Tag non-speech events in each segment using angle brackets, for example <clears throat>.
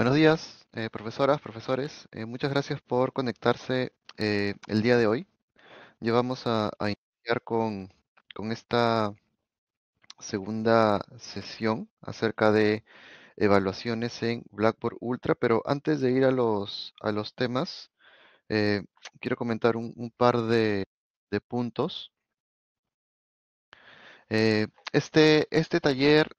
Buenos días, eh, profesoras, profesores. Eh, muchas gracias por conectarse eh, el día de hoy. Llevamos vamos a, iniciar con, esta segunda sesión acerca de evaluaciones en Blackboard Ultra, pero antes de ir a los, a los temas, quiero comentar un, par de, de puntos. este, este taller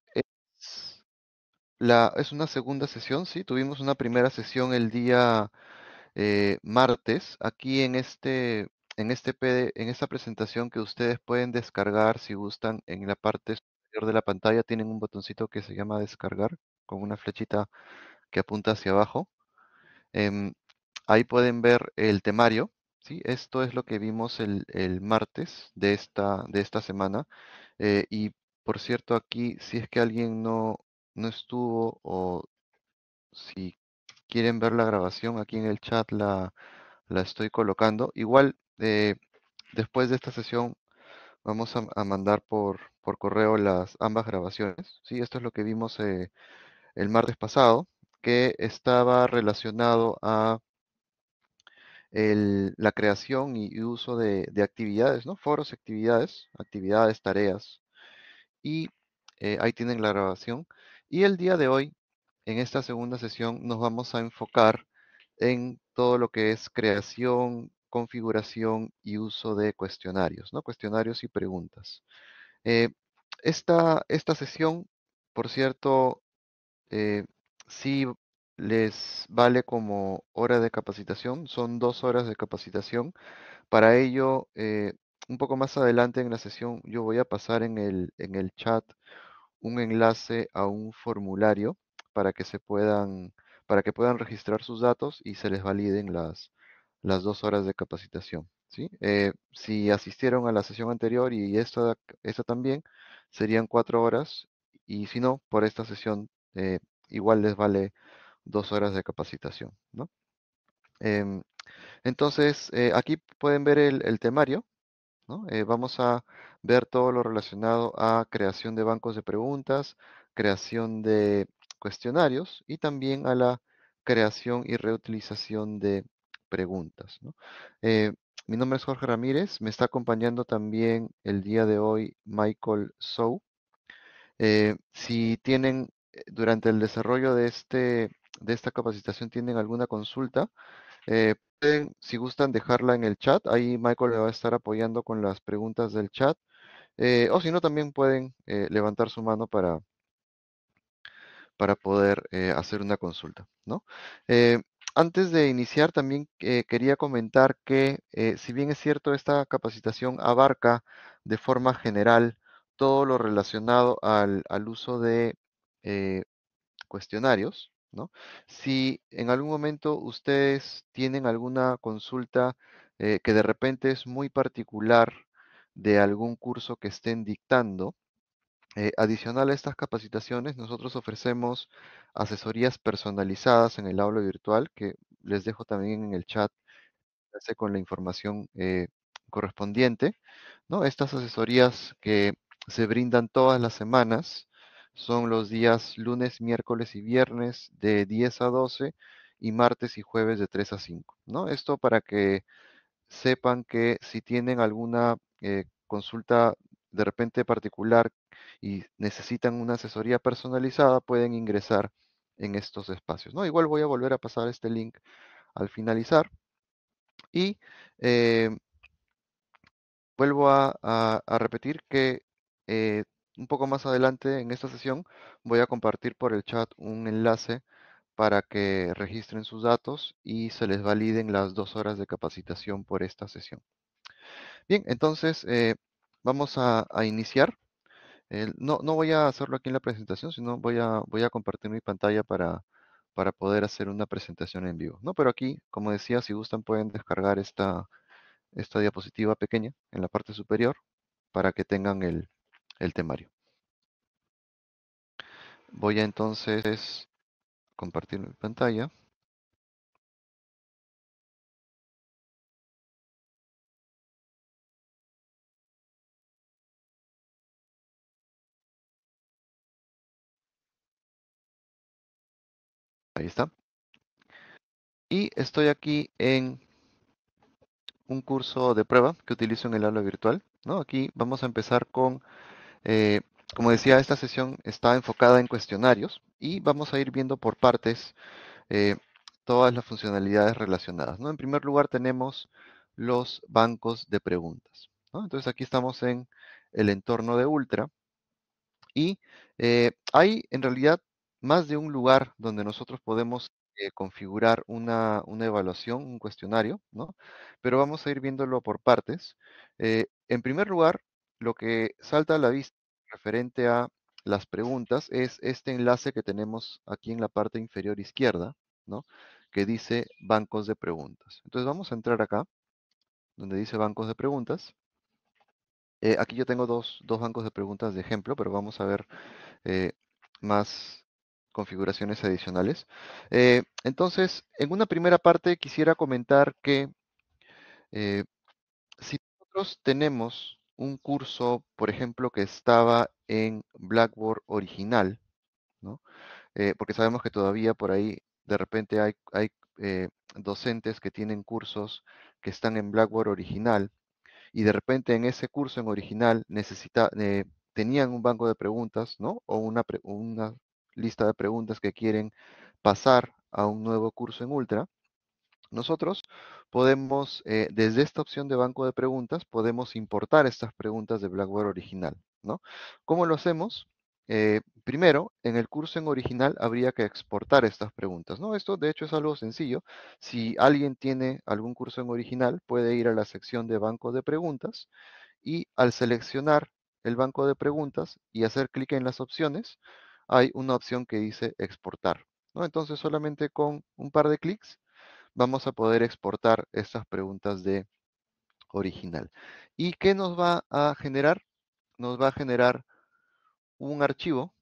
es una segunda sesión, sí, tuvimos una primera sesión el día eh, martes, aquí en este, en este en esta presentación que ustedes pueden descargar si gustan en la parte superior de la pantalla tienen un botoncito que se llama descargar con una flechita que apunta hacia abajo. Em, ahí pueden ver el temario. ¿sí? Esto es lo que vimos el, martes de esta, de esta semana. Eh, y por cierto, aquí, si es que alguien no, no estuvo o si quieren ver la grabación, aquí en el chat la, estoy colocando. Igual, eh, después de esta sesión, vamos a, mandar por, correo las ambas grabaciones. ¿sí? Esto es lo que vimos eh, el martes pasado, que estaba relacionado a la creación y uso de, actividades, ¿no? Foros, actividades, actividades, tareas. Y eh, ahí tienen la grabación. Y el día de hoy, en esta segunda sesión, nos vamos a enfocar en todo lo que es creación, configuración y uso de cuestionarios, ¿no? Cuestionarios y preguntas. Eh, esta, sesión, por cierto, eh, sí les vale como hora de capacitación, son dos horas de capacitación. Para ello, eh, un poco más adelante en la sesión, yo voy a pasar el, en el chat un enlace a un formulario para que se puedan, para que puedan registrar sus datos y se les validen las, las dos horas de capacitación. Eh, si asistieron a la sesión anterior y esta, también, serían cuatro horas y si no, por esta sesión eh, igual les vale dos horas de capacitación. ¿no? Em, entonces, eh, aquí pueden ver el temario eh, vamos a ver todo lo relacionado a creación de bancos de preguntas, creación de cuestionarios y también a la creación y reutilización de preguntas. Eh, mi nombre es Jorge Ramírez, me está acompañando también el día de hoy Michael Sou. Eh, si tienen, durante el desarrollo de, este, de esta capacitación, tienen alguna consulta, eh, pueden, si gustan, dejarla en el chat. Ahí Michael le va a estar apoyando con las preguntas del chat. Eh, o si no, también pueden eh, levantar su mano para, para poder hacer una consulta. antes de iniciar, también quería comentar que, si bien es cierto, esta capacitación abarca de forma general todo lo relacionado al uso de cuestionarios, si en algún momento ustedes tienen alguna consulta eh, que de repente es muy particular de algún curso que estén dictando, eh, adicional a estas capacitaciones, nosotros ofrecemos asesorías personalizadas en el aula virtual, que les dejo también en el chat con la información eh, correspondiente. ¿no? Estas asesorías que se brindan todas las semanas son los días lunes, miércoles y viernes de 10 a 12 y martes y jueves de 3 a 5. ¿no? Esto para que sepan que si tienen alguna eh, consulta de repente particular y necesitan una asesoría personalizada, pueden ingresar en estos espacios. ¿no? Igual voy a volver a pasar este link al finalizar. Y eh, vuelvo a, repetir que eh, un poco más adelante en esta sesión voy a compartir por el chat un enlace para que registren sus datos y se les validen las dos horas de capacitación por esta sesión. Bien, entonces eh, vamos a, iniciar. Eh, no, no, voy a hacerlo aquí en la presentación, sino voy a, voy a compartir mi pantalla para, para poder hacer una presentación en vivo. ¿no? Pero aquí, como decía, si gustan pueden descargar esta, esta diapositiva pequeña en la parte superior para que tengan el, el temario. Voy a entonces compartir mi pantalla. Ahí está. Y estoy aquí en un curso de prueba que utilizo en el aula virtual. ¿no? Aquí vamos a empezar con eh, como decía, esta sesión está enfocada en cuestionarios y vamos a ir viendo por partes eh, todas las funcionalidades relacionadas. En primer lugar tenemos los bancos de preguntas. Entonces aquí estamos en el entorno de Ultra y eh, hay en realidad más de un lugar donde nosotros podemos configurar una, evaluación, un cuestionario, Pero vamos a ir viéndolo por partes. en primer lugar, lo que salta a la vista referente a las preguntas es este enlace que tenemos aquí en la parte inferior izquierda, ¿no? Que dice bancos de preguntas. Entonces vamos a entrar acá, donde dice bancos de preguntas. Eh, aquí yo tengo dos, bancos de preguntas de ejemplo, pero vamos a ver eh, más configuraciones adicionales. Eh, entonces, en una primera parte quisiera comentar que si nosotros tenemos un curso, por ejemplo, que estaba en Blackboard original, ¿no? Eh, porque sabemos que todavía por ahí de repente hay, eh, docentes que tienen cursos que están en Blackboard original y de repente en ese curso en original necesita, eh, tenían un banco de preguntas, ¿no? O una, una lista de preguntas que quieren pasar a un nuevo curso en Ultra. Nosotros podemos, eh, desde esta opción de banco de preguntas, podemos importar estas preguntas de Blackboard original, ¿no? ¿Cómo lo hacemos? Eh, primero, en el curso en original habría que exportar estas preguntas, ¿no? Esto, de hecho, es algo sencillo. Si alguien tiene algún curso en original, puede ir a la sección de banco de preguntas y al seleccionar el banco de preguntas y hacer clic en las opciones, hay una opción que dice exportar. ¿no? Entonces solamente con un par de clics vamos a poder exportar estas preguntas de original. ¿Y qué nos va a generar? Nos va a generar un archivo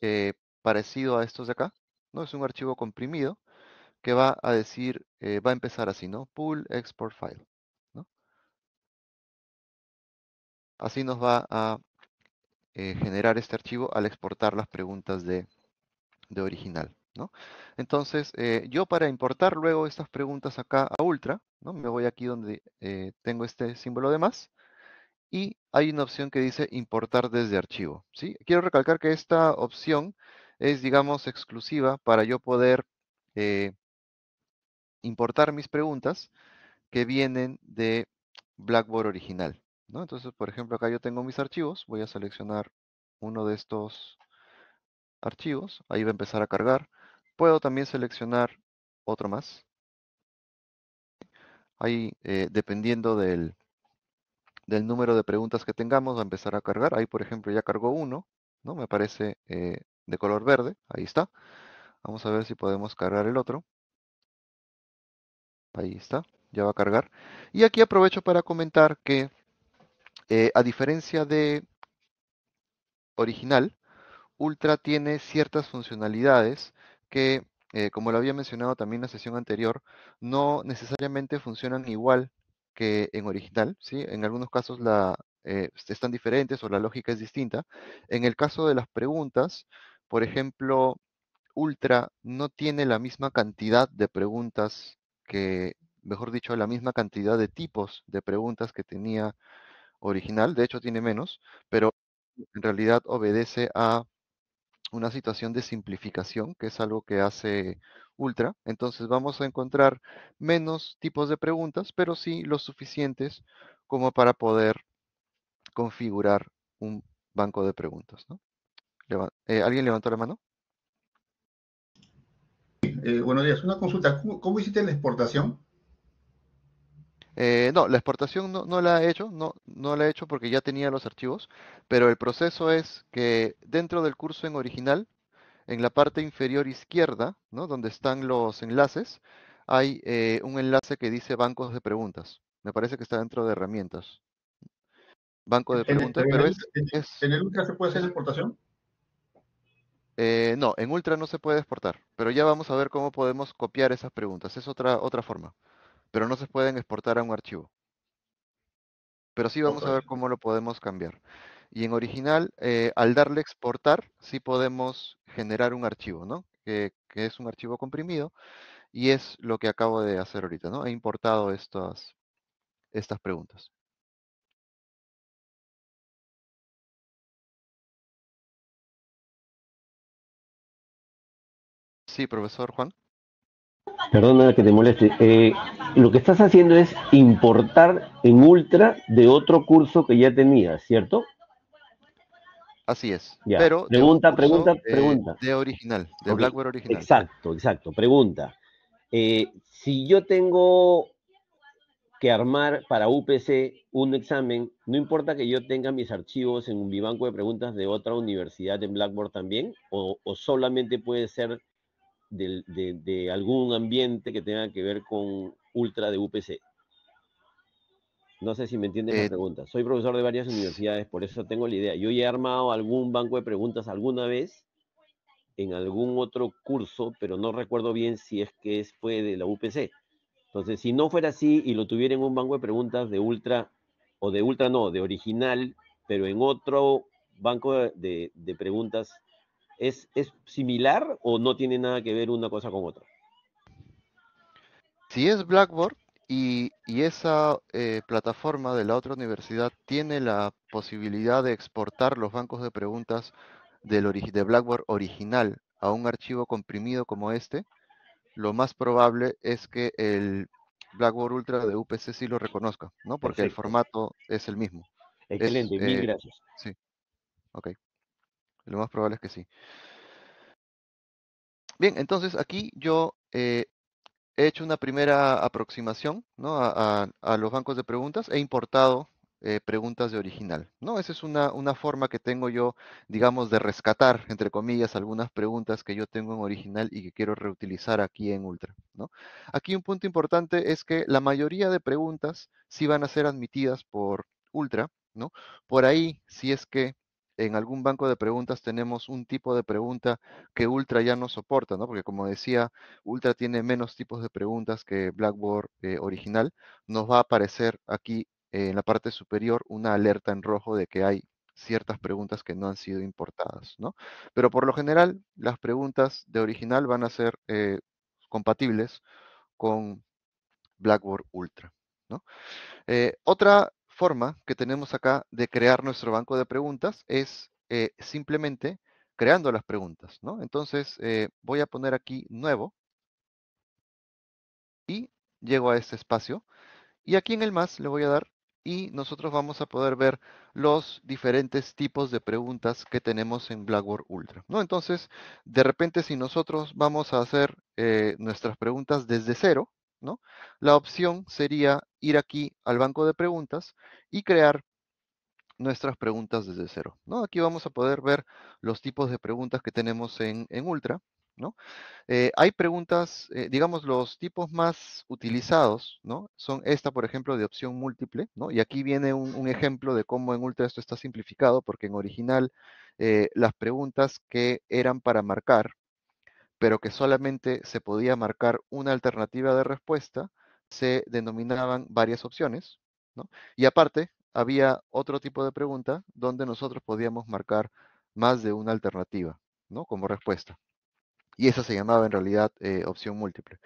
eh, parecido a estos de acá, ¿no? Es un archivo comprimido que va a decir, eh, va a empezar así, ¿no? Pull export file, Así nos va a eh, generar este archivo al exportar las preguntas de original. Entonces, eh, yo para importar luego estas preguntas acá a Ultra, ¿no? me voy aquí donde eh, tengo este símbolo de más, y hay una opción que dice importar desde archivo. ¿sí? Quiero recalcar que esta opción es, digamos, exclusiva para yo poder eh, importar mis preguntas que vienen de Blackboard original. Entonces, por ejemplo, acá yo tengo mis archivos, voy a seleccionar uno de estos archivos, ahí va a empezar a cargar. Puedo también seleccionar otro más. Ahí, eh, dependiendo del, del, número de preguntas que tengamos, va a empezar a cargar. Ahí, por ejemplo, ya cargó uno, ¿no? Me parece eh, de color verde. Ahí está. Vamos a ver si podemos cargar el otro. Ahí está, ya va a cargar. Y aquí aprovecho para comentar que, eh, a diferencia de original, Ultra tiene ciertas funcionalidades que, eh, como lo había mencionado también en la sesión anterior, no necesariamente funcionan igual que en original, ¿sí? En algunos casos la, eh, están diferentes o la lógica es distinta. En el caso de las preguntas, por ejemplo, Ultra no tiene la misma cantidad de preguntas que, mejor dicho, la misma cantidad de tipos de preguntas que tenía original, de hecho tiene menos, pero en realidad obedece a una situación de simplificación, que es algo que hace Ultra. Entonces vamos a encontrar menos tipos de preguntas, pero sí los suficientes como para poder configurar un banco de preguntas. Eh, ¿Alguien levantó la mano? Eh, buenos días. Una consulta. ¿Cómo, hiciste la exportación? Eh, no, la exportación no, la he hecho, no, no la he hecho porque ya tenía los archivos, pero el proceso es que dentro del curso en original, en la parte inferior izquierda, ¿no? donde están los enlaces, hay eh, un enlace que dice bancos de preguntas. Me parece que está dentro de herramientas. Banco de preguntas, en, pero el Ultra se puede hacer exportación? Eh, no, en Ultra no se puede exportar, pero ya vamos a ver cómo podemos copiar esas preguntas. Es otra, otra forma pero no se pueden exportar a un archivo. Pero sí vamos a ver cómo lo podemos cambiar. Y en original, eh, al darle exportar, sí podemos generar un archivo, ¿no? Que, que, es un archivo comprimido y es lo que acabo de hacer ahorita, ¿no? He importado estas, estas preguntas. Sí, profesor Juan. Perdona que te moleste. Eh, lo que estás haciendo es importar en ultra de otro curso que ya tenías, ¿cierto? Así es. Pero pregunta, pregunta, eh, pregunta. De original, de Blackboard original. Exacto, exacto. Pregunta. Eh, si yo tengo que armar para UPC un examen, no importa que yo tenga mis archivos en mi banco de preguntas de otra universidad en Blackboard también, o solamente puede ser de, algún ambiente que tenga que ver con Ultra de UPC. No sé si me entienden las la eh, pregunta. Soy profesor de varias universidades, por eso tengo la idea. Yo ya he armado algún banco de preguntas alguna vez en algún otro curso, pero no recuerdo bien si es que fue de la UPC. Entonces, si no fuera así y lo tuviera en un banco de preguntas de ultra, o de ultra no, de original, pero en otro banco de, de preguntas ¿Es, similar o no tiene nada que ver una cosa con otra? Si es Blackboard y, esa eh, plataforma de la otra universidad tiene la posibilidad de exportar los bancos de preguntas del de Blackboard original a un archivo comprimido como este, lo más probable es que el Blackboard Ultra de UPC sí lo reconozca, ¿no? Porque el formato es el mismo. Excelente, mil eh, gracias. Sí. Ok. Lo más probable es que sí. Bien, entonces aquí yo eh, he hecho una primera aproximación a, los bancos de preguntas. He importado eh, preguntas de original. ¿no? Esa es una, forma que tengo yo, digamos, de rescatar, entre comillas, algunas preguntas que yo tengo en original y que quiero reutilizar aquí en Ultra. ¿no? Aquí un punto importante es que la mayoría de preguntas sí van a ser admitidas por Ultra. ¿no? Por ahí, si es que en algún banco de preguntas tenemos un tipo de pregunta que Ultra ya no soporta, ¿no? Porque como decía, Ultra tiene menos tipos de preguntas que Blackboard eh, original. Nos va a aparecer aquí eh, en la parte superior una alerta en rojo de que hay ciertas preguntas que no han sido importadas, ¿no? Pero por lo general, las preguntas de original van a ser eh, compatibles con Blackboard Ultra. ¿no? otra forma que tenemos acá de crear nuestro banco de preguntas es eh, simplemente creando las preguntas, ¿no? Entonces, eh, voy a poner aquí nuevo y llego a este espacio. Y aquí en el más le voy a dar y nosotros vamos a poder ver los diferentes tipos de preguntas que tenemos en Blackboard Ultra. ¿no? Entonces, de repente, si nosotros vamos a hacer eh, nuestras preguntas desde cero, la opción sería ir aquí al banco de preguntas y crear nuestras preguntas desde cero. ¿no? Aquí vamos a poder ver los tipos de preguntas que tenemos en, Ultra. ¿no? Eh, hay preguntas, eh, digamos, los tipos más utilizados ¿no? son esta, por ejemplo, de opción múltiple. ¿no? Y aquí viene un, ejemplo de cómo en Ultra esto está simplificado, porque en original eh, las preguntas que eran para marcar pero que solamente se podía marcar una alternativa de respuesta, se denominaban varias opciones. Y aparte, había otro tipo de pregunta donde nosotros podíamos marcar más de una alternativa ¿no? como respuesta. Y esa se llamaba en realidad eh, opción múltiple.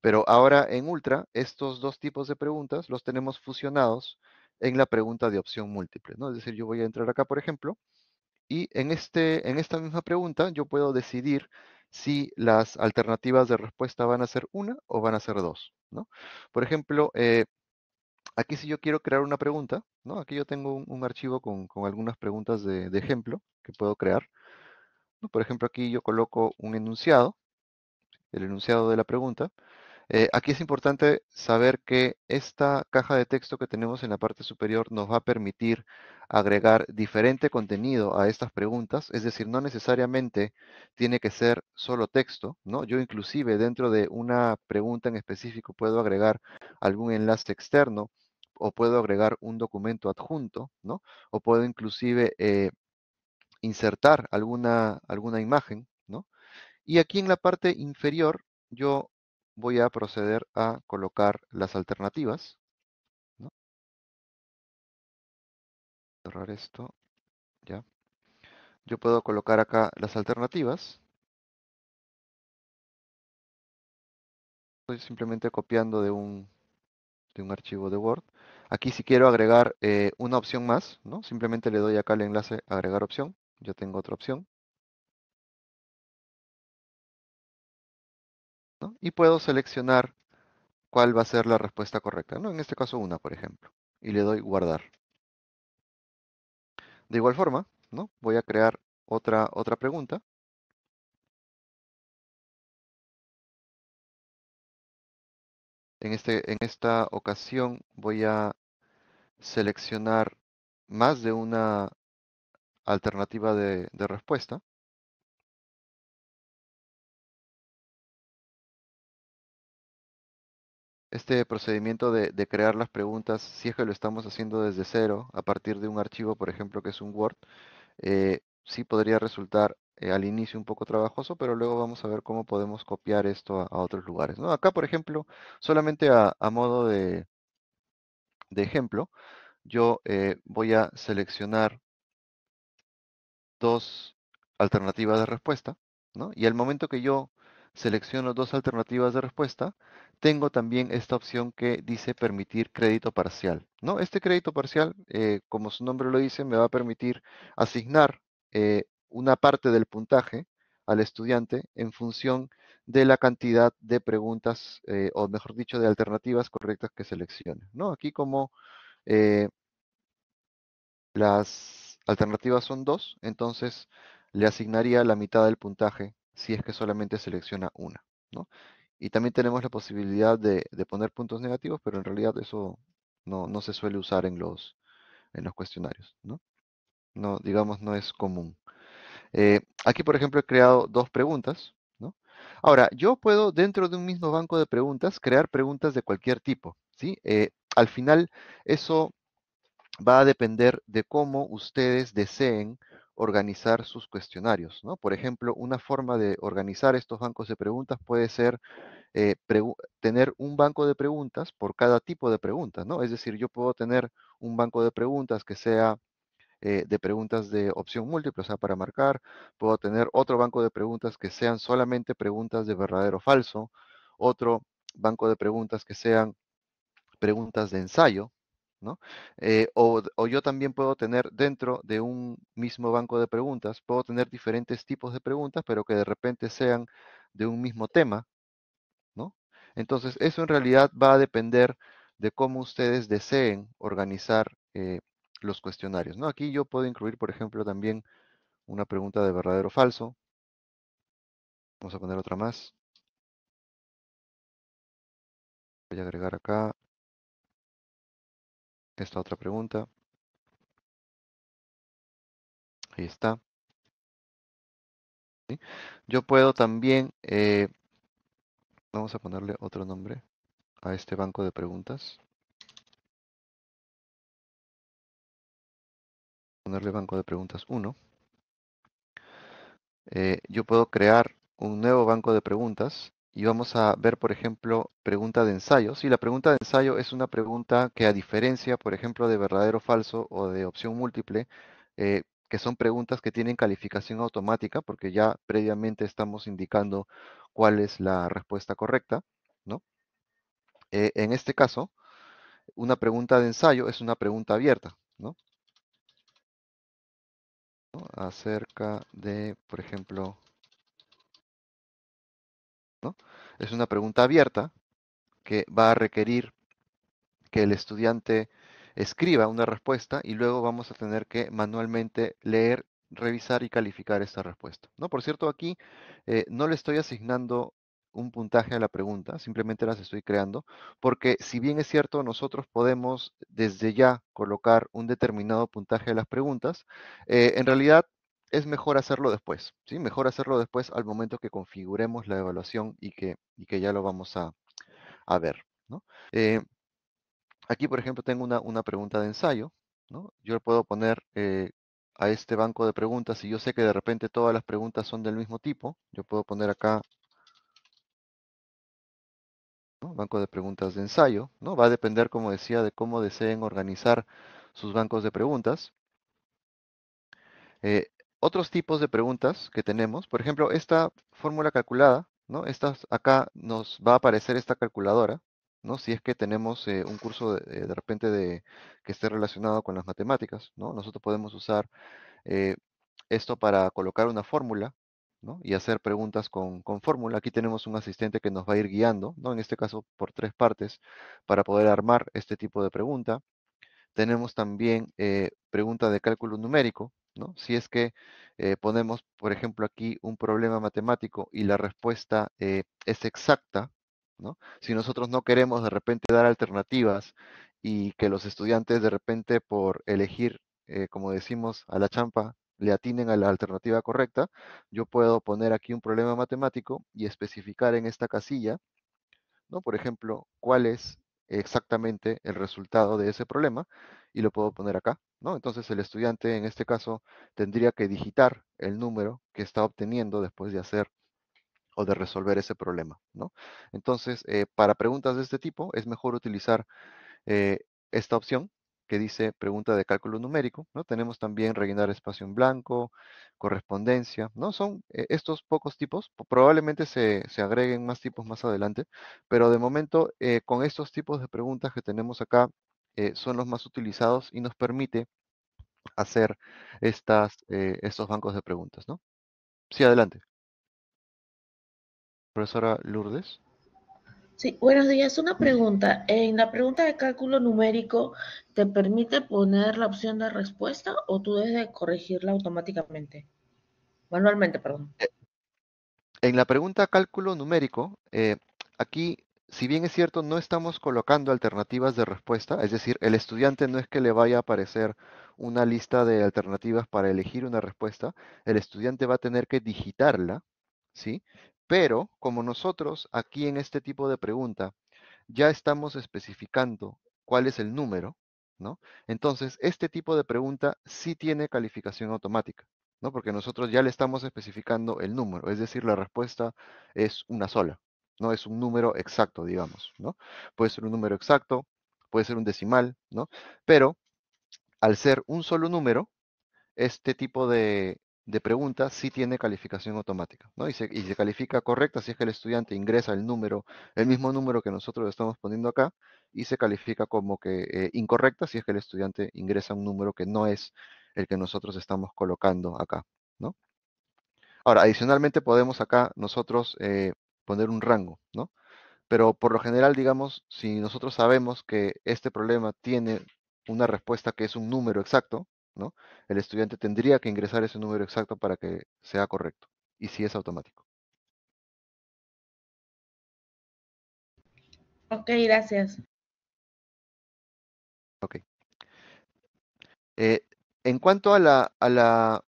Pero ahora en Ultra, estos dos tipos de preguntas los tenemos fusionados en la pregunta de opción múltiple. ¿no? Es decir, yo voy a entrar acá, por ejemplo, y en, este, en esta misma pregunta yo puedo decidir si las alternativas de respuesta van a ser una o van a ser dos. ¿no? Por ejemplo, eh, aquí si yo quiero crear una pregunta, ¿no? aquí yo tengo un, archivo con, algunas preguntas de, ejemplo que puedo crear. Por ejemplo, aquí yo coloco un enunciado, el enunciado de la pregunta, eh, aquí es importante saber que esta caja de texto que tenemos en la parte superior nos va a permitir agregar diferente contenido a estas preguntas, es decir, no necesariamente tiene que ser solo texto, ¿no? Yo inclusive dentro de una pregunta en específico puedo agregar algún enlace externo o puedo agregar un documento adjunto, ¿no? O puedo inclusive eh, insertar alguna, alguna imagen, ¿no? Y aquí en la parte inferior yo voy a proceder a colocar las alternativas. Cerrar esto. Ya. Yo puedo colocar acá las alternativas. Estoy simplemente copiando de un, archivo de Word. Aquí si quiero agregar eh, una opción más, simplemente le doy acá el enlace agregar opción. Yo tengo otra opción. Y puedo seleccionar cuál va a ser la respuesta correcta, ¿no? En este caso una, por ejemplo, y le doy guardar. De igual forma, ¿no? Voy a crear otra, otra pregunta. En, este, en esta ocasión voy a seleccionar más de una alternativa de respuesta. este procedimiento de, crear las preguntas, si es que lo estamos haciendo desde cero, a partir de un archivo, por ejemplo, que es un Word, eh, sí podría resultar eh, al inicio un poco trabajoso, pero luego vamos a ver cómo podemos copiar esto a, otros lugares. Acá, por ejemplo, solamente a, modo de, ejemplo, yo eh, voy a seleccionar dos alternativas de respuesta, ¿no? y al momento que yo selecciono dos alternativas de respuesta, tengo también esta opción que dice permitir crédito parcial. ¿no? Este crédito parcial, eh, como su nombre lo dice, me va a permitir asignar eh, una parte del puntaje al estudiante en función de la cantidad de preguntas, eh, o mejor dicho, de alternativas correctas que seleccione. ¿no? Aquí como las alternativas son dos, entonces le asignaría la mitad del puntaje si es que solamente selecciona una. ¿no? Y también tenemos la posibilidad de, poner puntos negativos, pero en realidad eso no, no se suele usar en los, en los cuestionarios. ¿no? no digamos, no es común. Eh, aquí, por ejemplo, he creado dos preguntas. ¿no? Ahora, yo puedo, dentro de un mismo banco de preguntas, crear preguntas de cualquier tipo. ¿sí? Eh, al final, eso va a depender de cómo ustedes deseen organizar sus cuestionarios. Por ejemplo, una forma de organizar estos bancos de preguntas puede ser eh, tener un banco de preguntas por cada tipo de preguntas. ¿no? Es decir, yo puedo tener un banco de preguntas que sea eh, de preguntas de opción múltiple, o sea, para marcar. Puedo tener otro banco de preguntas que sean solamente preguntas de verdadero o falso. Otro banco de preguntas que sean preguntas de ensayo, eh, o, yo también puedo tener dentro de un mismo banco de preguntas, puedo tener diferentes tipos de preguntas, pero que de repente sean de un mismo tema, ¿no? Entonces, eso en realidad va a depender de cómo ustedes deseen organizar eh, los cuestionarios, ¿no? Aquí yo puedo incluir, por ejemplo, también una pregunta de verdadero o falso. Vamos a poner otra más. Voy a agregar acá esta otra pregunta. Ahí está. Yo puedo también, eh, vamos a ponerle otro nombre a este banco de preguntas. Ponerle banco de preguntas 1. Eh, yo puedo crear un nuevo banco de preguntas y vamos a ver, por ejemplo, pregunta de ensayo. Si sí, la pregunta de ensayo es una pregunta que a diferencia, por ejemplo, de verdadero o falso o de opción múltiple, eh, que son preguntas que tienen calificación automática, porque ya previamente estamos indicando cuál es la respuesta correcta, ¿no? Eh, en este caso, una pregunta de ensayo es una pregunta abierta, ¿no? Acerca de, por ejemplo, es una pregunta abierta que va a requerir que el estudiante escriba una respuesta y luego vamos a tener que manualmente leer, revisar y calificar esta respuesta. ¿no? Por cierto, aquí eh, no le estoy asignando un puntaje a la pregunta, simplemente las estoy creando, porque si bien es cierto, nosotros podemos desde ya colocar un determinado puntaje a las preguntas, eh, en realidad es mejor hacerlo después, ¿sí? Mejor hacerlo después al momento que configuremos la evaluación y que, y que ya lo vamos a, ver, ¿no? Eh, aquí, por ejemplo, tengo una, una pregunta de ensayo, ¿no? Yo puedo poner eh, a este banco de preguntas y yo sé que de repente todas las preguntas son del mismo tipo. Yo puedo poner acá banco de preguntas de ensayo. ¿no? Va a depender, como decía, de cómo deseen organizar sus bancos de preguntas. Eh, otros tipos de preguntas que tenemos, por ejemplo, esta fórmula calculada, ¿no? acá nos va a aparecer esta calculadora, ¿no? Si es que tenemos eh, un curso eh, de, repente de, que esté relacionado con las matemáticas, ¿no? Nosotros podemos usar eh, esto para colocar una fórmula, Y hacer preguntas con, fórmula. Aquí tenemos un asistente que nos va a ir guiando, ¿no? En este caso por tres partes, para poder armar este tipo de pregunta. Tenemos también eh, pregunta de cálculo numérico, si es que eh, ponemos, por ejemplo, aquí un problema matemático y la respuesta eh, es exacta, ¿no? Si nosotros no queremos de repente dar alternativas y que los estudiantes de repente por elegir, eh, como decimos, a la champa, le atinen a la alternativa correcta, yo puedo poner aquí un problema matemático y especificar en esta casilla, ¿no? Por ejemplo, cuál es exactamente el resultado de ese problema y lo puedo poner acá, ¿no? Entonces el estudiante en este caso tendría que digitar el número que está obteniendo después de hacer o de resolver ese problema, ¿no? Entonces, eh, para preguntas de este tipo es mejor utilizar eh, esta opción que dice pregunta de cálculo numérico, ¿no? Tenemos también rellenar espacio en blanco, correspondencia, ¿no? Son eh, estos pocos tipos, probablemente se, agreguen más tipos más adelante, pero de momento eh, con estos tipos de preguntas que tenemos acá eh, son los más utilizados y nos permite hacer estas, estos bancos de preguntas, ¿no? Sí, adelante. Profesora Lourdes. Sí, buenos días. Una pregunta. En la pregunta de cálculo numérico, ¿te permite poner la opción de respuesta o tú debes de corregirla automáticamente? Manualmente, perdón. En la pregunta cálculo numérico, eh, aquí, si bien es cierto, no estamos colocando alternativas de respuesta, es decir, el estudiante no es que le vaya a aparecer una lista de alternativas para elegir una respuesta, el estudiante va a tener que digitarla, ¿sí? Pero como nosotros aquí en este tipo de pregunta ya estamos especificando cuál es el número, ¿no? Entonces, este tipo de pregunta sí tiene calificación automática, ¿no? Porque nosotros ya le estamos especificando el número, es decir, la respuesta es una sola, no es un número exacto, digamos, ¿no? Puede ser un número exacto, puede ser un decimal, ¿no? Pero al ser un solo número, este tipo de de pregunta sí tiene calificación automática, ¿no? Y se, y se, califica correcta si es que el estudiante ingresa el número, el mismo número que nosotros estamos poniendo acá, y se califica como que eh, incorrecta si es que el estudiante ingresa un número que no es el que nosotros estamos colocando acá, ¿no? Ahora, adicionalmente podemos acá nosotros eh, poner un rango, ¿no? Pero por lo general, digamos, si nosotros sabemos que este problema tiene una respuesta que es un número exacto, el estudiante tendría que ingresar ese número exacto para que sea correcto, y si es automático. Ok, gracias. Ok. Eh, en cuanto a la, a la,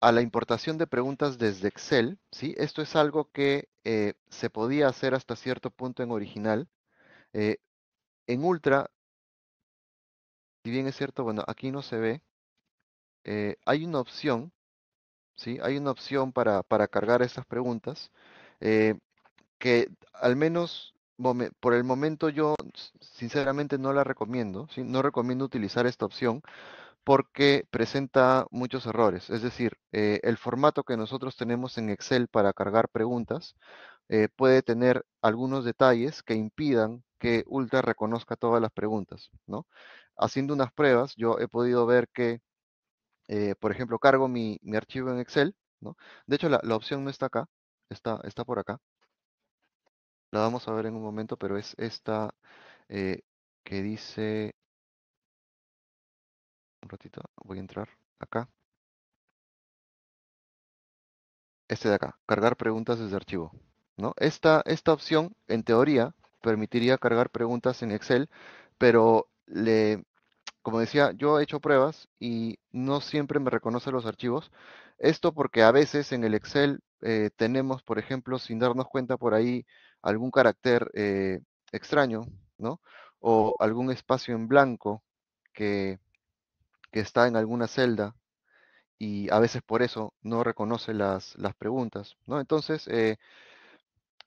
a la importación de preguntas desde Excel, ¿sí? esto es algo que eh, se podía hacer hasta cierto punto en original. Eh, en Ultra, si bien es cierto, bueno, aquí no se ve, eh, hay una opción, ¿sí? Hay una opción para, cargar esas preguntas eh, que al menos por el momento yo sinceramente no la recomiendo, No recomiendo utilizar esta opción porque presenta muchos errores. Es decir, eh, el formato que nosotros tenemos en Excel para cargar preguntas puede tener algunos detalles que impidan que Ultra reconozca todas las preguntas, ¿no? Haciendo unas pruebas, yo he podido ver que eh, por ejemplo, cargo mi, archivo en Excel, ¿no? De hecho, la, opción no está acá, está, está por acá. La vamos a ver en un momento, pero es esta eh, que dice... Un ratito, voy a entrar acá. Este de acá, cargar preguntas desde archivo. ¿no? Esta, esta opción, en teoría, permitiría cargar preguntas en Excel, pero le, como decía, yo he hecho pruebas y no siempre me reconoce los archivos. Esto porque a veces en el Excel eh, tenemos, por ejemplo, sin darnos cuenta por ahí, algún carácter eh, extraño, ¿no? O algún espacio en blanco que, está en alguna celda y a veces por eso no reconoce las, preguntas, ¿no? Entonces, eh,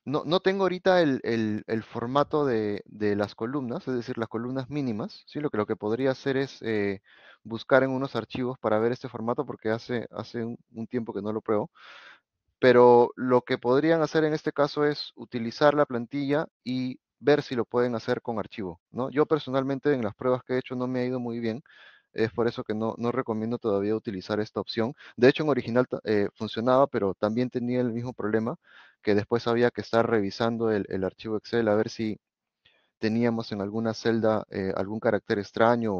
no, no tengo ahorita el, el, formato de, de, las columnas, es decir, las columnas mínimas. ¿sí? Lo, que, lo que podría hacer es eh, buscar en unos archivos para ver este formato porque hace, hace un, un tiempo que no lo pruebo. Pero lo que podrían hacer en este caso es utilizar la plantilla y ver si lo pueden hacer con archivo. ¿no? Yo personalmente en las pruebas que he hecho no me ha ido muy bien es por eso que no, recomiendo todavía utilizar esta opción. De hecho, en original eh, funcionaba, pero también tenía el mismo problema, que después había que estar revisando el, archivo Excel a ver si teníamos en alguna celda eh, algún carácter extraño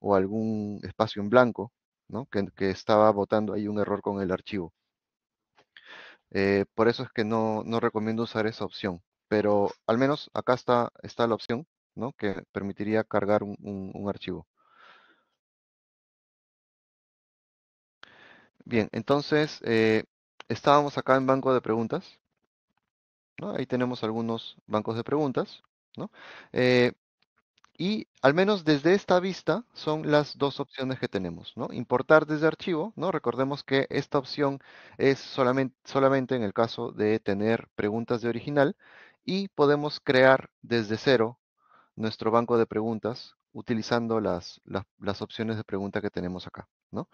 o, algún espacio en blanco, que, estaba botando ahí un error con el archivo. Eh, por eso es que no, recomiendo usar esa opción. Pero al menos acá está, la opción ¿no? que permitiría cargar un archivo. Bien, entonces eh, estábamos acá en banco de preguntas. Ahí tenemos algunos bancos de preguntas. ¿no? Eh, y al menos desde esta vista son las dos opciones que tenemos, ¿no? Importar desde archivo, ¿no? Recordemos que esta opción es solamente, en el caso de tener preguntas de original y podemos crear desde cero nuestro banco de preguntas utilizando las, las opciones de pregunta que tenemos acá, ¿no?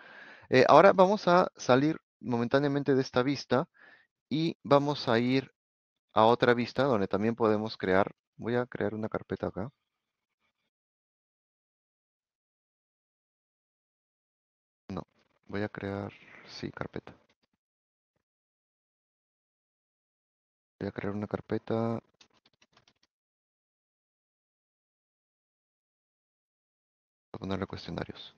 Eh, ahora vamos a salir momentáneamente de esta vista y vamos a ir a otra vista donde también podemos crear. Voy a crear una carpeta acá. No, voy a crear, sí, carpeta. Voy a crear una carpeta Voy a ponerle cuestionarios.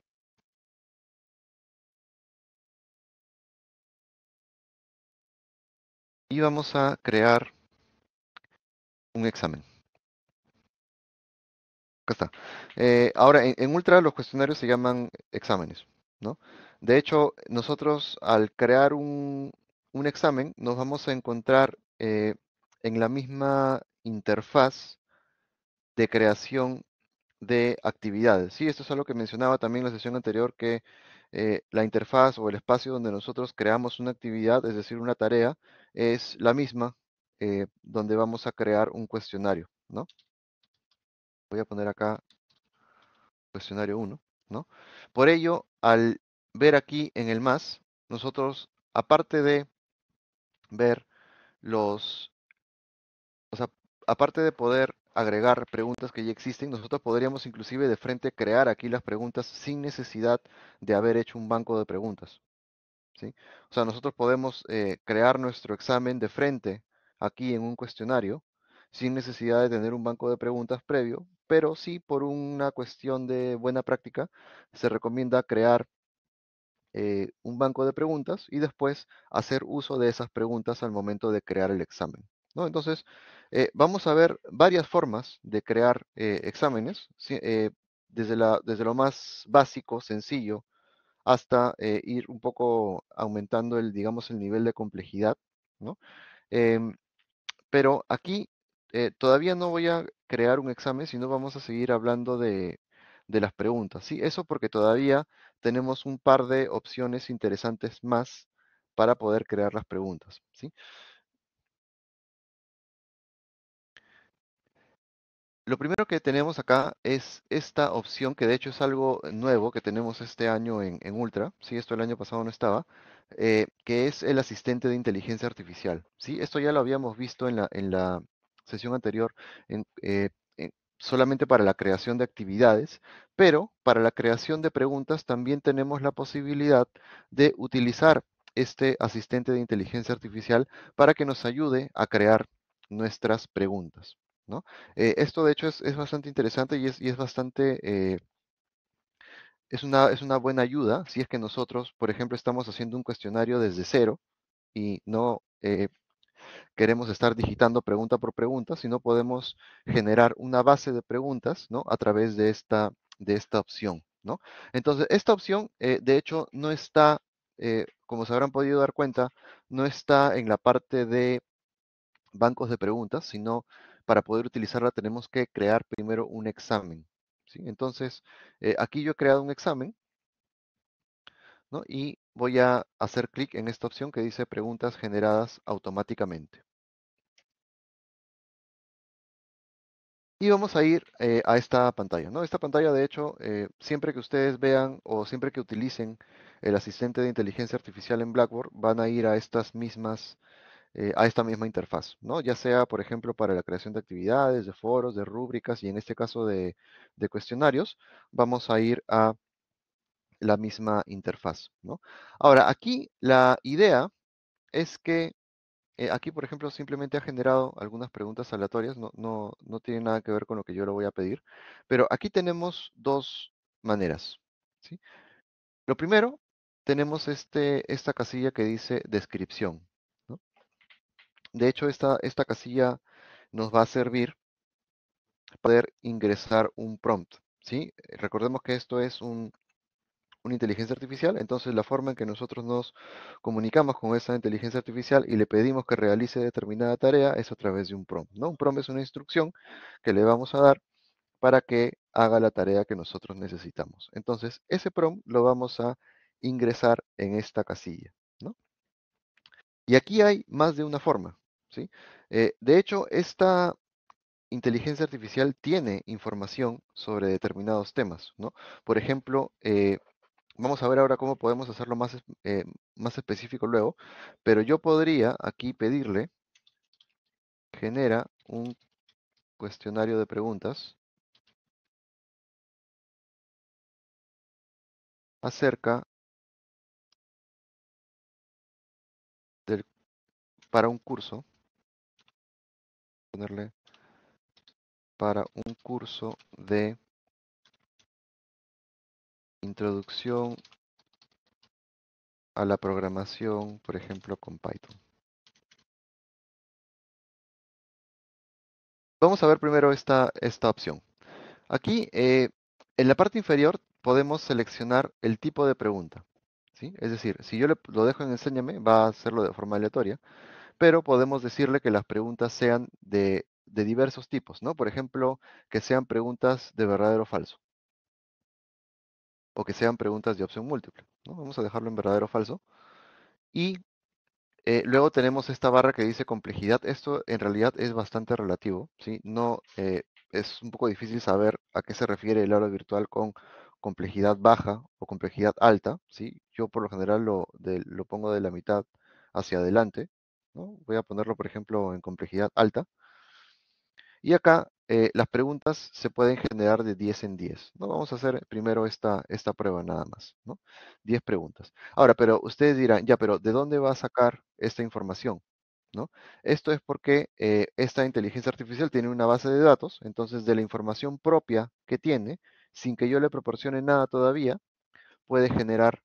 y vamos a crear un examen. Acá está. Eh, ahora, en, Ultra los cuestionarios se llaman exámenes, ¿no? De hecho, nosotros al crear un, un examen nos vamos a encontrar eh, en la misma interfaz de creación de actividades. Sí, esto es algo que mencionaba también en la sesión anterior, que eh, la interfaz o el espacio donde nosotros creamos una actividad, es decir, una tarea, es la misma eh, donde vamos a crear un cuestionario, ¿no? Voy a poner acá cuestionario 1, ¿no? Por ello, al ver aquí en el más, nosotros, aparte de ver los, o sea, aparte de poder agregar preguntas que ya existen. Nosotros podríamos inclusive de frente crear aquí las preguntas sin necesidad de haber hecho un banco de preguntas. O sea, nosotros podemos eh, crear nuestro examen de frente aquí en un cuestionario sin necesidad de tener un banco de preguntas previo, pero sí por una cuestión de buena práctica se recomienda crear eh, un banco de preguntas y después hacer uso de esas preguntas al momento de crear el examen. Entonces, eh, vamos a ver varias formas de crear eh, exámenes, eh, desde, desde lo más básico, sencillo, hasta ir un poco aumentando el, digamos, el nivel de complejidad, em, pero aquí todavía no voy a crear un examen, sino vamos a seguir hablando de, de las preguntas, ¿sí? Eso porque todavía tenemos un par de opciones interesantes más para poder crear las preguntas, ¿sí? lo primero que tenemos acá es esta opción, que de hecho es algo nuevo que tenemos este año en, Ultra, si esto el año pasado no estaba, eh, que es el asistente de inteligencia artificial. ¿sí? Esto ya lo habíamos visto en la, sesión anterior, eh, solamente para la creación de actividades, pero para la creación de preguntas también tenemos la posibilidad de utilizar este asistente de inteligencia artificial para que nos ayude a crear nuestras preguntas. Eh, esto de hecho es, bastante interesante y es, bastante... Eh, es una, es una buena ayuda si es que nosotros, por ejemplo, estamos haciendo un cuestionario desde cero y no eh, queremos estar digitando pregunta por pregunta, sino podemos generar una base de preguntas ¿no? a través de esta, de esta opción. ¿no? Entonces, esta opción, de hecho, no está, como se habrán podido dar cuenta, no está en la parte de bancos de preguntas, sino para poder utilizarla tenemos que crear primero un examen. Entonces, eh, aquí yo he creado un examen y voy a hacer clic en esta opción que dice preguntas generadas automáticamente. Y vamos a ir eh, a esta pantalla. ¿no? Esta pantalla, de hecho, eh, siempre que ustedes vean o siempre que utilicen el asistente de inteligencia artificial en Blackboard, van a ir a estas mismas eh, a esta misma interfaz, ¿no? Ya sea, por ejemplo, para la creación de actividades, de foros, de rúbricas y en este caso de, cuestionarios, vamos a ir a la misma interfaz, Ahora, aquí la idea es que eh, aquí, por ejemplo, simplemente ha generado algunas preguntas aleatorias, no, no, tiene nada que ver con lo que yo le voy a pedir, pero aquí tenemos dos maneras, ¿sí? Lo primero, tenemos este, esta casilla que dice descripción, de hecho, esta, esta casilla nos va a servir para poder ingresar un prompt. ¿sí? Recordemos que esto es una inteligencia artificial, entonces la forma en que nosotros nos comunicamos con esa inteligencia artificial y le pedimos que realice determinada tarea es a través de un prompt. ¿no? Un prompt es una instrucción que le vamos a dar para que haga la tarea que nosotros necesitamos. Entonces, ese prompt lo vamos a ingresar en esta casilla. ¿no? Y aquí hay más de una forma. Eh, de hecho, esta inteligencia artificial tiene información sobre determinados temas, ¿no? Por ejemplo, eh, vamos a ver ahora cómo podemos hacerlo más, eh, más específico luego, pero yo podría aquí pedirle, genera un cuestionario de preguntas acerca del, para un curso ponerle para un curso de introducción a la programación, por ejemplo, con Python. Vamos a ver primero esta, esta opción. Aquí, eh, en la parte inferior, podemos seleccionar el tipo de pregunta. ¿sí? Es decir, si yo lo dejo en enséñame, va a hacerlo de forma aleatoria pero podemos decirle que las preguntas sean de, diversos tipos, ¿no? Por ejemplo, que sean preguntas de verdadero o falso o que sean preguntas de opción múltiple. ¿no? Vamos a dejarlo en verdadero o falso. Y eh, luego tenemos esta barra que dice complejidad. Esto en realidad es bastante relativo. ¿sí? No, eh, es un poco difícil saber a qué se refiere el aula virtual con complejidad baja o complejidad alta. ¿sí? Yo por lo general lo pongo de la mitad hacia adelante. Voy a ponerlo, por ejemplo, en complejidad alta. Y acá eh, las preguntas se pueden generar de 10 en 10. ¿no? Vamos a hacer primero esta, esta prueba nada más. ¿no? 10 preguntas. Ahora, pero ustedes dirán, ya, pero ¿de dónde va a sacar esta información? ¿No? Esto es porque eh, esta inteligencia artificial tiene una base de datos, entonces de la información propia que tiene, sin que yo le proporcione nada todavía, puede generar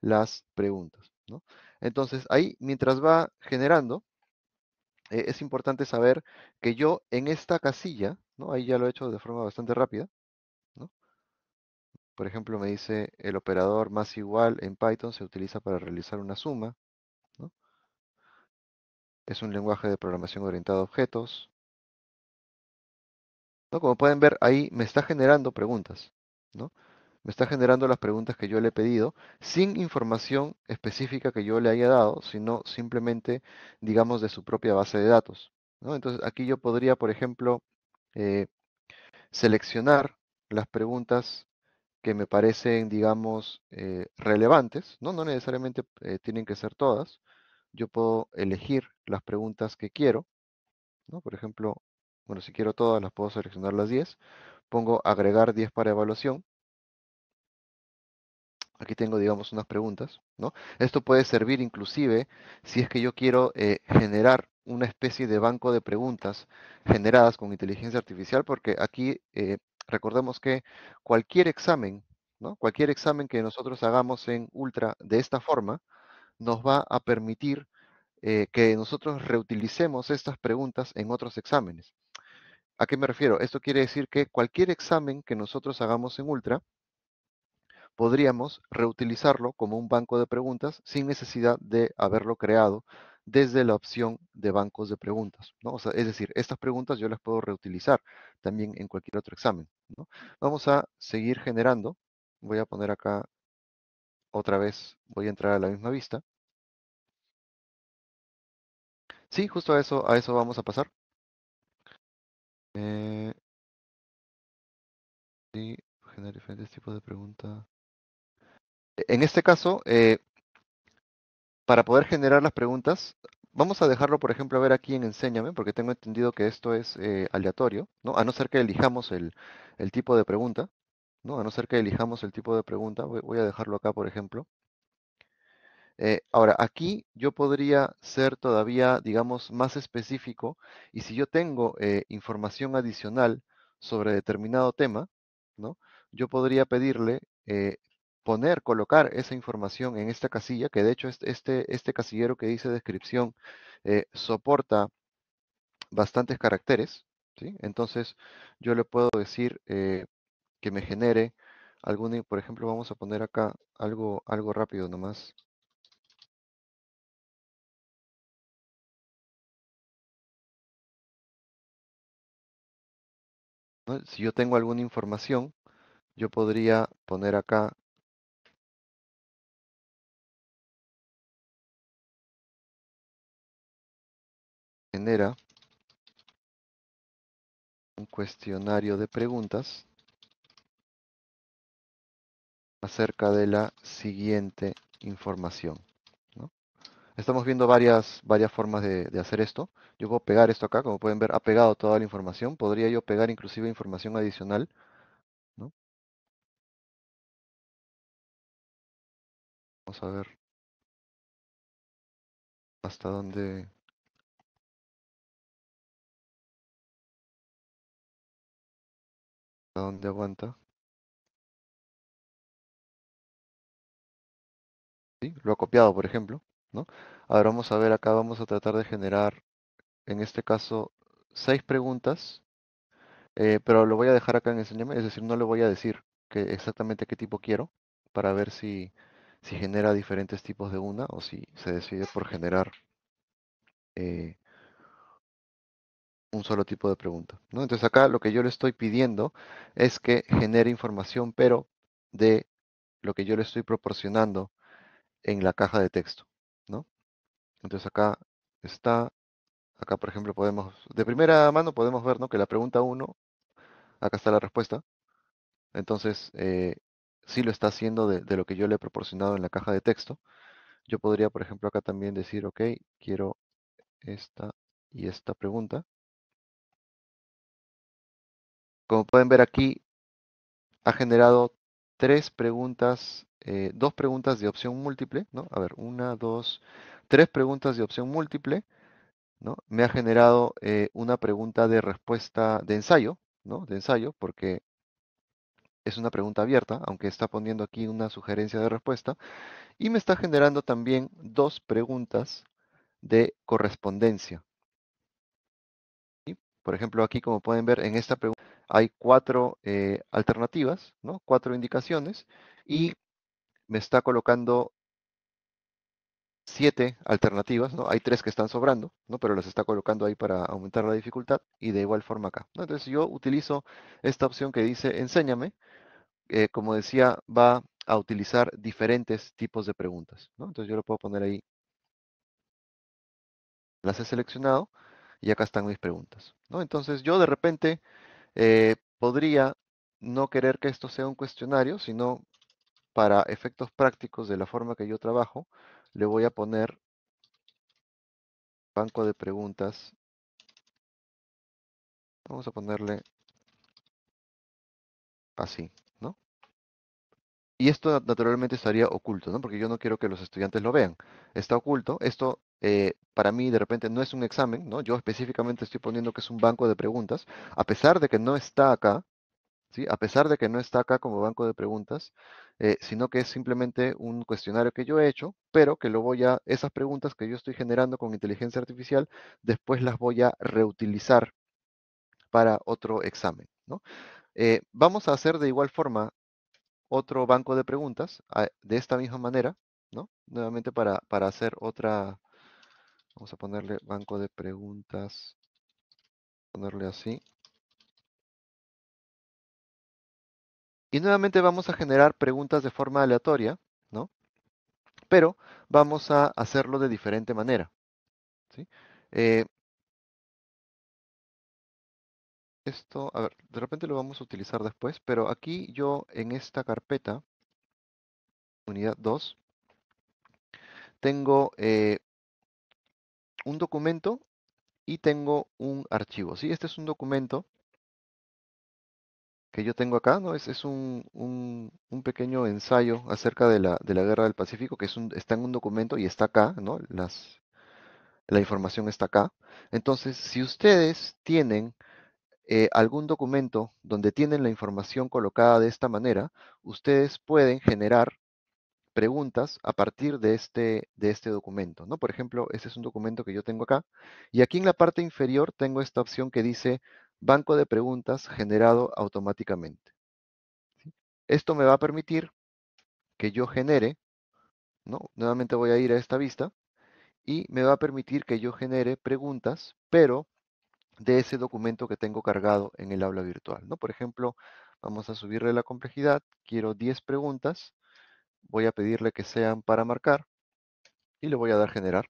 las preguntas. ¿no? Entonces, ahí, mientras va generando, eh, es importante saber que yo en esta casilla, ¿no? ahí ya lo he hecho de forma bastante rápida, ¿no? por ejemplo, me dice el operador más igual en Python se utiliza para realizar una suma, ¿no? es un lenguaje de programación orientado a objetos. ¿no? Como pueden ver, ahí me está generando preguntas. ¿no? me está generando las preguntas que yo le he pedido sin información específica que yo le haya dado, sino simplemente, digamos, de su propia base de datos. Entonces, aquí yo podría, por ejemplo, eh, seleccionar las preguntas que me parecen, digamos, eh, relevantes. ¿no? no necesariamente eh, tienen que ser todas. Yo puedo elegir las preguntas que quiero. Por ejemplo, bueno, si quiero todas, las puedo seleccionar las 10. Pongo agregar 10 para evaluación. Aquí tengo, digamos, unas preguntas, ¿no? Esto puede servir inclusive si es que yo quiero eh, generar una especie de banco de preguntas generadas con inteligencia artificial, porque aquí eh, recordemos que cualquier examen, ¿no? Cualquier examen que nosotros hagamos en Ultra de esta forma, nos va a permitir eh, que nosotros reutilicemos estas preguntas en otros exámenes. ¿A qué me refiero? Esto quiere decir que cualquier examen que nosotros hagamos en Ultra, podríamos reutilizarlo como un banco de preguntas sin necesidad de haberlo creado desde la opción de bancos de preguntas. ¿no? es decir, estas preguntas yo las puedo reutilizar también en cualquier otro examen. Vamos a seguir generando. Voy a poner acá otra vez, voy a entrar a la misma vista. Sí, justo a eso, a eso vamos a pasar. Eh, sí, generar diferentes tipos de preguntas. En este caso, eh, para poder generar las preguntas, vamos a dejarlo, por ejemplo, a ver aquí en Enséñame, porque tengo entendido que esto es eh, aleatorio, ¿no? A no ser que elijamos el, tipo de pregunta, ¿no? A no ser que elijamos el tipo de pregunta, voy, a dejarlo acá, por ejemplo. Eh, ahora, aquí yo podría ser todavía, digamos, más específico y si yo tengo información adicional sobre determinado tema, ¿no? Yo podría pedirle poner, colocar esa información en esta casilla, que de hecho este, este, este casillero que dice descripción eh, soporta bastantes caracteres, ¿sí? Entonces yo le puedo decir eh, que me genere algún por ejemplo, vamos a poner acá algo, algo rápido nomás. Si yo tengo alguna información, yo podría poner acá genera un cuestionario de preguntas acerca de la siguiente información. Estamos viendo varias, varias formas de, hacer esto. Yo puedo pegar esto acá, como pueden ver, ha pegado toda la información. Podría yo pegar inclusive información adicional. Vamos a ver hasta dónde dónde aguanta? ¿Sí? Lo ha copiado, por ejemplo. ¿no? Ahora vamos a ver acá, vamos a tratar de generar, en este caso, seis preguntas, eh, pero lo voy a dejar acá en señor es decir, no le voy a decir que exactamente qué tipo quiero, para ver si, si genera diferentes tipos de una o si se decide por generar eh, un solo tipo de pregunta. ¿no? Entonces acá lo que yo le estoy pidiendo es que genere información, pero de lo que yo le estoy proporcionando en la caja de texto. ¿no? Entonces acá está, acá por ejemplo podemos, de primera mano podemos ver que la pregunta 1, acá está la respuesta. Entonces si eh, sí lo está haciendo de lo que yo le he proporcionado en la caja de texto. Yo podría, por ejemplo, acá también decir, ok, quiero esta y esta pregunta. Como pueden ver aquí, ha generado tres preguntas, eh, dos preguntas de opción múltiple, A ver, una, dos, tres preguntas de opción múltiple, Me ha generado eh, una pregunta de respuesta de ensayo, ¿no? De ensayo, porque es una pregunta abierta, aunque está poniendo aquí una sugerencia de respuesta, y me está generando también dos preguntas de correspondencia. Por ejemplo, aquí como pueden ver en esta pregunta, hay cuatro eh, alternativas, ¿no? cuatro indicaciones, y me está colocando siete alternativas, ¿no? Hay tres que están sobrando, ¿no? Pero las está colocando ahí para aumentar la dificultad y de igual forma acá. Entonces yo utilizo esta opción que dice enséñame. Eh, como decía, va a utilizar diferentes tipos de preguntas, ¿no? Entonces yo lo puedo poner ahí. Las he seleccionado y acá están mis preguntas, ¿no? Entonces yo de repente eh, podría no querer que esto sea un cuestionario, sino para efectos prácticos de la forma que yo trabajo, le voy a poner banco de preguntas. Vamos a ponerle así. Y esto naturalmente estaría oculto, ¿no? Porque yo no quiero que los estudiantes lo vean. Está oculto. Esto eh, para mí de repente no es un examen, ¿no? Yo específicamente estoy poniendo que es un banco de preguntas. A pesar de que no está acá, ¿sí? A pesar de que no está acá como banco de preguntas, eh, sino que es simplemente un cuestionario que yo he hecho, pero que lo voy a, esas preguntas que yo estoy generando con inteligencia artificial, después las voy a reutilizar para otro examen, ¿no? Eh, vamos a hacer de igual forma otro banco de preguntas ah, de esta misma manera, ¿no? Nuevamente para, hacer otra, vamos a ponerle banco de preguntas, ponerle así. Y nuevamente vamos a generar preguntas de forma aleatoria, ¿no? Pero vamos a hacerlo de diferente manera. ¿sí? Eh, esto, a ver, de repente lo vamos a utilizar después, pero aquí yo en esta carpeta, unidad 2, tengo eh, un documento y tengo un archivo. ¿sí? Este es un documento que yo tengo acá, ¿no? Es, es un, un, un, pequeño ensayo acerca de la, de la guerra del Pacífico, que es un, está en un documento y está acá, ¿no? Las, la información está acá. Entonces, si ustedes tienen eh, algún documento donde tienen la información colocada de esta manera, ustedes pueden generar preguntas a partir de este, este documento. ¿no? Por ejemplo, este es un documento que yo tengo acá. Y aquí en la parte inferior tengo esta opción que dice banco de preguntas generado automáticamente. Esto me va a permitir que yo genere, ¿no? nuevamente voy a ir a esta vista, y me va a permitir que yo genere preguntas, pero de ese documento que tengo cargado en el aula virtual. ¿no? Por ejemplo, vamos a subirle la complejidad. Quiero 10 preguntas. Voy a pedirle que sean para marcar y le voy a dar generar.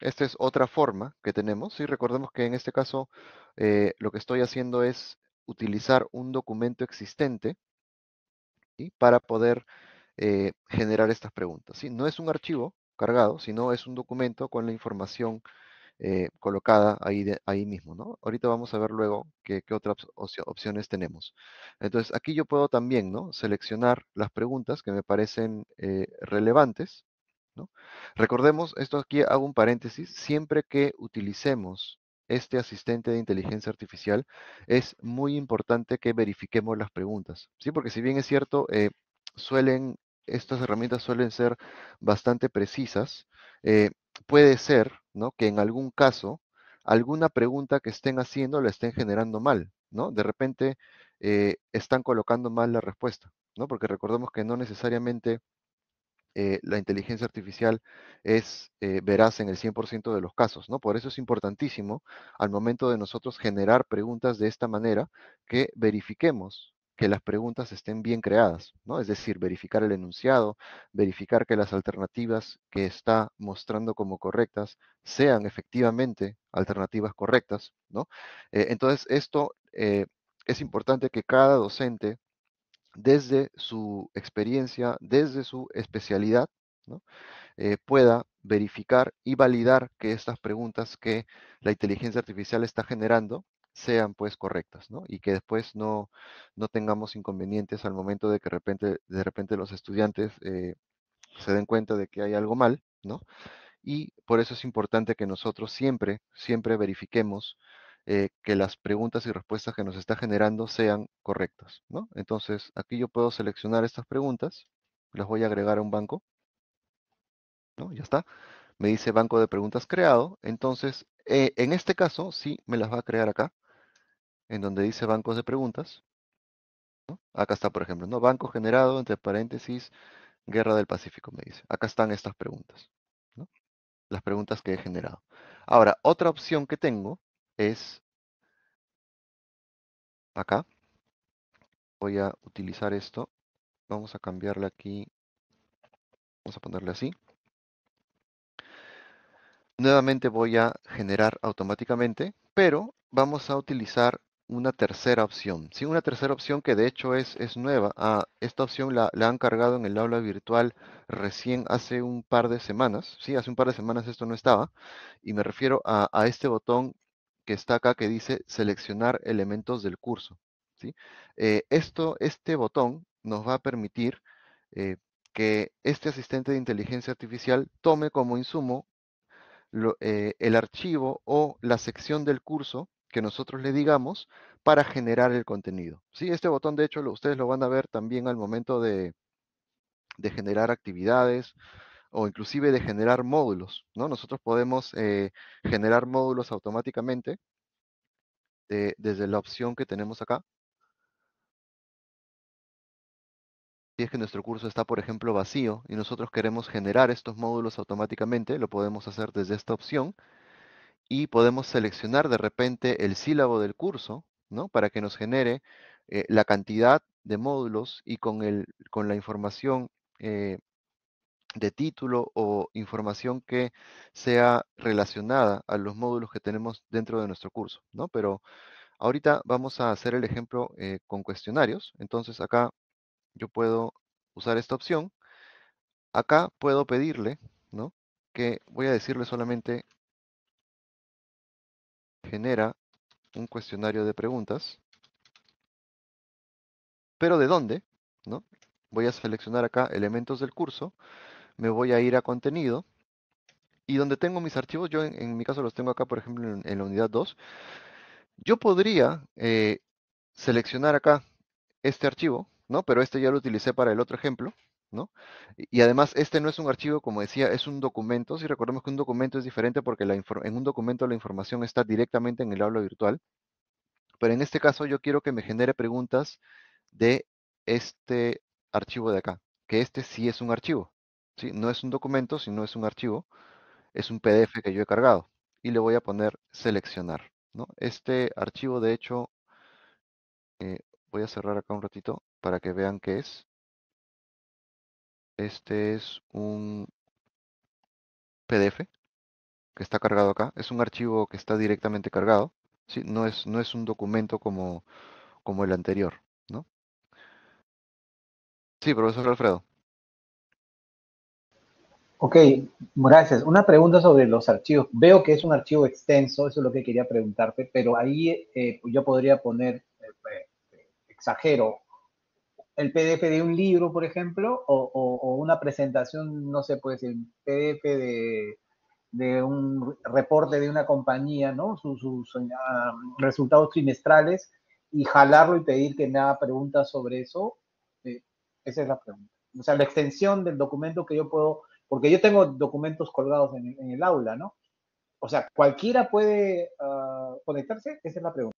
Esta es otra forma que tenemos. y Recordemos que en este caso eh, lo que estoy haciendo es utilizar un documento existente y para poder eh, generar estas preguntas. No es un archivo cargado, sino es un documento con la información eh, colocada ahí, ahí mismo, ¿no? Ahorita vamos a ver luego qué, otras opciones tenemos. Entonces, aquí yo puedo también, ¿no? Seleccionar las preguntas que me parecen eh, relevantes, ¿no? Recordemos, esto aquí hago un paréntesis, siempre que utilicemos este asistente de inteligencia artificial, es muy importante que verifiquemos las preguntas, ¿sí? Porque si bien es cierto, eh, suelen, estas herramientas suelen ser bastante precisas, puede ser ¿no? que en algún caso alguna pregunta que estén haciendo la estén generando mal, ¿no? De repente eh, están colocando mal la respuesta, ¿no? Porque recordemos que no necesariamente eh, la inteligencia artificial es eh, veraz en el 100% de los casos, ¿no? Por eso es importantísimo al momento de nosotros generar preguntas de esta manera que verifiquemos que las preguntas estén bien creadas, ¿no? Es decir, verificar el enunciado, verificar que las alternativas que está mostrando como correctas sean efectivamente alternativas correctas, ¿no? Eh, entonces, esto eh, es importante que cada docente, desde su experiencia, desde su especialidad, ¿no? Eh, pueda verificar y validar que estas preguntas que la inteligencia artificial está generando sean pues correctas, ¿no? Y que después no, no tengamos inconvenientes al momento de que de repente, de repente los estudiantes eh, se den cuenta de que hay algo mal, ¿no? Y por eso es importante que nosotros siempre, siempre verifiquemos eh, que las preguntas y respuestas que nos está generando sean correctas, ¿no? Entonces, aquí yo puedo seleccionar estas preguntas, las voy a agregar a un banco, ¿no? Ya está. Me dice banco de preguntas creado, entonces eh, en este caso sí me las va a crear acá en donde dice bancos de preguntas. Acá está, por ejemplo, ¿no? Banco generado, entre paréntesis, Guerra del Pacífico, me dice. Acá están estas preguntas, Las preguntas que he generado. Ahora, otra opción que tengo es acá. Voy a utilizar esto. Vamos a cambiarle aquí. Vamos a ponerle así. Nuevamente voy a generar automáticamente, pero vamos a utilizar una tercera opción. Sí, una tercera opción que de hecho es, es nueva. Ah, esta opción la, han cargado en el aula virtual recién hace un par de semanas. Sí, hace un par de semanas esto no estaba. Y me refiero a, este botón que está acá que dice seleccionar elementos del curso. Eh, esto, este botón nos va a permitir eh, que este asistente de inteligencia artificial tome como insumo eh, el archivo o la sección del curso que nosotros le digamos para generar el contenido. ¿sí? Este botón, de hecho, lo, ustedes lo van a ver también al momento de, de generar actividades o inclusive de generar módulos. ¿no? Nosotros podemos eh, generar módulos automáticamente desde la opción que tenemos acá. Si es que nuestro curso está, por ejemplo, vacío y nosotros queremos generar estos módulos automáticamente, lo podemos hacer desde esta opción y podemos seleccionar de repente el sílabo del curso, ¿no? Para que nos genere eh, la cantidad de módulos y con, con la información eh, de título o información que sea relacionada a los módulos que tenemos dentro de nuestro curso, ¿no? Pero ahorita vamos a hacer el ejemplo eh, con cuestionarios. Entonces acá yo puedo usar esta opción. Acá puedo pedirle, ¿no? Que voy a decirle solamente genera un cuestionario de preguntas. Pero ¿de dónde? ¿No? Voy a seleccionar acá elementos del curso, me voy a ir a contenido y donde tengo mis archivos, yo en, mi caso los tengo acá, por ejemplo, en, la unidad 2. Yo podría eh, seleccionar acá este archivo, ¿no? Pero este ya lo utilicé para el otro ejemplo. ¿no? Y además, este no es un archivo, como decía, es un documento. Si recordemos que un documento es diferente porque en un documento la información está directamente en el aula virtual. Pero en este caso yo quiero que me genere preguntas de este archivo de acá, que este sí es un archivo. ¿sí? No es un documento, sino es un archivo. Es un PDF que yo he cargado. Y le voy a poner seleccionar. ¿no? Este archivo, de hecho, eh, voy a cerrar acá un ratito para que vean qué es. Este es un PDF que está cargado acá. Es un archivo que está directamente cargado. ¿sí? No, es, no es un documento como, como el anterior. ¿no? Sí, profesor Alfredo. Ok, gracias. Una pregunta sobre los archivos. Veo que es un archivo extenso, eso es lo que quería preguntarte, pero ahí eh, yo podría poner, eh, eh, exagero, el PDF de un libro, por ejemplo, o, una presentación, no sé, pues el PDF de, un reporte de una compañía, ¿no? Sus, ah, resultados trimestrales y jalarlo y pedir que me haga preguntas sobre eso. Eh, esa es la pregunta. O sea, la extensión del documento que yo puedo, porque yo tengo documentos colgados en, el aula, ¿no? O sea, ¿cualquiera puede ah, conectarse? Esa es la pregunta.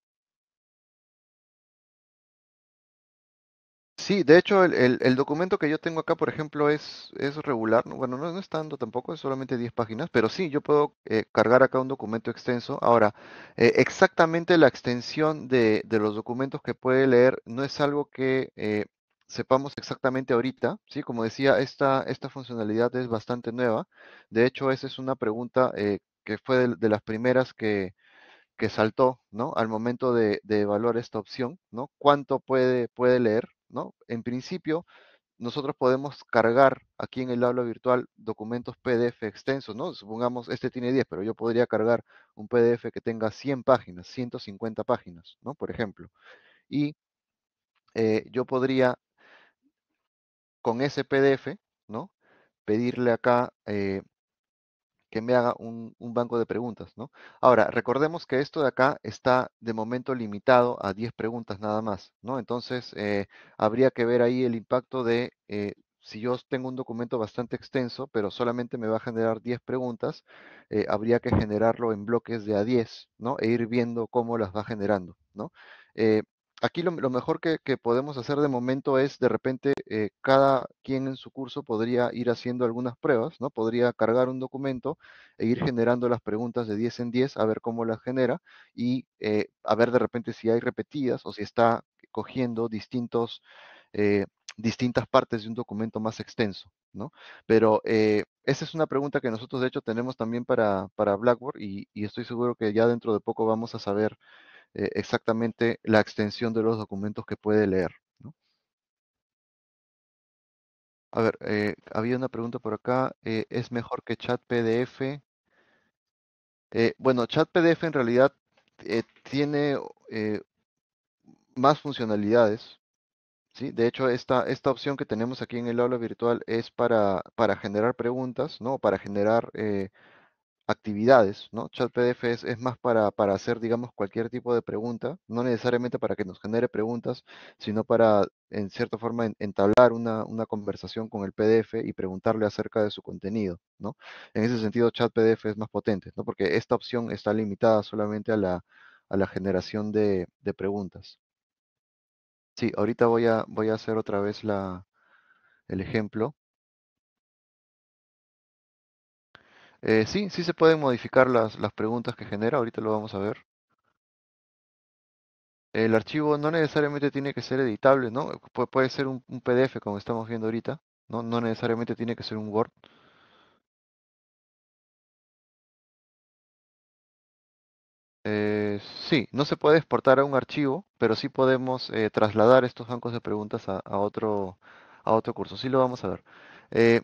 Sí, de hecho, el, el, documento que yo tengo acá, por ejemplo, es, es regular. Bueno, no, no es tanto tampoco, es solamente 10 páginas, pero sí, yo puedo eh, cargar acá un documento extenso. Ahora, eh, exactamente la extensión de, los documentos que puede leer no es algo que eh, sepamos exactamente ahorita, ¿sí? Como decía, esta, esta funcionalidad es bastante nueva. De hecho, esa es una pregunta que fue de, las primeras que, que saltó, ¿no? Al momento de, de, evaluar esta opción, ¿no? ¿Cuánto puede, puede leer, en principio, nosotros podemos cargar aquí en el aula virtual documentos PDF extensos, ¿no? Supongamos, este tiene 10, pero yo podría cargar un PDF que tenga 100 páginas, 150 páginas, ¿no? Por ejemplo. Y eh, yo podría, con ese PDF, ¿no? Pedirle acá eh, que me haga un, banco de preguntas, ¿no? Ahora, recordemos que esto de acá está de momento limitado a 10 preguntas nada más, ¿no? Entonces, eh, habría que ver ahí el impacto de, eh, si yo tengo un documento bastante extenso, pero solamente me va a generar 10 preguntas, eh, habría que generarlo en bloques de a 10, ¿no? E ir viendo cómo las va generando, ¿no? aquí lo, lo mejor que, podemos hacer de momento es, de repente, eh, cada quien en su curso podría ir haciendo algunas pruebas, ¿no? Podría cargar un documento e ir generando las preguntas de 10 en 10, a ver cómo las genera y eh, a ver de repente si hay repetidas o si está cogiendo distintos... Eh, distintas partes de un documento más extenso, ¿no? Pero esa es una pregunta que nosotros de hecho tenemos también para, para Blackboard y, estoy seguro que ya dentro de poco vamos a saber eh, exactamente la extensión de los documentos que puede leer. A ver, eh, había una pregunta por acá. Eh, ¿Es mejor que chat PDF? Eh, bueno, chat PDF en realidad tiene más funcionalidades. ¿sí? De hecho, esta, esta opción que tenemos aquí en el aula virtual es para, para generar preguntas, ¿no? para generar actividades, ¿no? Chat PDF es, más para, para, hacer, digamos, cualquier tipo de pregunta, no necesariamente para que nos genere preguntas, sino para, en cierta forma, entablar una, conversación con el PDF y preguntarle acerca de su contenido, ¿no? En ese sentido, Chat PDF es más potente, ¿no? Porque esta opción está limitada solamente a la, a la generación de, preguntas. Sí, ahorita voy a, voy a hacer otra vez la, el ejemplo Eh, sí, sí se pueden modificar las, las preguntas que genera, ahorita lo vamos a ver. El archivo no necesariamente tiene que ser editable, ¿no? puede ser un, PDF como estamos viendo ahorita, ¿no? No necesariamente tiene que ser un Word. Eh, sí, no se puede exportar a un archivo, pero sí podemos eh, trasladar estos bancos de preguntas a, a, otro, a otro curso. Sí lo vamos a ver. Eh,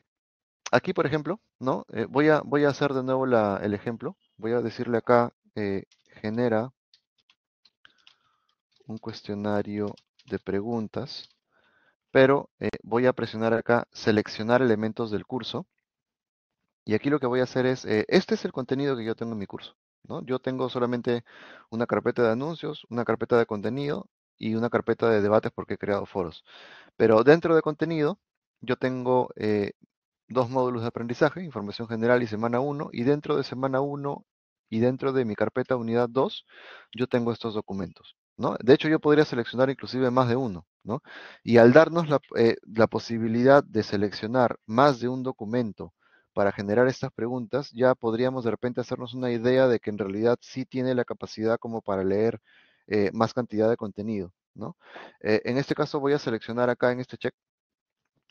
Aquí, por ejemplo, ¿no? Eh, voy, a, voy a hacer de nuevo el ejemplo. Voy a decirle acá, eh, genera un cuestionario de preguntas, pero eh, voy a presionar acá, seleccionar elementos del curso. Y aquí lo que voy a hacer es, este es el contenido que yo tengo en mi curso. ¿no? Yo tengo solamente una carpeta de anuncios, una carpeta de contenido y una carpeta de debates porque he creado foros. Pero dentro de contenido, yo tengo dos módulos de aprendizaje, información general y semana 1, y dentro de semana 1 y dentro de mi carpeta unidad 2, yo tengo estos documentos. ¿no? De hecho, yo podría seleccionar inclusive más de uno, ¿no? Y al darnos eh, la, posibilidad de seleccionar más de un documento para generar estas preguntas, ya podríamos de repente hacernos una idea de que en realidad sí tiene la capacidad como para leer eh, más cantidad de contenido, ¿no? Eh, en este caso voy a seleccionar acá en este check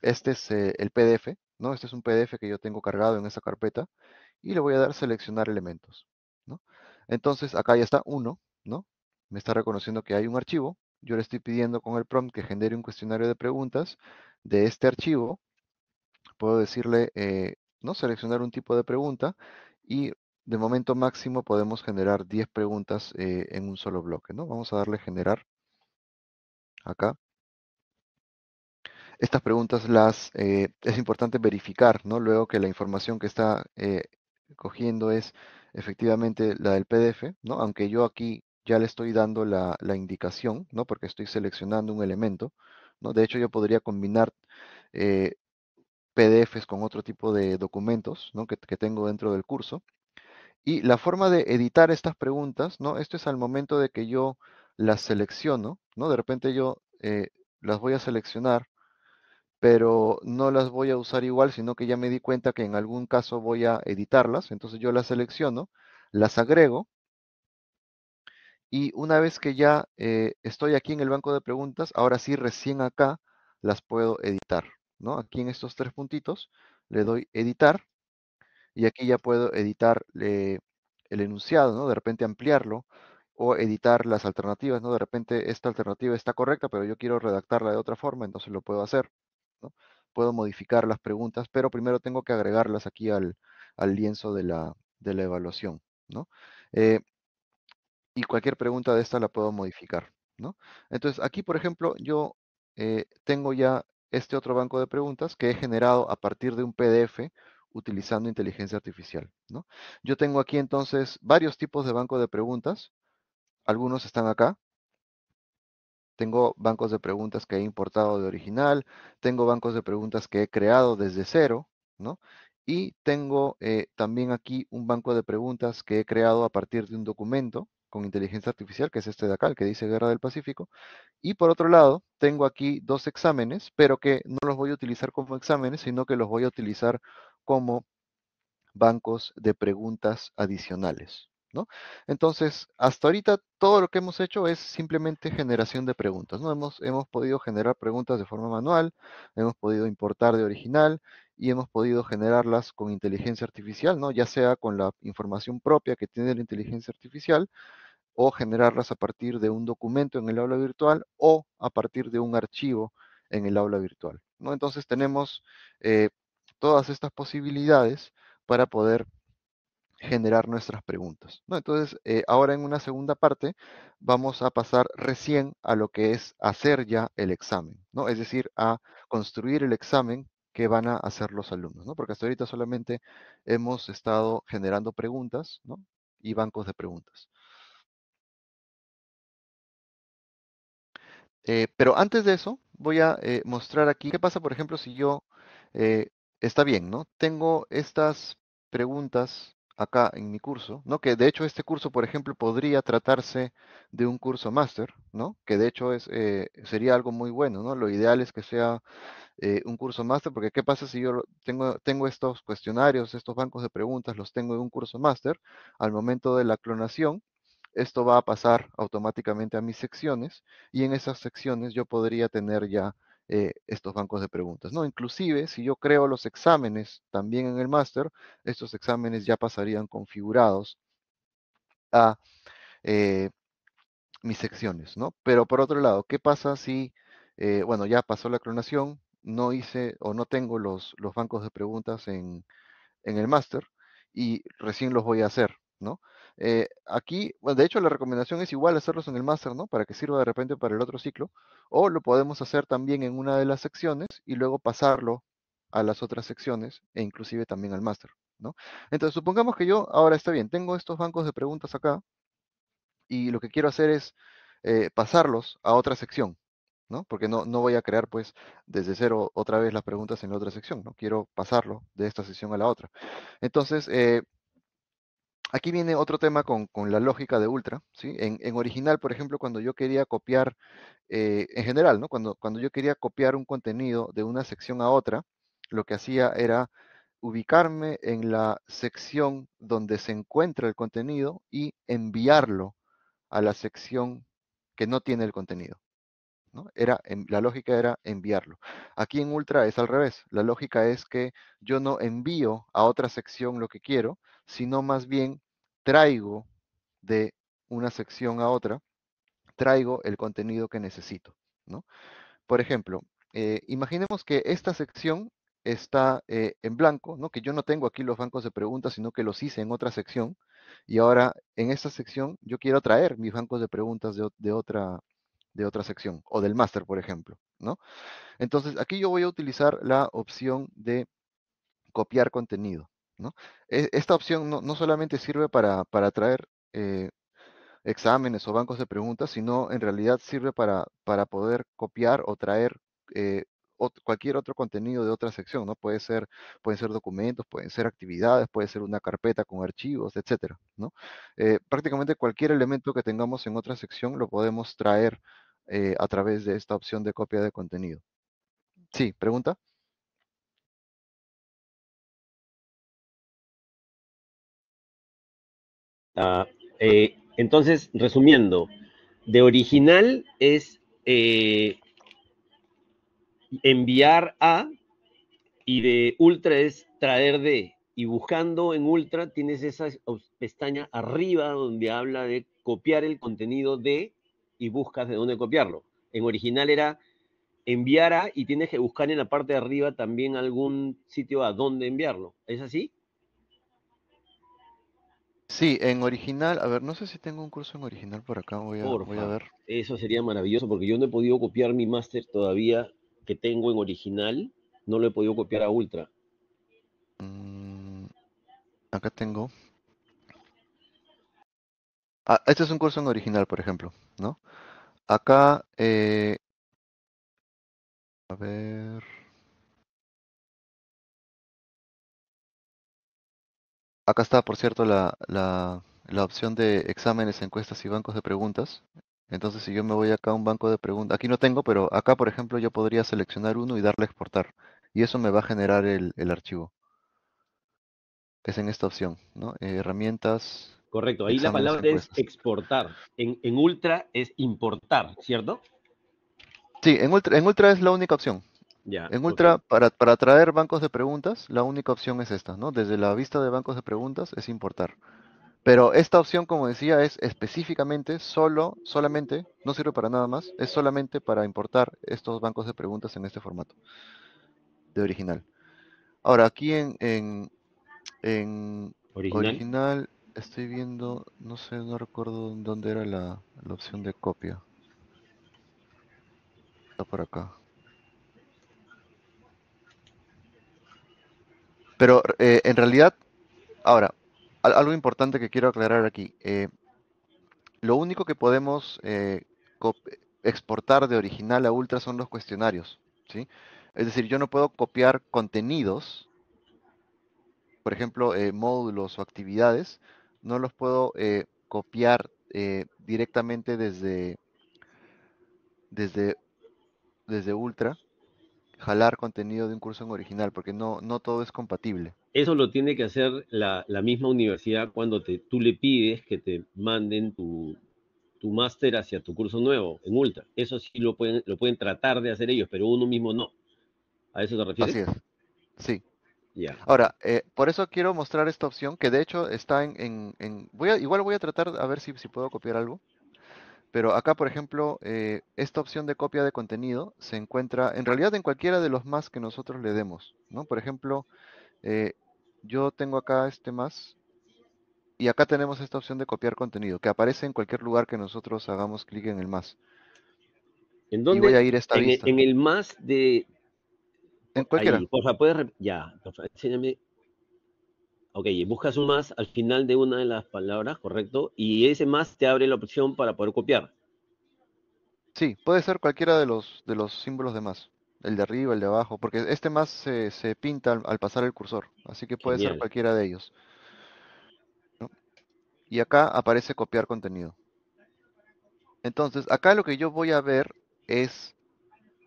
este es eh, el PDF, ¿no? Este es un PDF que yo tengo cargado en esa carpeta y le voy a dar seleccionar elementos, ¿no? Entonces, acá ya está uno, ¿no? Me está reconociendo que hay un archivo. Yo le estoy pidiendo con el prompt que genere un cuestionario de preguntas de este archivo. Puedo decirle, eh, ¿no? Seleccionar un tipo de pregunta y de momento máximo podemos generar 10 preguntas eh, en un solo bloque, ¿no? Vamos a darle generar acá estas preguntas las eh, es importante verificar, ¿no? Luego que la información que está eh, cogiendo es efectivamente la del PDF, ¿no? Aunque yo aquí ya le estoy dando la, indicación, ¿no? Porque estoy seleccionando un elemento, ¿no? De hecho, yo podría combinar eh, PDFs con otro tipo de documentos, ¿no? Que, que tengo dentro del curso. Y la forma de editar estas preguntas, ¿no? Esto es al momento de que yo las selecciono, ¿no? De repente yo las voy a seleccionar pero no las voy a usar igual, sino que ya me di cuenta que en algún caso voy a editarlas. Entonces yo las selecciono, las agrego. Y una vez que ya eh, estoy aquí en el banco de preguntas, ahora sí recién acá las puedo editar. ¿no? Aquí en estos tres puntitos le doy editar. Y aquí ya puedo editar eh, el enunciado, ¿no? de repente ampliarlo o editar las alternativas, ¿no? De repente esta alternativa está correcta, pero yo quiero redactarla de otra forma, entonces lo puedo hacer. Puedo modificar las preguntas, pero primero tengo que agregarlas aquí al, al lienzo de la, de la evaluación, ¿no? Eh, y cualquier pregunta de esta la puedo modificar, ¿no? Entonces, aquí, por ejemplo, yo eh, tengo ya este otro banco de preguntas que he generado a partir de un PDF utilizando inteligencia artificial, ¿no? Yo tengo aquí entonces varios tipos de banco de preguntas. Algunos están acá, tengo bancos de preguntas que he importado de original, tengo bancos de preguntas que he creado desde cero, ¿no? Y tengo eh, también aquí un banco de preguntas que he creado a partir de un documento con inteligencia artificial, que es este de acá, el que dice Guerra del Pacífico. Y por otro lado, tengo aquí dos exámenes, pero que no los voy a utilizar como exámenes, sino que los voy a utilizar como bancos de preguntas adicionales. Entonces, hasta ahorita todo lo que hemos hecho es simplemente generación de preguntas, ¿no? Hemos, hemos podido generar preguntas de forma manual, hemos podido importar de original y hemos podido generarlas con inteligencia artificial, ¿no? Ya sea con la información propia que tiene la inteligencia artificial o generarlas a partir de un documento en el aula virtual o a partir de un archivo en el aula virtual, ¿no? Entonces tenemos eh, todas estas posibilidades para poder generar nuestras preguntas. ¿no? Entonces, eh, ahora en una segunda parte vamos a pasar recién a lo que es hacer ya el examen, ¿no? es decir, a construir el examen que van a hacer los alumnos, ¿no? porque hasta ahorita solamente hemos estado generando preguntas ¿no? y bancos de preguntas. Eh, pero antes de eso, voy a eh, mostrar aquí qué pasa, por ejemplo, si yo, está bien, ¿no? Tengo estas preguntas acá en mi curso, ¿no? Que de hecho este curso, por ejemplo, podría tratarse de un curso máster, ¿no? Que de hecho es, eh, sería algo muy bueno, ¿no? Lo ideal es que sea eh, un curso máster, porque ¿qué pasa si yo tengo, tengo estos cuestionarios, estos bancos de preguntas, los tengo en un curso máster? Al momento de la clonación, esto va a pasar automáticamente a mis secciones y en esas secciones yo podría tener ya eh, estos bancos de preguntas. ¿no? Inclusive, si yo creo los exámenes también en el máster, estos exámenes ya pasarían configurados a eh, mis secciones. ¿no? Pero por otro lado, ¿qué pasa si, eh, bueno, ya pasó la clonación, no hice o no tengo los, los bancos de preguntas en, en el máster y recién los voy a hacer? ¿no? Eh, aquí, de hecho la recomendación es igual hacerlos en el máster, ¿no? Para que sirva de repente para el otro ciclo. O lo podemos hacer también en una de las secciones y luego pasarlo a las otras secciones e inclusive también al máster, ¿no? Entonces, supongamos que yo, ahora está bien, tengo estos bancos de preguntas acá y lo que quiero hacer es eh, pasarlos a otra sección, ¿no? Porque no, no, voy a crear, pues, desde cero otra vez las preguntas en la otra sección, ¿no? Quiero pasarlo de esta sección a la otra. Entonces, eh, Aquí viene otro tema con, la lógica de Ultra. ¿sí? En, original, por ejemplo, cuando yo quería copiar, eh, en general, ¿no? cuando, cuando yo quería copiar un contenido de una sección a otra, lo que hacía era ubicarme en la sección donde se encuentra el contenido y enviarlo a la sección que no tiene el contenido. ¿no? Era, la lógica era enviarlo. Aquí en Ultra es al revés. La lógica es que yo no envío a otra sección lo que quiero, sino más bien traigo de una sección a otra, traigo el contenido que necesito. ¿no? Por ejemplo, eh, imaginemos que esta sección está eh, en blanco, ¿no? que yo no tengo aquí los bancos de preguntas, sino que los hice en otra sección. Y ahora en esta sección yo quiero traer mis bancos de preguntas de, de otra, de otra sección o del máster, por ejemplo. ¿no? Entonces aquí yo voy a utilizar la opción de copiar contenido. E-, esta opción no, solamente sirve para, traer eh, exámenes o bancos de preguntas, sino en realidad sirve para, poder copiar o traer eh, cualquier otro contenido de otra sección, ¿no? Puede ser, pueden ser documentos, pueden ser actividades, puede ser una carpeta con archivos, etcétera, eh, prácticamente cualquier elemento que tengamos en otra sección lo podemos traer a través de esta opción de copia de contenido. Sí, pregunta. Ah, eh, entonces, resumiendo, de original es eh, enviar a y de ultra es traer de. Y buscando en ultra tienes esa pestaña arriba donde habla de copiar el contenido de y buscas de dónde copiarlo. En original era enviar a y tienes que buscar en la parte de arriba también algún sitio a dónde enviarlo. ¿Es así? Sí, en original, a ver, no sé si tengo un curso en original por acá, voy a, voy a ver. Eso sería maravilloso porque yo no he podido copiar mi máster todavía que tengo en original, no lo he podido copiar a Ultra. Mm, acá tengo. Ah, este es un curso en original, por ejemplo, ¿no? Acá, eh, a ver. Acá está, por cierto, la, la, la, opción de exámenes, encuestas y bancos de preguntas. Entonces, si yo me voy acá a un banco de preguntas, aquí no tengo, pero acá, por ejemplo, yo podría seleccionar uno y darle a exportar. Y eso me va a generar el, el archivo. Es en esta opción, ¿no? Eh, herramientas. Correcto, ahí la palabra es exportar. En, en, Ultra es importar, ¿cierto? Sí, en Ultra, en Ultra es la única opción en Ultra, para, para traer bancos de preguntas, la única opción es esta, ¿no? Desde la vista de bancos de preguntas es importar. Pero esta opción, como decía, es específicamente solo, solamente, no sirve para nada más, es solamente para importar estos bancos de preguntas en este formato de original. Ahora, aquí en, en, ¿Original? estoy viendo, no sé, no recuerdo dónde era la, la opción de copia. Está por acá. Pero eh, en realidad, ahora, algo importante que quiero aclarar aquí. Eh, lo único que podemos eh, exportar de original a ultra son los cuestionarios. ¿sí? Es decir, yo no puedo copiar contenidos, por ejemplo, módulos o actividades, no los puedo copiar directamente desde, desde, desde ultra, jalar contenido de un curso en original, porque no, no todo es compatible. Eso lo tiene que hacer la, la misma universidad cuando te, tú le pides que te manden tu, tu máster hacia tu curso nuevo en Ultra. Eso sí lo pueden, lo pueden tratar de hacer ellos, pero uno mismo no. ¿A eso te refieres? Así es. Sí. Ya. Ahora, eh, por eso quiero mostrar esta opción que de hecho está en... en, en voy igual voy a tratar a ver si, si puedo copiar algo. Pero acá, por ejemplo, eh, esta opción de copia de contenido se encuentra en realidad en cualquiera de los más que nosotros le demos. ¿no? Por ejemplo, eh, yo tengo acá este más y acá tenemos esta opción de copiar contenido que aparece en cualquier lugar que nosotros hagamos clic en el más. ¿En dónde? voy a ir esta en, El, en el más de... En cualquiera. Ahí, o Ya, enséñame Ok, buscas un más al final de una de las palabras, correcto, y ese más te abre la opción para poder copiar. Sí, puede ser cualquiera de los, de los símbolos de más, el de arriba, el de abajo, porque este más se, pinta al, pasar el cursor, así que puede ser cualquiera de ellos. Y acá aparece copiar contenido. Entonces, acá lo que yo voy a ver es,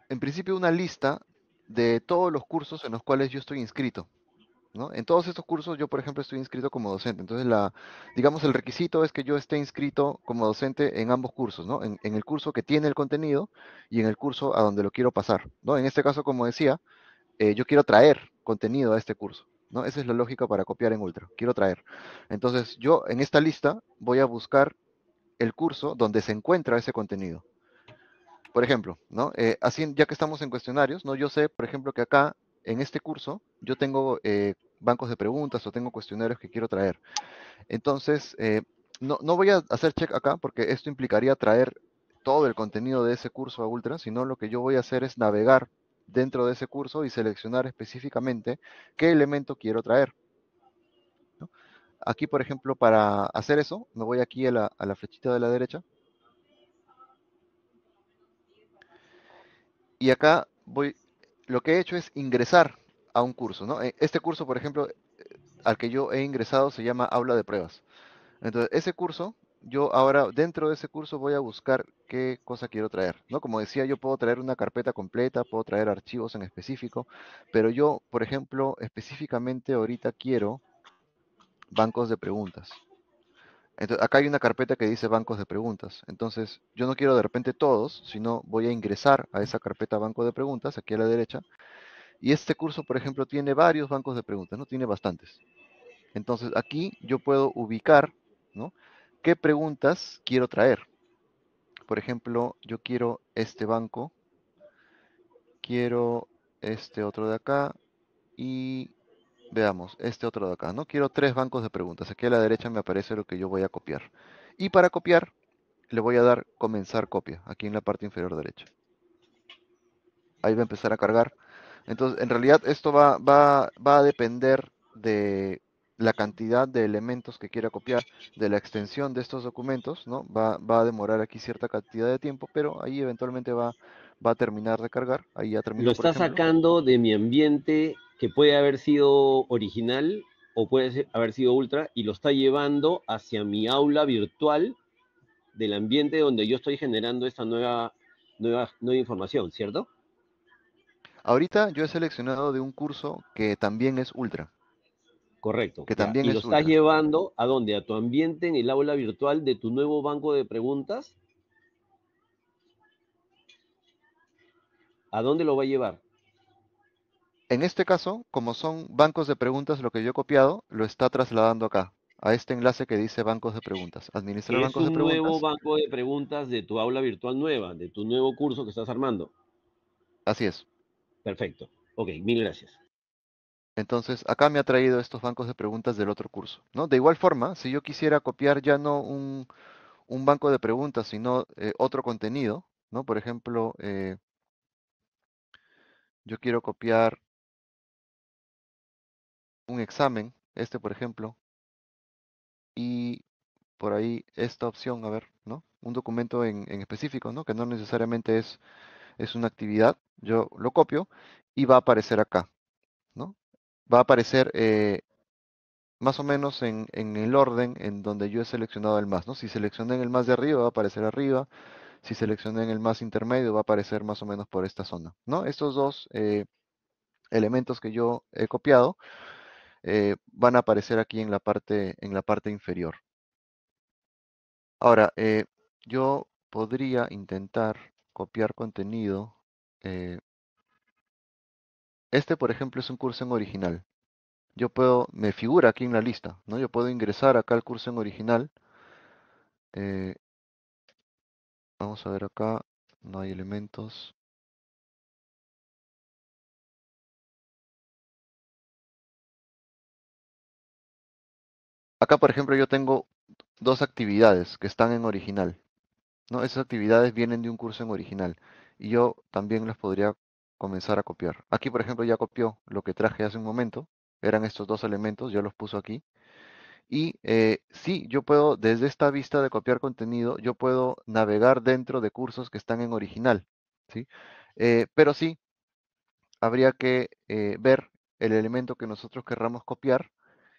en principio, una lista de todos los cursos en los cuales yo estoy inscrito. En todos estos cursos yo, por ejemplo, estoy inscrito como docente. Entonces, digamos, el requisito es que yo esté inscrito como docente en ambos cursos, En, el curso que tiene el contenido y en el curso a donde lo quiero pasar, En este caso, como decía, eh, yo quiero traer contenido a este curso. ¿No? Esa es la lógica para copiar en Ultra. Quiero traer. Entonces, yo en esta lista voy a buscar el curso donde se encuentra ese contenido. Por ejemplo, eh, así, ya que estamos en cuestionarios, yo sé, por ejemplo, que acá en este curso yo tengo eh, bancos de preguntas o tengo cuestionarios que quiero traer. Entonces, eh, no, voy a hacer check acá porque esto implicaría traer todo el contenido de ese curso a Ultra, sino lo que yo voy a hacer es navegar dentro de ese curso y seleccionar específicamente qué elemento quiero traer. Aquí, por ejemplo, para hacer eso, me voy aquí a la, a la flechita de la derecha. Y acá voy, lo que he hecho es ingresar a un curso, ¿no? E, este curso, por ejemplo, eh, al que yo he ingresado se llama aula de pruebas. Entonces, ese curso, yo ahora dentro de ese curso voy a buscar qué cosa quiero traer, ¿no? Como decía, yo puedo traer una carpeta completa, puedo traer archivos en específico, pero yo, por ejemplo, específicamente ahorita quiero bancos de preguntas. Entonces, acá hay una carpeta que dice bancos de preguntas. Entonces, yo no quiero de repente todos, sino voy a ingresar a esa carpeta banco de preguntas, aquí a la derecha, y este curso, por ejemplo, tiene varios bancos de preguntas, ¿no? Tiene bastantes. Entonces, aquí yo puedo ubicar, ¿no? ¿Qué preguntas quiero traer? Por ejemplo, yo quiero este banco, quiero este otro de acá y veamos, este otro de acá, ¿no? Quiero tres bancos de preguntas. Aquí a la derecha me aparece lo que yo voy a copiar. Y para copiar, le voy a dar comenzar copia, aquí en la parte inferior derecha. Ahí va a empezar a cargar entonces, en realidad esto va, va, va a depender de la cantidad de elementos que quiera copiar, de la extensión de estos documentos, ¿no? Va, va a demorar aquí cierta cantidad de tiempo, pero ahí eventualmente va, va a terminar de cargar. Ahí ya terminó. Lo está sacando de mi ambiente que puede haber sido original o puede haber sido ultra y lo está llevando hacia mi aula virtual del ambiente donde yo estoy generando esta nueva, nueva, nueva información, ¿cierto? Ahorita yo he seleccionado de un curso que también es ultra. Correcto. Que también y lo está estás llevando a dónde? A tu ambiente en el aula virtual de tu nuevo banco de preguntas. ¿A dónde lo va a llevar? En este caso, como son bancos de preguntas, lo que yo he copiado lo está trasladando acá, a este enlace que dice bancos de preguntas. Administrar bancos de preguntas. Es nuevo banco de preguntas de tu aula virtual nueva, de tu nuevo curso que estás armando. Así es. Perfecto. Ok, mil gracias. Entonces, acá me ha traído estos bancos de preguntas del otro curso. ¿no? De igual forma, si yo quisiera copiar ya no un, un banco de preguntas, sino eh, otro contenido, ¿no? Por ejemplo, eh, yo quiero copiar un examen, este por ejemplo, y por ahí esta opción, a ver, ¿no? Un documento en, en específico, ¿no? Que no necesariamente es es una actividad, yo lo copio y va a aparecer acá, ¿no? Va a aparecer eh, más o menos en, el orden en donde yo he seleccionado el más, ¿no? Si seleccioné en el más de arriba, va a aparecer arriba. Si seleccioné en el más intermedio, va a aparecer más o menos por esta zona, ¿no? Estos dos eh, elementos que yo he copiado eh, van a aparecer aquí en la parte, en la parte inferior. Ahora, yo podría intentar copiar contenido. Eh este, por ejemplo, es un curso en original. Yo puedo, me figura aquí en la lista, ¿no? Yo puedo ingresar acá al curso en original. Eh, vamos a ver acá, no hay elementos. Acá, por ejemplo, yo tengo dos actividades que están en original. Esas actividades vienen de un curso en original y yo también las podría comenzar a copiar. Aquí, por ejemplo, ya copió lo que traje hace un momento. Eran estos dos elementos, yo los puso aquí. Y eh, sí, yo puedo, desde esta vista de copiar contenido, yo puedo navegar dentro de cursos que están en original. ¿sí? Eh, pero sí, habría que eh, ver el elemento que nosotros querramos copiar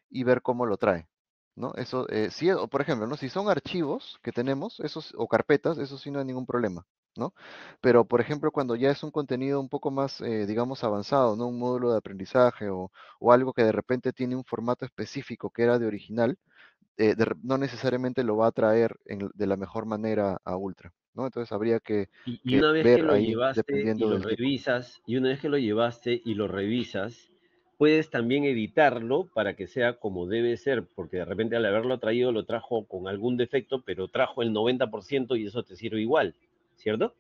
y ver cómo lo trae. ¿no? Eso, eh, si, por ejemplo, ¿no? si son archivos que tenemos, esos, o carpetas, eso sí no hay ningún problema, ¿no? Pero, por ejemplo, cuando ya es un contenido un poco más, eh, digamos, avanzado, ¿no? Un módulo de aprendizaje o, algo que de repente tiene un formato específico que era de original, eh, no necesariamente lo va a traer de la mejor manera a Ultra. ¿no? Entonces habría que, llevaste lo revisas, y una vez que lo llevaste y lo revisas, puedes también editarlo para que sea como debe ser, porque de repente al haberlo traído lo trajo con algún defecto, pero trajo el 90% y eso te sirve igual, ¿cierto?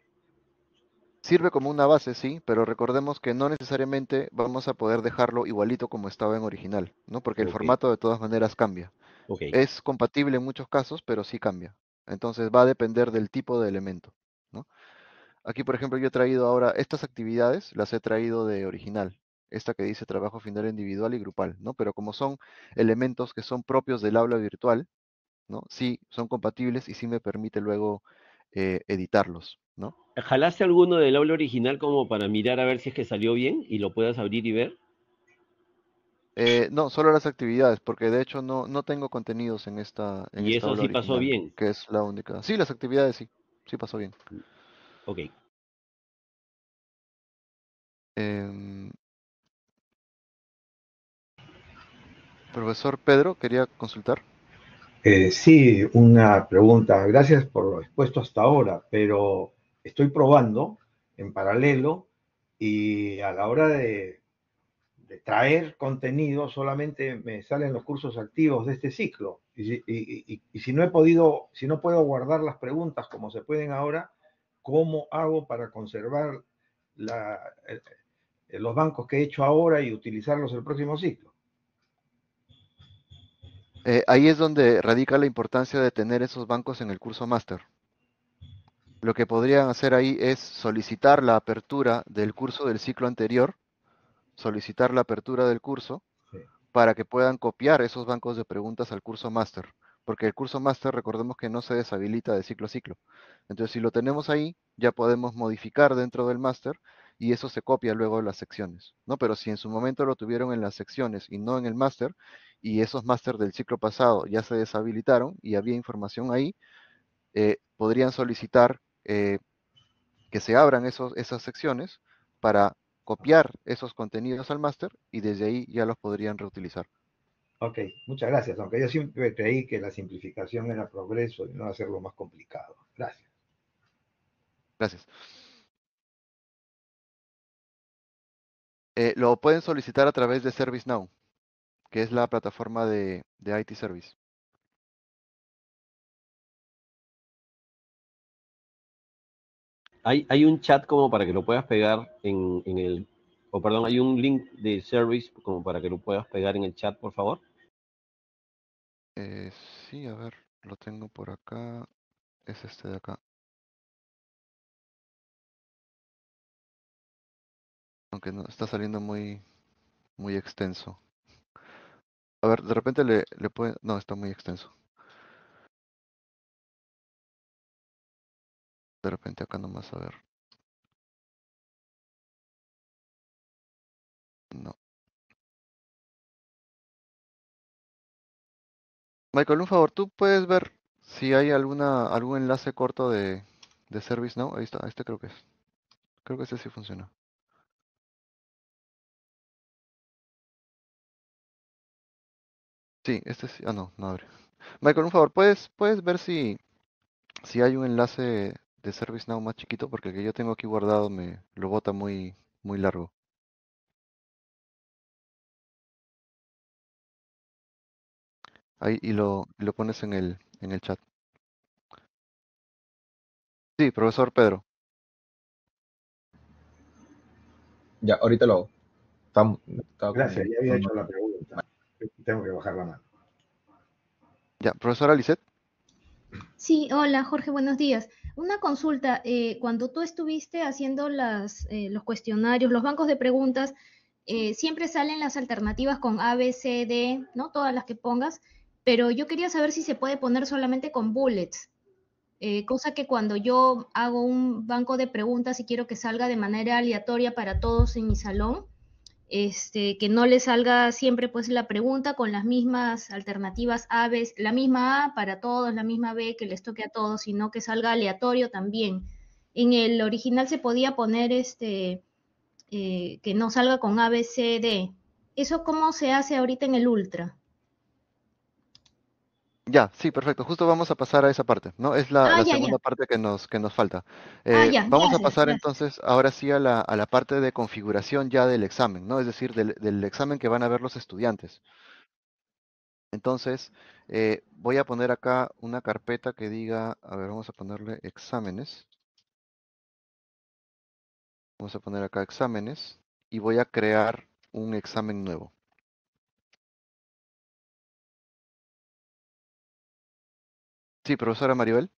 Sirve como una base, sí, pero recordemos que no necesariamente vamos a poder dejarlo igualito como estaba en original, ¿no? Porque el formato de todas maneras cambia. Es compatible en muchos casos, pero sí cambia. Entonces va a depender del tipo de elemento, ¿no? Aquí, por ejemplo, yo he traído ahora estas actividades, las he traído de original, esta que dice trabajo final individual y grupal, ¿no? Pero como son elementos que son propios del aula virtual, ¿no? Sí, son compatibles y sí me permite luego eh, editarlos, ¿no? ¿Jalaste alguno del aula original como para mirar a ver si es que salió bien y lo puedas abrir y ver? Eh, no, solo las actividades, porque de hecho no, no tengo contenidos en esta. y eso sí pasó bien. Que es la única. Sí, las actividades sí, sí pasó bien. Ok. Em, Profesor Pedro, quería consultar. Eh, sí, una pregunta. Gracias por lo expuesto hasta ahora, pero estoy probando en paralelo y a la hora de, traer contenido solamente me salen los cursos activos de este ciclo. Y, si no he podido, si no puedo guardar las preguntas como se pueden ahora, ¿cómo hago para conservar eh, eh, los bancos que he hecho ahora y utilizarlos el próximo ciclo? Eh, ahí es donde radica la importancia de tener esos bancos en el curso máster. Lo que podrían hacer ahí es solicitar la apertura del curso del ciclo anterior, solicitar la apertura del curso para que puedan copiar esos bancos de preguntas al curso máster, porque el curso máster recordemos que no se deshabilita de ciclo a ciclo. Entonces, si lo tenemos ahí, ya podemos modificar dentro del máster y eso se copia luego en las secciones, ¿no? Pero si en su momento lo tuvieron en las secciones y no en el máster, y esos máster del ciclo pasado ya se deshabilitaron y había información ahí, eh, podrían solicitar eh, que se abran esos, esas secciones para copiar esos contenidos al máster y desde ahí ya los podrían reutilizar. Ok, muchas gracias. Aunque yo siempre creí que la simplificación era progreso y no hacerlo más complicado. Gracias. Gracias. Eh, lo pueden solicitar a través de ServiceNow que es la plataforma de, de IT Service. Hay, hay, un chat como para que lo puedas pegar en, en el, o perdón, hay un link de service como para que lo puedas pegar en el chat, por favor. Eh, sí, a ver, lo tengo por acá. Es este de acá. Aunque no, está saliendo muy, muy extenso. A ver, de repente le, le No, está muy extenso. De repente acá nomás, a ver. No. Michael, un favor, ¿tú puedes ver si hay alguna algún enlace corto de, de No, Ahí está, este creo que es. Creo que este sí funciona. Sí, este sí. Ah, no, no abre. Michael, un favor, ¿puedes, puedes ver si, si hay un enlace de ServiceNow más chiquito? Porque el que yo tengo aquí guardado me lo bota muy, muy largo. Ahí, y lo, lo pones en el, en el chat. Sí, profesor Pedro. Ya, ahorita lo hago. Gracias, ya había hecho la pregunta. Tengo que bajar la mano. Ya, profesora Lisette. Sí, hola Jorge, buenos días. Una consulta, eh, cuando tú estuviste haciendo las, eh, los cuestionarios, los bancos de preguntas, eh, siempre salen las alternativas con A, B, C, D, ¿no? Todas las que pongas, pero yo quería saber si se puede poner solamente con bullets, cosa que cuando yo hago un banco de preguntas y quiero que salga de manera aleatoria para todos en mi salón, este, que no le salga siempre pues la pregunta con las mismas alternativas A, B, la misma A para todos, la misma B que les toque a todos, sino que salga aleatorio también. En el original se podía poner este, eh, que no salga con A, B, C, D. ¿Eso cómo se hace ahorita en el Ultra? Ya, sí, perfecto. Justo vamos a pasar a esa parte, ¿no? Es la, ah, segunda parte que nos, que nos falta. Ah, eh, vamos a pasar entonces ahora sí a la, parte de configuración ya del examen, ¿no? Es decir, del, examen que van a ver los estudiantes. Entonces, eh, voy a poner acá una carpeta que diga, a ver, vamos a ponerle exámenes. Vamos a poner acá exámenes y voy a crear un examen nuevo. Sí, profesora Maribel.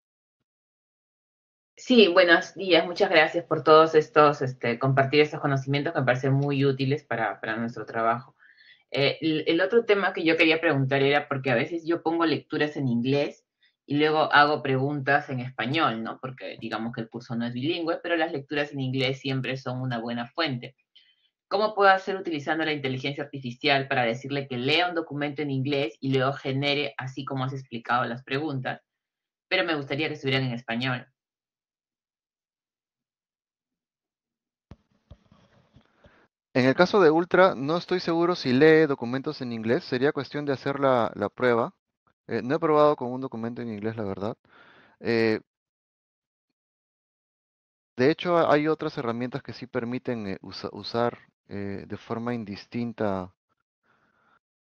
Sí, buenos días. Muchas gracias por todos estos, este, compartir estos conocimientos que me parecen muy útiles para, nuestro trabajo. Eh, el, el, otro tema que yo quería preguntar era porque a veces yo pongo lecturas en inglés y luego hago preguntas en español, ¿no? Porque digamos que el curso no es bilingüe, pero las lecturas en inglés siempre son una buena fuente. ¿Cómo puedo hacer utilizando la inteligencia artificial para decirle que lea un documento en inglés y luego genere, así como has explicado las preguntas, pero me gustaría que estuvieran en español. En el caso de Ultra, no estoy seguro si lee documentos en inglés. Sería cuestión de hacer la, prueba. Eh, no he probado con un documento en inglés, la verdad. Eh, de hecho, hay otras herramientas que sí permiten eh, usar de forma indistinta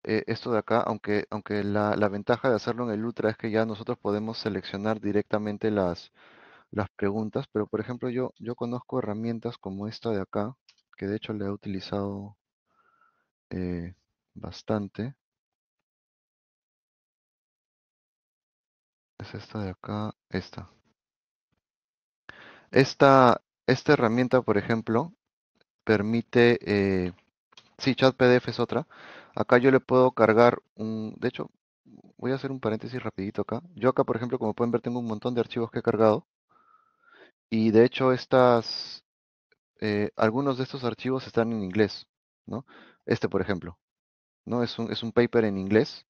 eh, esto de acá, aunque, aunque la, ventaja de hacerlo en el Ultra es que ya nosotros podemos seleccionar directamente las, las preguntas, pero por ejemplo yo, yo conozco herramientas como esta de acá, que de hecho la he utilizado eh, bastante. Es esta de acá, esta. Esta, esta herramienta, por ejemplo, permite, eh, sí, chat PDF es otra, Acá yo le puedo cargar un, de hecho, voy a hacer un paréntesis rapidito acá. Yo acá, por ejemplo, como pueden ver, tengo un montón de archivos que he cargado. Y de hecho, estas, eh, algunos de estos archivos están en inglés, ¿no? Este, por ejemplo, ¿no? Es un, es un paper en inglés,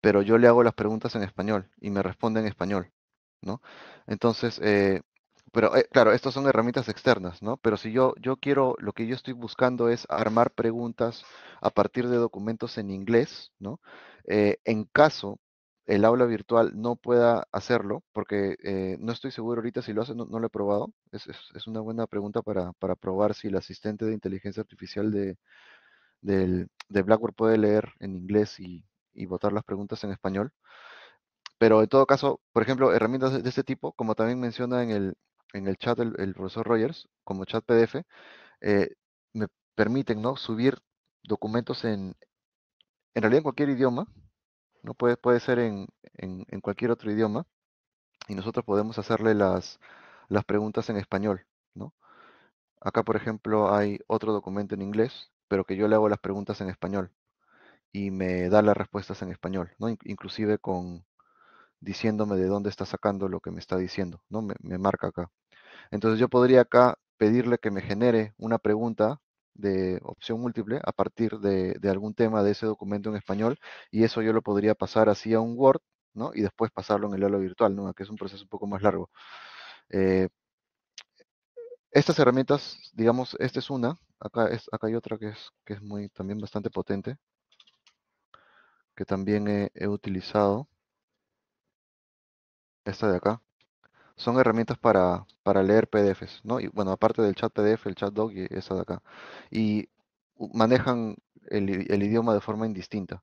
pero yo le hago las preguntas en español y me responde en español, ¿no? Entonces, eh, pero eh, claro, estas son herramientas externas, ¿no? Pero si yo, yo quiero, lo que yo estoy buscando es armar preguntas a partir de documentos en inglés, ¿no? Eh, en caso el aula virtual no pueda hacerlo, porque eh, no estoy seguro ahorita si lo hace, no, lo he probado. Es, una buena pregunta para, probar si el asistente de inteligencia artificial de, del, de Blackboard puede leer en inglés y, y votar las preguntas en español pero en todo caso, por ejemplo, herramientas de este tipo, como también menciona en el, en el chat del profesor Rogers, como chat PDF, eh, me permiten ¿no? subir documentos en, en realidad cualquier idioma, no puede, puede ser en, en, en cualquier otro idioma, y nosotros podemos hacerle las, las preguntas en español. ¿no? Acá, por ejemplo, hay otro documento en inglés, pero que yo le hago las preguntas en español y me da las respuestas en español, ¿no? inclusive con diciéndome de dónde está sacando lo que me está diciendo, ¿no? me marca acá. Entonces yo podría acá pedirle que me genere una pregunta de opción múltiple a partir de, algún tema de ese documento en español y eso yo lo podría pasar así a un Word ¿no? y después pasarlo en el aula virtual, ¿no? que es un proceso un poco más largo. Eh, estas herramientas, digamos, esta es una, acá, es, acá hay otra que es, que es muy, también bastante potente, que también he utilizado, esta de acá son herramientas para, para leer PDFs, ¿no? Y bueno, aparte del chat PDF, el chat dog y esa de acá. Y manejan el, idioma de forma indistinta.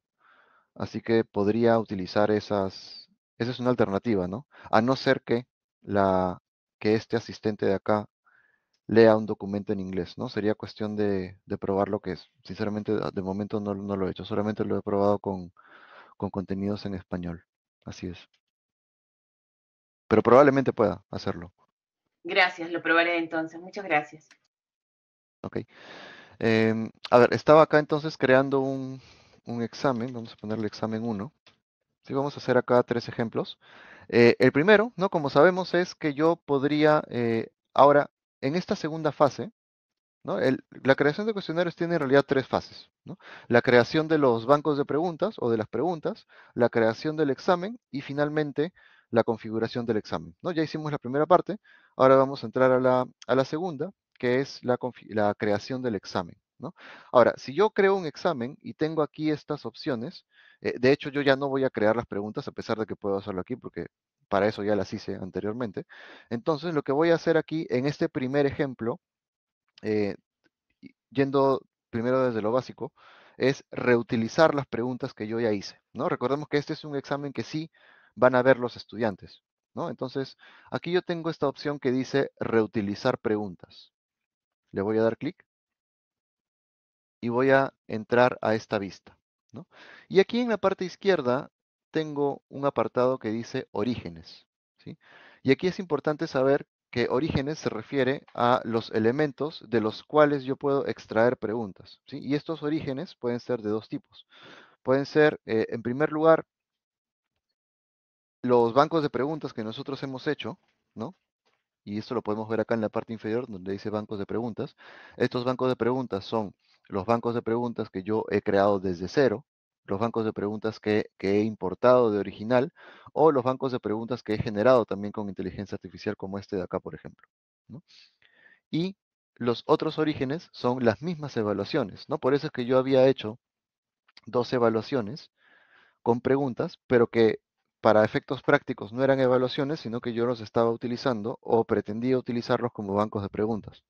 Así que podría utilizar esas... Esa es una alternativa, ¿no? A no ser que, la, que este asistente de acá lea un documento en inglés, ¿no? Sería cuestión de, de probar lo que es. Sinceramente, de momento no, no, lo he hecho, solamente lo he probado con, con contenidos en español. Así es pero probablemente pueda hacerlo. Gracias, lo probaré entonces. Muchas gracias. Ok. Em, a ver, estaba acá entonces creando un, un examen. Vamos a ponerle examen 1. Sí, vamos a hacer acá tres ejemplos. Eh, el primero, ¿no? Como sabemos, es que yo podría, eh, ahora, en esta segunda fase, ¿no? El, la creación de cuestionarios tiene en realidad tres fases, ¿no? La creación de los bancos de preguntas o de las preguntas, la creación del examen y finalmente la configuración del examen. ¿no? Ya hicimos la primera parte, ahora vamos a entrar a la, segunda, que es la, creación del examen. ¿no? Ahora, si yo creo un examen y tengo aquí estas opciones, eh, de hecho yo ya no voy a crear las preguntas, a pesar de que puedo hacerlo aquí, porque para eso ya las hice anteriormente. Entonces, lo que voy a hacer aquí en este primer ejemplo, eh, yendo primero desde lo básico, es reutilizar las preguntas que yo ya hice. ¿no? Recordemos que este es un examen que sí van a ver los estudiantes. ¿no? Entonces, aquí yo tengo esta opción que dice reutilizar preguntas. Le voy a dar clic y voy a entrar a esta vista. Y aquí en la parte izquierda tengo un apartado que dice orígenes. ¿sí? Y aquí es importante saber que orígenes se refiere a los elementos de los cuales yo puedo extraer preguntas. Y estos orígenes pueden ser de dos tipos. Pueden ser, eh, en primer lugar, los bancos de preguntas que nosotros hemos hecho, ¿no? Y esto lo podemos ver acá en la parte inferior donde dice bancos de preguntas. Estos bancos de preguntas son los bancos de preguntas que yo he creado desde cero, los bancos de preguntas que, he importado de original o los bancos de preguntas que he generado también con inteligencia artificial como este de acá, por ejemplo. ¿no? Y los otros orígenes son las mismas evaluaciones, ¿no? Por eso es que yo había hecho dos evaluaciones con preguntas, pero que para efectos prácticos no eran evaluaciones, sino que yo los estaba utilizando o pretendía utilizarlos como bancos de preguntas.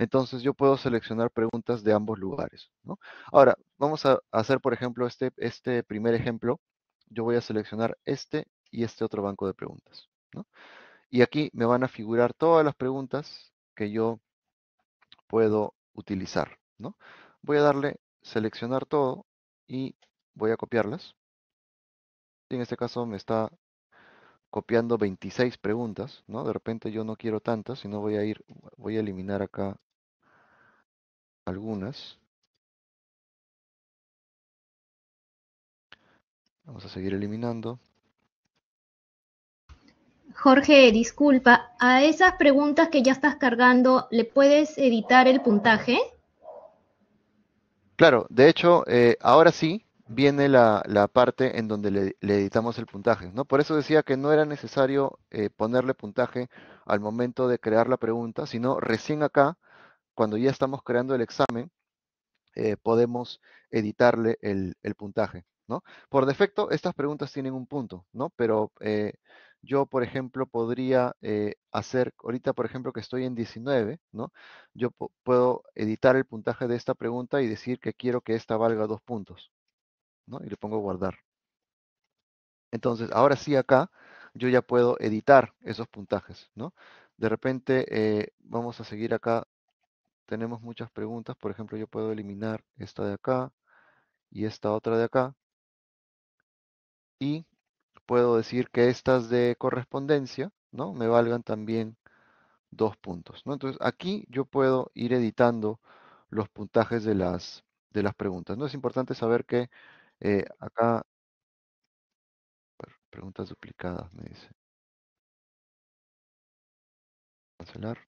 Entonces yo puedo seleccionar preguntas de ambos lugares. Ahora, vamos a hacer, por ejemplo, este, este, primer ejemplo. Yo voy a seleccionar este y este otro banco de preguntas. Y aquí me van a figurar todas las preguntas que yo puedo utilizar. Voy a darle seleccionar todo y voy a copiarlas en este caso me está copiando 26 preguntas, ¿no? De repente yo no quiero tantas, sino voy a ir, voy a eliminar acá algunas. Vamos a seguir eliminando. Jorge, disculpa, a esas preguntas que ya estás cargando, ¿le puedes editar el puntaje? Claro, de hecho, eh, ahora sí, viene la, parte en donde le, editamos el puntaje. ¿no? Por eso decía que no era necesario eh, ponerle puntaje al momento de crear la pregunta, sino recién acá, cuando ya estamos creando el examen, eh, podemos editarle el, puntaje. ¿no? Por defecto, estas preguntas tienen un punto, ¿no? pero eh, yo, por ejemplo, podría hacer, ahorita, por ejemplo, que estoy en 19, ¿no? Yo puedo editar el puntaje de esta pregunta y decir que quiero que esta valga dos puntos, y le pongo guardar. Entonces, ahora sí acá yo ya puedo editar esos puntajes, ¿no? De repente, eh, vamos a seguir acá. Tenemos muchas preguntas. Por ejemplo, yo puedo eliminar esta de acá y esta otra de acá. Y puedo decir que estas de correspondencia, ¿no? Me valgan también dos puntos, ¿no? Entonces, aquí yo puedo ir editando los puntajes de las, de las preguntas, ¿no? Es importante saber que eh, acá, preguntas duplicadas, me dice. Cancelar.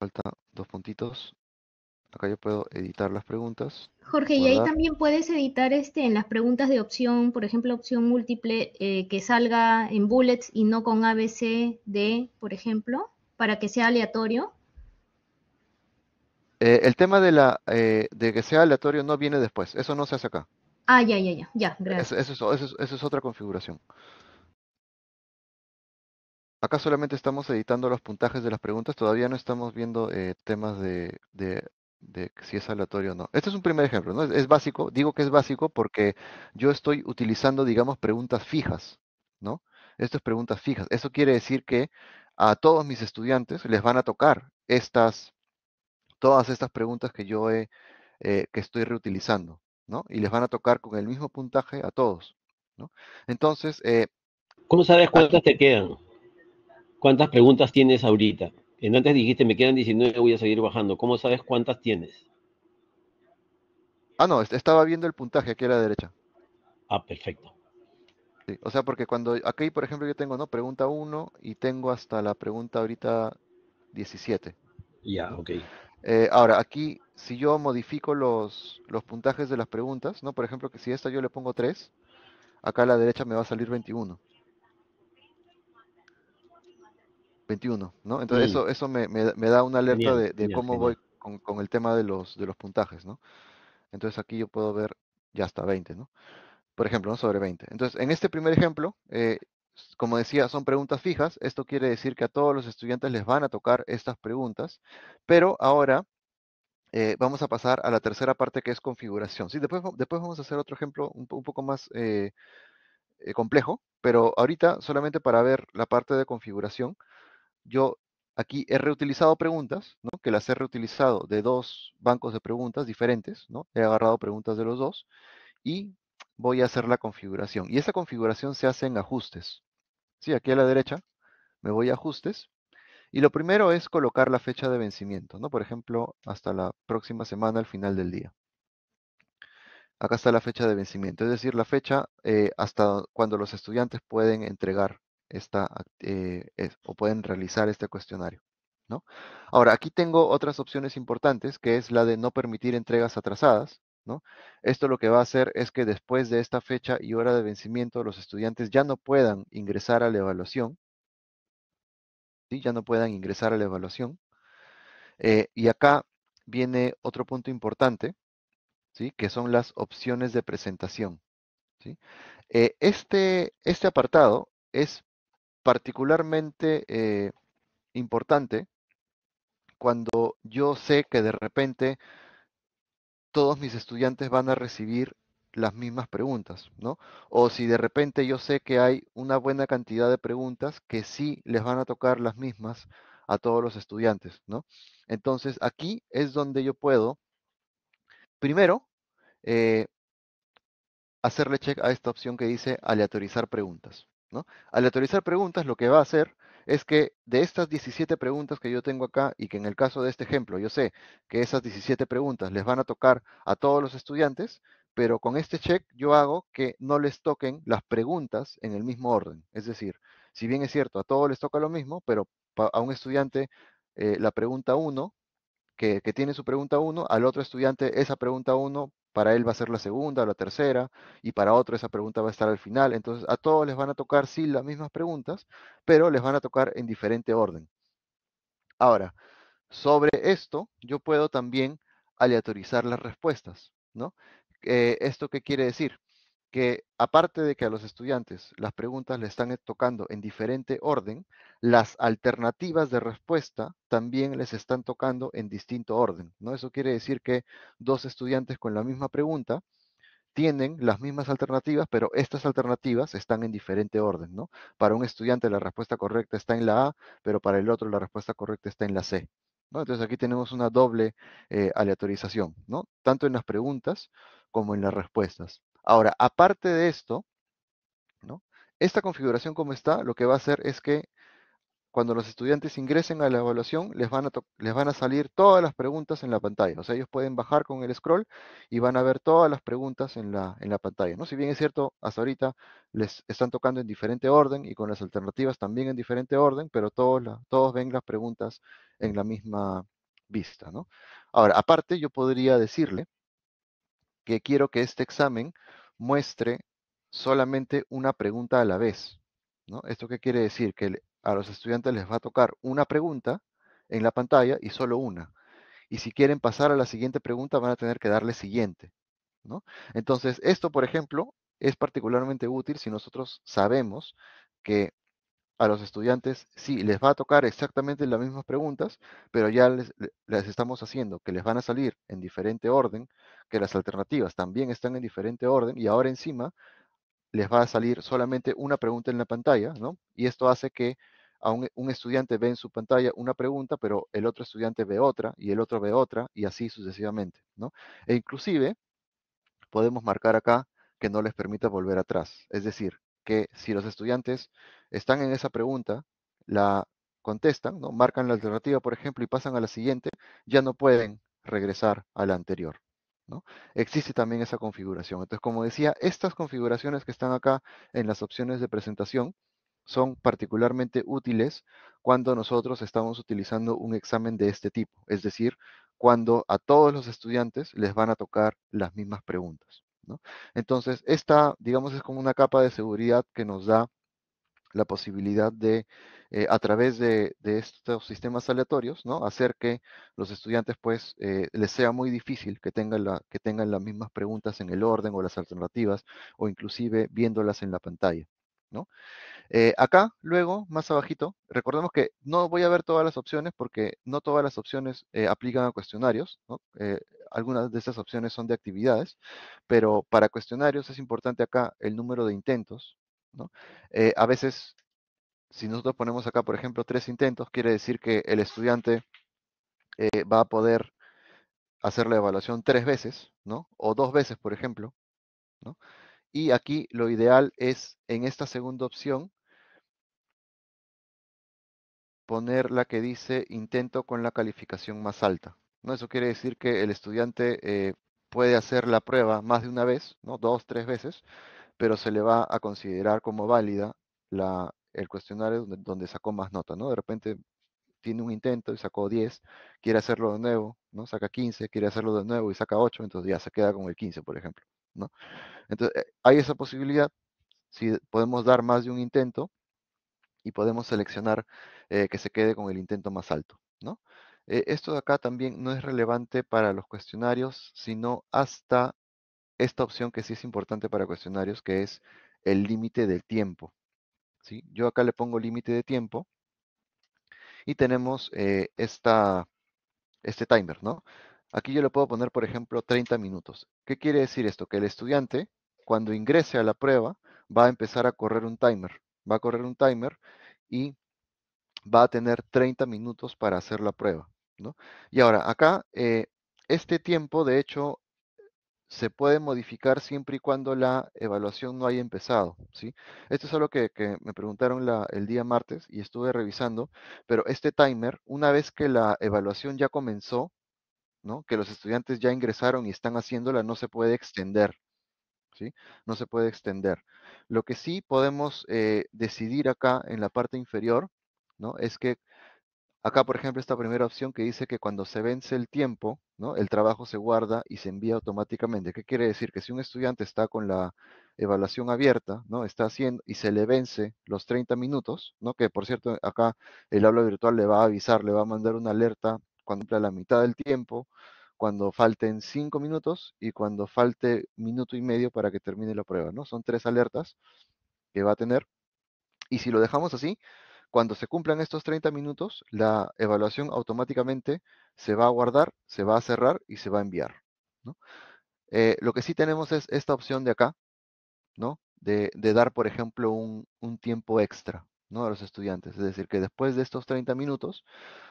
Falta dos puntitos. Acá yo puedo editar las preguntas. Jorge, y ahí también puedes editar este en las preguntas de opción, por ejemplo, opción múltiple, eh, que salga en bullets y no con ABCD, por ejemplo, para que sea aleatorio. Eh, el tema de, la, eh, de que sea aleatorio no viene después, eso no se hace acá. Ah, ya, ya, ya, ya, gracias. Es, es, otra configuración. Acá solamente estamos editando los puntajes de las preguntas, todavía no estamos viendo eh, temas de, de, si es aleatorio o no. Este es un primer ejemplo, ¿no? Es, es básico, digo que es básico porque yo estoy utilizando, digamos, preguntas fijas, ¿no? Esto es preguntas fijas. Eso quiere decir que a todos mis estudiantes les van a tocar estas todas estas preguntas que yo he, eh, que estoy reutilizando, ¿no? Y les van a tocar con el mismo puntaje a todos, ¿no? Entonces... Eh, ¿Cómo sabes ah, cuántas te quedan? ¿Cuántas preguntas tienes ahorita? En antes dijiste, me quedan 19, voy a seguir bajando. ¿Cómo sabes cuántas tienes? Ah, no, estaba viendo el puntaje aquí a la derecha. Ah, perfecto. Sí, o sea, porque cuando aquí, por ejemplo, yo tengo, ¿no? Pregunta 1 y tengo hasta la pregunta ahorita 17. Ya, ok. Eh, ahora, aquí, si yo modifico los, puntajes de las preguntas, ¿no? Por ejemplo, que si esta yo le pongo 3, acá a la derecha me va a salir 21. 21, ¿no? Entonces eso, eso me, da una alerta de, cómo voy con, el tema de los, de los puntajes, ¿no? Entonces aquí yo puedo ver ya hasta 20, ¿no? Por ejemplo, ¿no? sobre 20. Entonces, en este primer ejemplo, eh, como decía, son preguntas fijas. Esto quiere decir que a todos los estudiantes les van a tocar estas preguntas. Pero ahora eh, vamos a pasar a la tercera parte que es configuración. ¿sí? Después, después vamos a hacer otro ejemplo un, poco más eh, eh, complejo, pero ahorita solamente para ver la parte de configuración, yo aquí he reutilizado preguntas, ¿no? que las he reutilizado de dos bancos de preguntas diferentes. ¿no? He agarrado preguntas de los dos y voy a hacer la configuración. Y esa configuración se hace en ajustes sí, aquí a la derecha, me voy a ajustes. Y lo primero es colocar la fecha de vencimiento, ¿no? Por ejemplo, hasta la próxima semana, al final del día. Acá está la fecha de vencimiento, es decir, la fecha eh, hasta cuando los estudiantes pueden entregar esta, eh, o pueden realizar este cuestionario. ¿no? Ahora, aquí tengo otras opciones importantes, que es la de no permitir entregas atrasadas, esto lo que va a hacer es que después de esta fecha y hora de vencimiento, los estudiantes ya no puedan ingresar a la evaluación, ya no puedan ingresar a la evaluación. Eh, y acá viene otro punto importante, que son las opciones de presentación. Eh, este, este apartado es particularmente eh, importante cuando yo sé que de repente todos mis estudiantes van a recibir las mismas preguntas, ¿no? O si de repente yo sé que hay una buena cantidad de preguntas que sí les van a tocar las mismas a todos los estudiantes, ¿no? Entonces aquí es donde yo puedo, primero, eh, hacerle check a esta opción que dice aleatorizar preguntas, ¿no? Aleatorizar preguntas lo que va a hacer es que de estas 17 preguntas que yo tengo acá y que en el caso de este ejemplo yo sé que esas 17 preguntas les van a tocar a todos los estudiantes, pero con este check yo hago que no les toquen las preguntas en el mismo orden. Es decir, si bien es cierto, a todos les toca lo mismo, pero a un estudiante eh, la pregunta 1, que, que, tiene su pregunta 1, al otro estudiante esa pregunta 1 para él va a ser la segunda o la tercera, y para otro esa pregunta va a estar al final. Entonces, a todos les van a tocar, sí, las mismas preguntas, pero les van a tocar en diferente orden. Ahora, sobre esto, yo puedo también aleatorizar las respuestas, ¿no? Eh, ¿Esto qué quiere decir? que aparte de que a los estudiantes las preguntas le están eh, tocando en diferente orden, las alternativas de respuesta también les están tocando en distinto orden. ¿no? Eso quiere decir que dos estudiantes con la misma pregunta tienen las mismas alternativas, pero estas alternativas están en diferente orden, ¿no? Para un estudiante la respuesta correcta está en la A, pero para el otro la respuesta correcta está en la C. Entonces aquí tenemos una doble eh, aleatorización, ¿no? Tanto en las preguntas como en las respuestas. Ahora, aparte de esto, ¿no? esta configuración como está, lo que va a hacer es que cuando los estudiantes ingresen a la evaluación, les van a, salir todas las preguntas en la pantalla. O sea, ellos pueden bajar con el scroll y van a ver todas las preguntas en la, pantalla. ¿no? Si bien es cierto, hasta ahorita les están tocando en diferente orden y con las alternativas también en diferente orden, pero todos, todos ven las preguntas en la misma vista. Ahora, aparte, yo podría decirle que quiero que este examen muestre solamente una pregunta a la vez. ¿no? ¿Esto qué quiere decir? Que a los estudiantes les va a tocar una pregunta en la pantalla y solo una. Y si quieren pasar a la siguiente pregunta, van a tener que darle siguiente. ¿no? Entonces, esto, por ejemplo, es particularmente útil si nosotros sabemos que a los estudiantes, sí, les va a tocar exactamente las mismas preguntas, pero ya les, estamos haciendo que les van a salir en diferente orden, que las alternativas también están en diferente orden y ahora encima les va a salir solamente una pregunta en la pantalla, ¿no? Y esto hace que a un, un estudiante ve en su pantalla una pregunta, pero el otro estudiante ve otra y el otro ve otra y así sucesivamente, ¿no? E inclusive podemos marcar acá que no les permita volver atrás, es decir, que si los estudiantes están en esa pregunta, la contestan, ¿no? marcan la alternativa, por ejemplo, y pasan a la siguiente, ya no pueden regresar a la anterior. ¿no? Existe también esa configuración. Entonces, como decía, estas configuraciones que están acá en las opciones de presentación son particularmente útiles cuando nosotros estamos utilizando un examen de este tipo, es decir, cuando a todos los estudiantes les van a tocar las mismas preguntas. ¿no? Entonces, esta, digamos, es como una capa de seguridad que nos da la posibilidad de, eh, a través de, estos sistemas aleatorios, ¿no? hacer que los estudiantes pues eh, les sea muy difícil que tengan, que tengan las mismas preguntas en el orden o las alternativas o inclusive viéndolas en la pantalla. ¿no? Eh, acá, luego, más abajito, recordemos que no voy a ver todas las opciones porque no todas las opciones aplican a cuestionarios, algunas de esas opciones son de actividades, pero para cuestionarios es importante acá el número de intentos, eh, a veces, si nosotros ponemos acá, por ejemplo, tres intentos, quiere decir que el estudiante eh, va a poder hacer la evaluación tres veces, ¿no? O dos veces, por ejemplo, Y aquí lo ideal es, en esta segunda opción, poner la que dice intento con la calificación más alta. ¿no? Eso quiere decir que el estudiante eh, puede hacer la prueba más de una vez, ¿no? dos, tres veces, pero se le va a considerar como válida el cuestionario donde, sacó más nota, ¿no? De repente tiene un intento y sacó 10, quiere hacerlo de nuevo, ¿no? Saca 15, quiere hacerlo de nuevo y saca 8, entonces ya se queda con el 15, por ejemplo, ¿no? Entonces, eh, hay esa posibilidad, si podemos dar más de un intento y podemos seleccionar eh, que se quede con el intento más alto, ¿no? Eh, esto de acá también no es relevante para los cuestionarios, sino hasta esta opción que sí es importante para cuestionarios, que es el límite del tiempo. ¿sí? Yo acá le pongo límite de tiempo y tenemos eh, este timer, ¿no? Aquí yo le puedo poner, por ejemplo, 30 minutos. ¿Qué quiere decir esto? Que el estudiante, cuando ingrese a la prueba, va a empezar a correr un timer. Va a correr un timer y va a tener 30 minutos para hacer la prueba. Y ahora, acá, eh, este tiempo, de hecho, se puede modificar siempre y cuando la evaluación no haya empezado. ¿sí? Esto es algo que, me preguntaron el día martes y estuve revisando, pero este timer, una vez que la evaluación ya comenzó, ¿no? que los estudiantes ya ingresaron y están haciéndola, no se puede extender. ¿sí? No se puede extender. Lo que sí podemos eh, decidir acá en la parte inferior ¿no? es que Acá, por ejemplo, esta primera opción que dice que cuando se vence el tiempo, ¿no? el trabajo se guarda y se envía automáticamente. ¿Qué quiere decir? Que si un estudiante está con la evaluación abierta, ¿no? está haciendo y se le vence los 30 minutos, ¿no? que por cierto, acá el aula virtual le va a avisar, le va a mandar una alerta cuando cumpla la mitad del tiempo, cuando falten 5 minutos y cuando falte minuto y medio para que termine la prueba. ¿no? Son tres alertas que va a tener. Y si lo dejamos así, cuando se cumplan estos 30 minutos, la evaluación automáticamente se va a guardar, se va a cerrar y se va a enviar. Eh, lo que sí tenemos es esta opción de acá, ¿no? de, dar, por ejemplo, un, tiempo extra, ¿no? a los estudiantes. Es decir, que después de estos 30 minutos,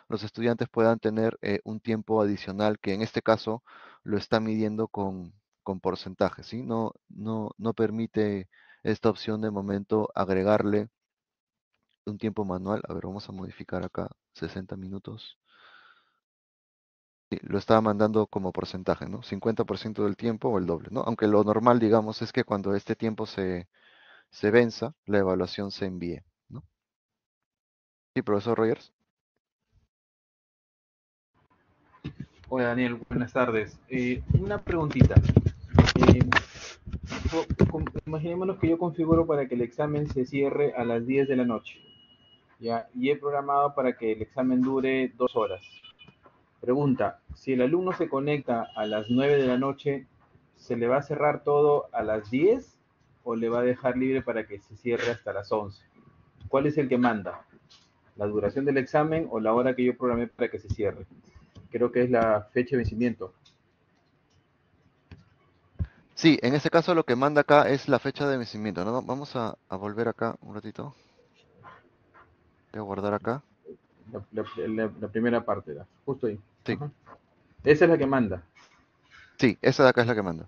los estudiantes puedan tener eh, un tiempo adicional que en este caso lo está midiendo con, porcentaje. No, no, no permite esta opción de momento agregarle un tiempo manual. A ver, vamos a modificar acá 60 minutos. Sí, lo estaba mandando como porcentaje, ¿no? 50% del tiempo o el doble, ¿no? Aunque lo normal, digamos, es que cuando este tiempo se, se venza, la evaluación se envíe, ¿no? Sí, profesor Rogers. Hola, Daniel. Buenas tardes. Eh, una preguntita. Eh, imaginémonos que yo configuro para que el examen se cierre a las 10 de la noche. ¿ya? y he programado para que el examen dure dos horas. Pregunta, si el alumno se conecta a las 9 de la noche, ¿se le va a cerrar todo a las 10 o le va a dejar libre para que se cierre hasta las 11? ¿Cuál es el que manda? ¿La duración del examen o la hora que yo programé para que se cierre? Creo que es la fecha de vencimiento. Sí, en este caso lo que manda acá es la fecha de vencimiento. Vamos a volver acá un ratito. Voy a guardar acá. La, primera parte, justo ahí. Sí. Esa es la que manda. Sí, esa de acá es la que manda.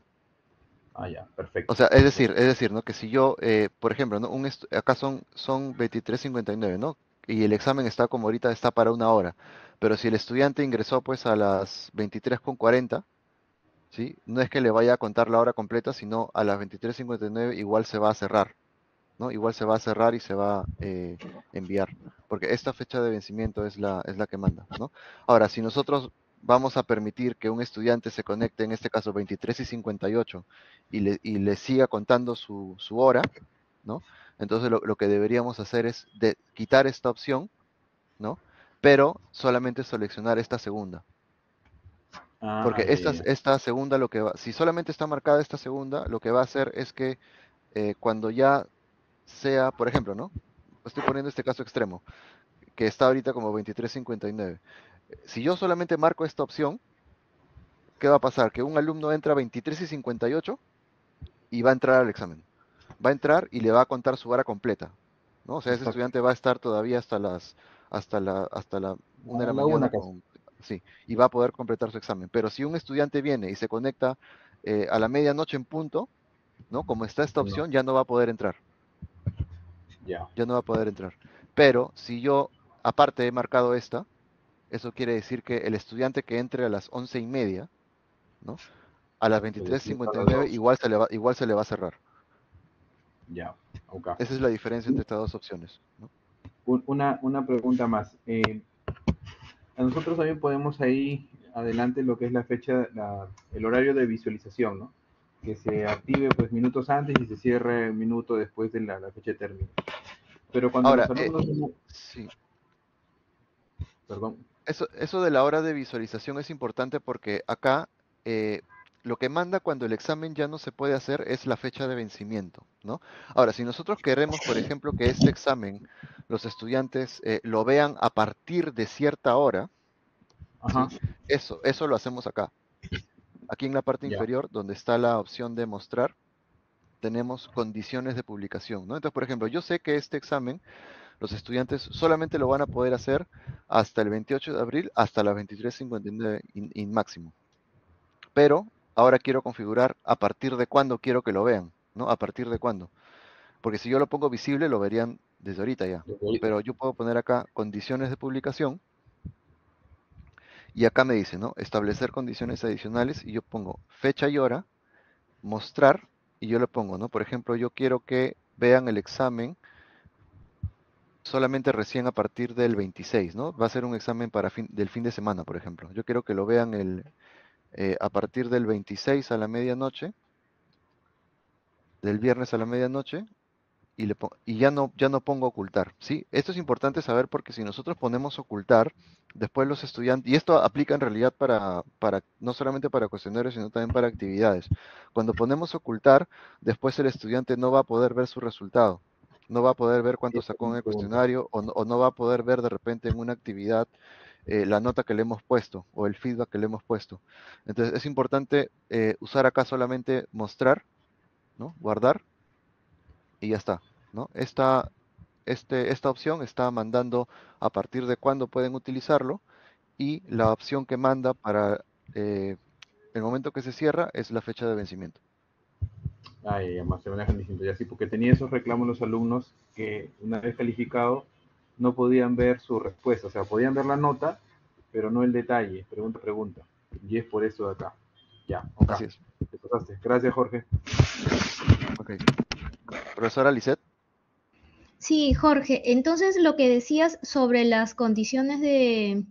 Ah, ya, perfecto. O sea, es decir, es decir, ¿no? Que si yo, eh, por ejemplo, ¿no? Un acá son, son 23.59, ¿no? Y el examen está como ahorita está para una hora. Pero si el estudiante ingresó pues a las 23.40, ¿sí? No es que le vaya a contar la hora completa, sino a las 23.59 igual se va a cerrar. Igual se va a cerrar y se va a eh, enviar, porque esta fecha de vencimiento es la, es la que manda, Ahora, si nosotros vamos a permitir que un estudiante se conecte, en este caso 23 y 58, y le, siga contando su, hora, ¿no? Entonces lo, que deberíamos hacer es quitar esta opción, ¿no? Pero solamente seleccionar esta segunda. Ah, porque esta, esta, segunda lo que si solamente está marcada esta segunda, lo que va a hacer es que eh, cuando ya sea, por ejemplo, ¿no? Estoy poniendo este caso extremo, que está ahorita como 23.59. Si yo solamente marco esta opción, ¿qué va a pasar? Que un alumno entra a 23:58 y y va a entrar al examen. Va a entrar y le va a contar su hora completa. ¿no? O sea, ese estudiante va a estar todavía hasta las hasta la hasta la una de la, mañana sí, y va a poder completar su examen. Pero si un estudiante viene y se conecta eh, a la medianoche en punto, ¿no? Como está esta opción, ya no va a poder entrar ya no va a poder entrar. Pero si yo, aparte, he marcado esta, eso quiere decir que el estudiante que entre a las once y media, ¿no? A las 23.59 igual, se le va, igual se le va a cerrar. Ya, Esa es la diferencia entre estas dos opciones. Una, pregunta más. Eh, a nosotros también podemos ahí adelante lo que es la fecha, el horario de visualización, ¿no? que se active pues minutos antes y se cierre un minuto después de la, fecha de término. Pero cuando Ahora, eh, Eso, de la hora de visualización es importante porque acá eh, lo que manda cuando el examen ya no se puede hacer es la fecha de vencimiento, ¿no? Ahora, si nosotros queremos, por ejemplo, que este examen los estudiantes eh, lo vean a partir de cierta hora, Eso, eso lo hacemos acá. Aquí en la parte inferior, donde está la opción de mostrar, tenemos condiciones de publicación. Entonces, por ejemplo, yo sé que este examen los estudiantes solamente lo van a poder hacer hasta el 28 de abril, hasta las 23.59 en máximo. Pero ahora quiero configurar a partir de cuándo quiero que lo vean, ¿no? A partir de cuándo. Porque si yo lo pongo visible, lo verían desde ahorita ya. Pero yo puedo poner acá condiciones de publicación y acá me dice, ¿no? Establecer condiciones adicionales y yo pongo fecha y hora, mostrar, y yo le pongo, ¿no? Por ejemplo, yo quiero que vean el examen solamente recién a partir del 26, ¿no? Va a ser un examen para fin, del fin de semana, por ejemplo. Yo quiero que lo vean el, eh, a partir del 26 a la medianoche, del viernes a la medianoche, y, ya, no, ya no pongo ocultar. ¿sí? Esto es importante saber porque si nosotros ponemos ocultar, después los estudiantes, y esto aplica en realidad para, no solamente para cuestionarios, sino también para actividades. Cuando ponemos ocultar, después el estudiante no va a poder ver su resultado, no va a poder ver cuánto sacó en el cuestionario o no, va a poder ver de repente en una actividad. Eh, la nota que le hemos puesto o el feedback que le hemos puesto. Entonces es importante eh, usar acá solamente mostrar, ¿no? guardar y ya está. ¿no? Esta, este, esta opción está mandando a partir de cuándo pueden utilizarlo y la opción que manda para eh, el momento que se cierra es la fecha de vencimiento. Ay, además se manejan distintos. Ya sí, porque tenía esos reclamos los alumnos que una vez calificado no podían ver su respuesta. O sea, podían ver la nota, pero no el detalle. Pregunta, pregunta. Y es por eso de acá. Ya, ok. gracias Gracias, Jorge. Profesora Liset. Sí, Jorge, entonces lo que decías sobre las condiciones de,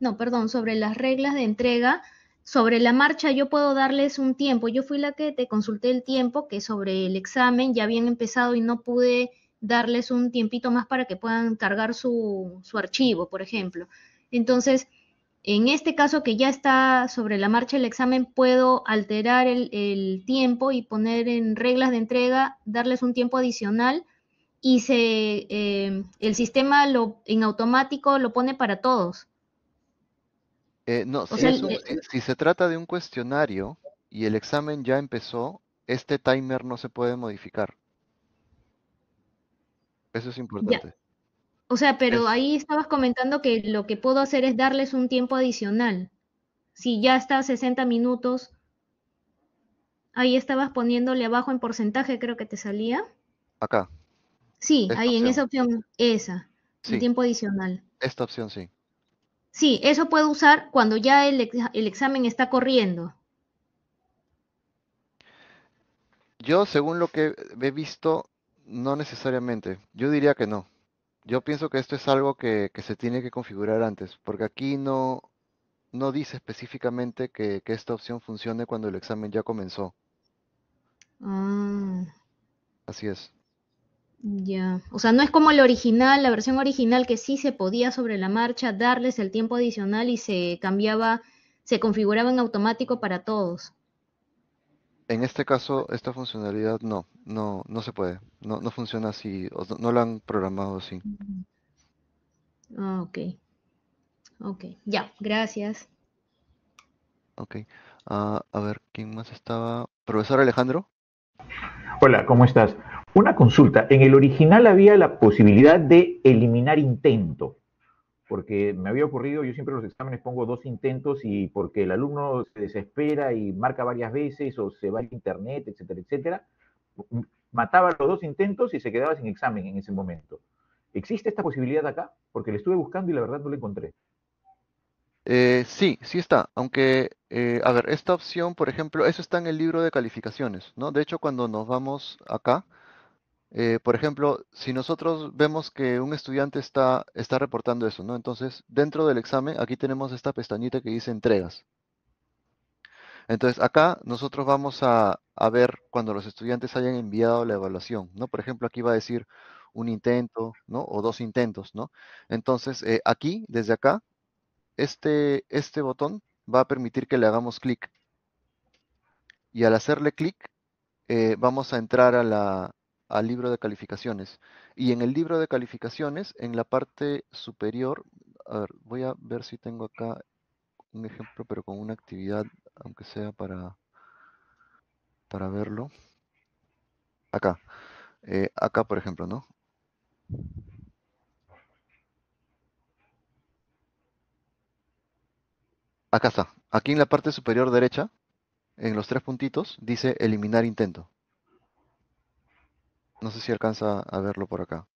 no, perdón, sobre las reglas de entrega, sobre la marcha yo puedo darles un tiempo. Yo fui la que te consulté el tiempo, que sobre el examen ya habían empezado y no pude darles un tiempito más para que puedan cargar su, su archivo, por ejemplo. Entonces, en este caso que ya está sobre la marcha el examen, puedo alterar el, tiempo y poner en reglas de entrega, darles un tiempo adicional y se, eh, el sistema lo, en automático lo pone para todos. Eh, no, eh, si, se trata de un cuestionario y el examen ya empezó, este timer no se puede modificar. Eso es importante. O sea, pero ahí estabas comentando que lo que puedo hacer es darles un tiempo adicional. Si ya está 60 minutos, ahí estabas poniéndole abajo en porcentaje, creo que te salía. Acá. Sí, ahí en esa opción, esa. Un tiempo adicional. Esta opción sí. Sí, eso puedo usar cuando ya el examen está corriendo. Yo, según lo que he visto, no necesariamente. Yo diría que no yo pienso que esto es algo que, se tiene que configurar antes, porque aquí no, no dice específicamente que, esta opción funcione cuando el examen ya comenzó. Ah. Así es. Ya, o sea, no es como el original, la versión original que sí se podía sobre la marcha darles el tiempo adicional y se cambiaba, se configuraba en automático para todos. En este caso, esta funcionalidad no, no, no se puede. No, no funciona así, no, la han programado así. Ah, ok. Ok, ya, gracias. Ok. Ah, a ver, ¿quién más estaba? Profesor Alejandro. Hola, ¿cómo estás? Una consulta. En el original había la posibilidad de eliminar intento porque me había ocurrido, yo siempre en los exámenes pongo dos intentos y porque el alumno se desespera y marca varias veces o se va a internet, etcétera, etcétera, mataba los dos intentos y se quedaba sin examen en ese momento. ¿Existe esta posibilidad acá? Porque le estuve buscando y la verdad no la encontré. Eh, sí, sí está. Aunque, eh, a ver, esta opción, por ejemplo, eso está en el libro de calificaciones, ¿no? De hecho, cuando nos vamos acá, eh, por ejemplo, si nosotros vemos que un estudiante está, está reportando eso, ¿no? Entonces, dentro del examen, aquí tenemos esta pestañita que dice entregas. Entonces, acá nosotros vamos a, ver cuando los estudiantes hayan enviado la evaluación, ¿no? Por ejemplo, aquí va a decir un intento, ¿no? O dos intentos, ¿no? Entonces, eh, aquí, desde acá, este, este botón va a permitir que le hagamos clic. Y al hacerle clic, eh, vamos a entrar a la, al libro de calificaciones. Y en el libro de calificaciones, en la parte superior, voy a ver si tengo acá un ejemplo, pero con una actividad, aunque sea para, para verlo. Acá. Eh, acá, por ejemplo, ¿no? Acá está. Aquí en la parte superior derecha, en los tres puntitos, dice eliminar intento. No sé si alcanza a verlo por acá.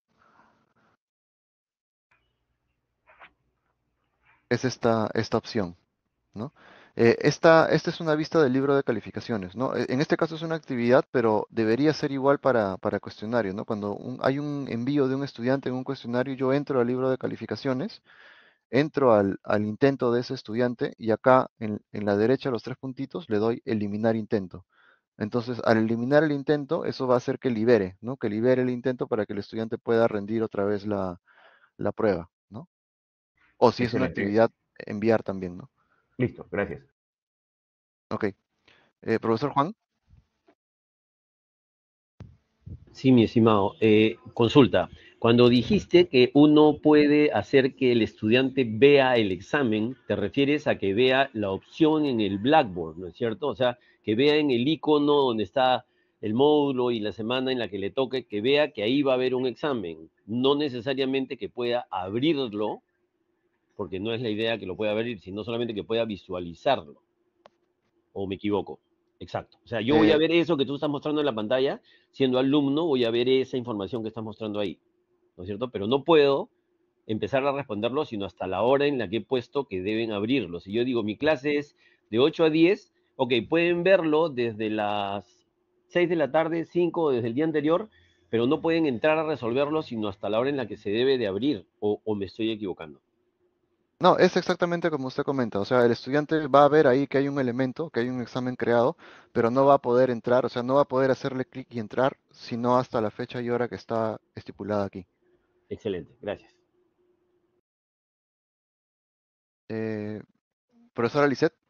Es esta, esta opción, ¿no? Eh, esta, es una vista del libro de calificaciones, ¿no? E, en este caso es una actividad, pero debería ser igual para, para cuestionario, ¿no? Cuando hay un envío de un estudiante en un cuestionario, yo entro al libro de calificaciones, entro al, intento de ese estudiante y acá en, en, la derecha los tres puntitos le doy eliminar intento. Entonces, al eliminar el intento, eso va a hacer que libere, ¿no? Que libere el intento para que el estudiante pueda rendir otra vez la, la prueba, ¿no? O si es una actividad, enviar también, ¿no? Listo, gracias. Ok. Eh, profesor Juan. Sí, mi estimado. Eh, consulta. Cuando dijiste que uno puede hacer que el estudiante vea el examen, te refieres a que vea la opción en el Blackboard, ¿no es cierto? O sea, que vea en el icono donde está el módulo y la semana en la que le toque, que vea que ahí va a haber un examen. No necesariamente que pueda abrirlo, porque no es la idea que lo pueda abrir, sino solamente que pueda visualizarlo. ¿O me equivoco? Exacto. O sea, yo voy a eh. ver eso que tú estás mostrando en la pantalla, siendo alumno, voy a ver esa información que estás mostrando ahí. ¿No es cierto? Pero no puedo empezar a responderlo, sino hasta la hora en la que he puesto que deben abrirlo. Si yo digo, mi clase es de 8 a 10, Ok, pueden verlo desde las 6 de la tarde, 5 desde el día anterior, pero no pueden entrar a resolverlo sino hasta la hora en la que se debe de abrir, o, me estoy equivocando. No, es exactamente como usted comenta. O sea, el estudiante va a ver ahí que hay un elemento, que hay un examen creado, pero no va a poder entrar, o sea, no va a poder hacerle clic y entrar, sino hasta la fecha y hora que está estipulada aquí. Excelente, gracias. Eh, profesora Lisette.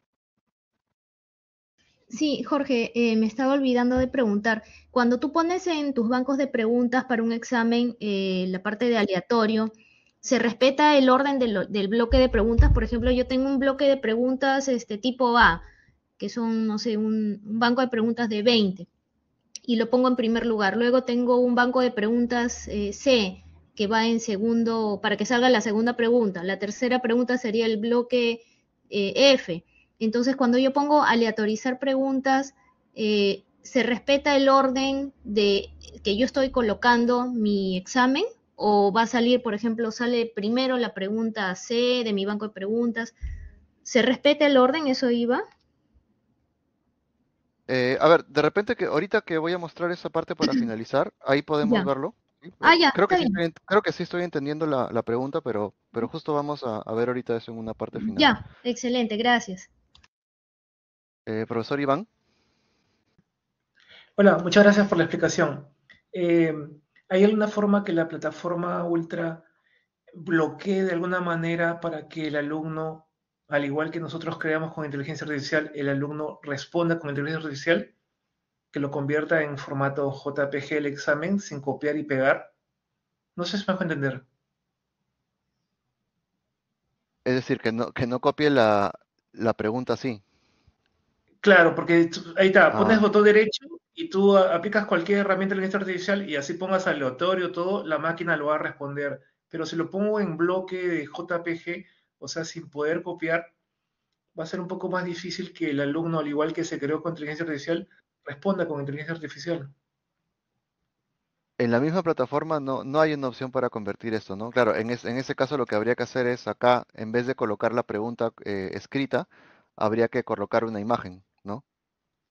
Sí, Jorge, eh, me estaba olvidando de preguntar. Cuando tú pones en tus bancos de preguntas para un examen eh, la parte de aleatorio, ¿se respeta el orden del bloque de preguntas? Por ejemplo, yo tengo un bloque de preguntas este, tipo A, que son, no sé, un, banco de preguntas de 20, y lo pongo en primer lugar. Luego tengo un banco de preguntas eh, C, que va en segundo, para que salga la segunda pregunta. La tercera pregunta sería el bloque F entonces, cuando yo pongo aleatorizar preguntas, eh, se respeta el orden de que yo estoy colocando mi examen o va a salir, por ejemplo, sale primero la pregunta C de mi banco de preguntas. ¿Se respeta el orden? ¿Eso iba? Eh, a ver, de repente que ahorita que voy a mostrar esa parte para <clears throat> finalizar, ahí podemos verlo. Ah, ya, creo, que sí, creo que sí estoy entendiendo la, pregunta, pero, pero justo vamos a, a, ver ahorita eso en una parte final. Ya, excelente, gracias. Eh, profesor Iván. Hola, muchas gracias por la explicación. Eh, ¿Hay alguna forma que la plataforma Ultra bloquee de alguna manera para que el alumno, al igual que nosotros creamos con inteligencia artificial, el alumno responda con inteligencia artificial, que lo convierta en formato JPG el examen sin copiar y pegar? No sé si me a entender. Es decir, que no, que no copie la, la pregunta así. Claro, porque ahí está, ah. pones botón derecho y tú aplicas cualquier herramienta de inteligencia artificial y así pongas aleatorio todo, la máquina lo va a responder. Pero si lo pongo en bloque de JPG, o sea, sin poder copiar, va a ser un poco más difícil que el alumno, al igual que se creó con inteligencia artificial, responda con inteligencia artificial. En la misma plataforma no, hay una opción para convertir esto, ¿no? Claro, en, ese caso lo que habría que hacer es acá, en vez de colocar la pregunta eh, escrita, habría que colocar una imagen. ¿no?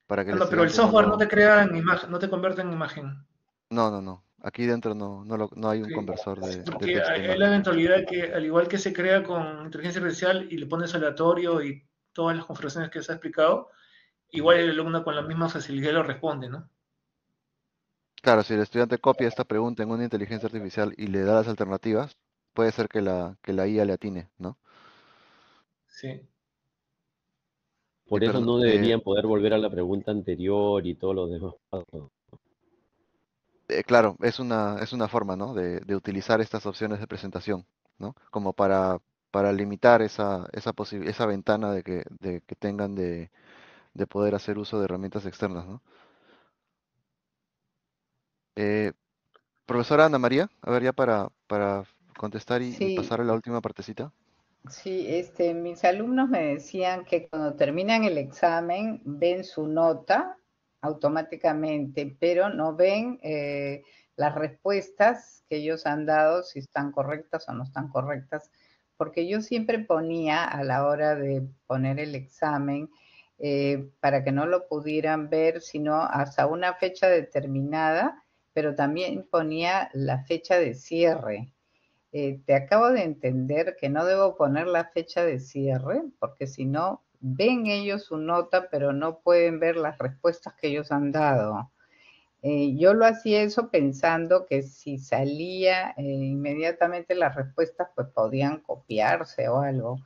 Para que pero el software no te crea en imagen, no te convierte en imagen. No, no, no. Aquí dentro no, no, no hay un conversor de, la eventualidad que, al igual que se crea con inteligencia artificial y le pones aleatorio y todas las configuraciones que se ha explicado, igual el alumno con la misma facilidad lo responde, ¿no? Claro, si el estudiante copia esta pregunta en una inteligencia artificial y le da las alternativas, puede ser que la, que la IA le atine, ¿no? Sí. Por eso no deberían poder volver a la pregunta anterior y todo lo demás eh, claro, es una, es una forma ¿no? de, utilizar estas opciones de presentación, ¿no? como para, para limitar esa, esa, esa ventana de que, de, que tengan de, poder hacer uso de herramientas externas. ¿no? Eh, profesora Ana María, a ver ya para, para contestar y pasar a la última partecita. Sí, este, mis alumnos me decían que cuando terminan el examen ven su nota automáticamente, pero no ven eh, las respuestas que ellos han dado, si están correctas o no están correctas, porque yo siempre ponía a la hora de poner el examen, eh, para que no lo pudieran ver, sino hasta una fecha determinada, pero también ponía la fecha de cierre eh, te acabo de entender que no debo poner la fecha de cierre, porque si no, ven ellos su nota, pero no pueden ver las respuestas que ellos han dado. Eh, yo lo hacía eso pensando que si salía eh, inmediatamente las respuestas, pues podían copiarse o algo.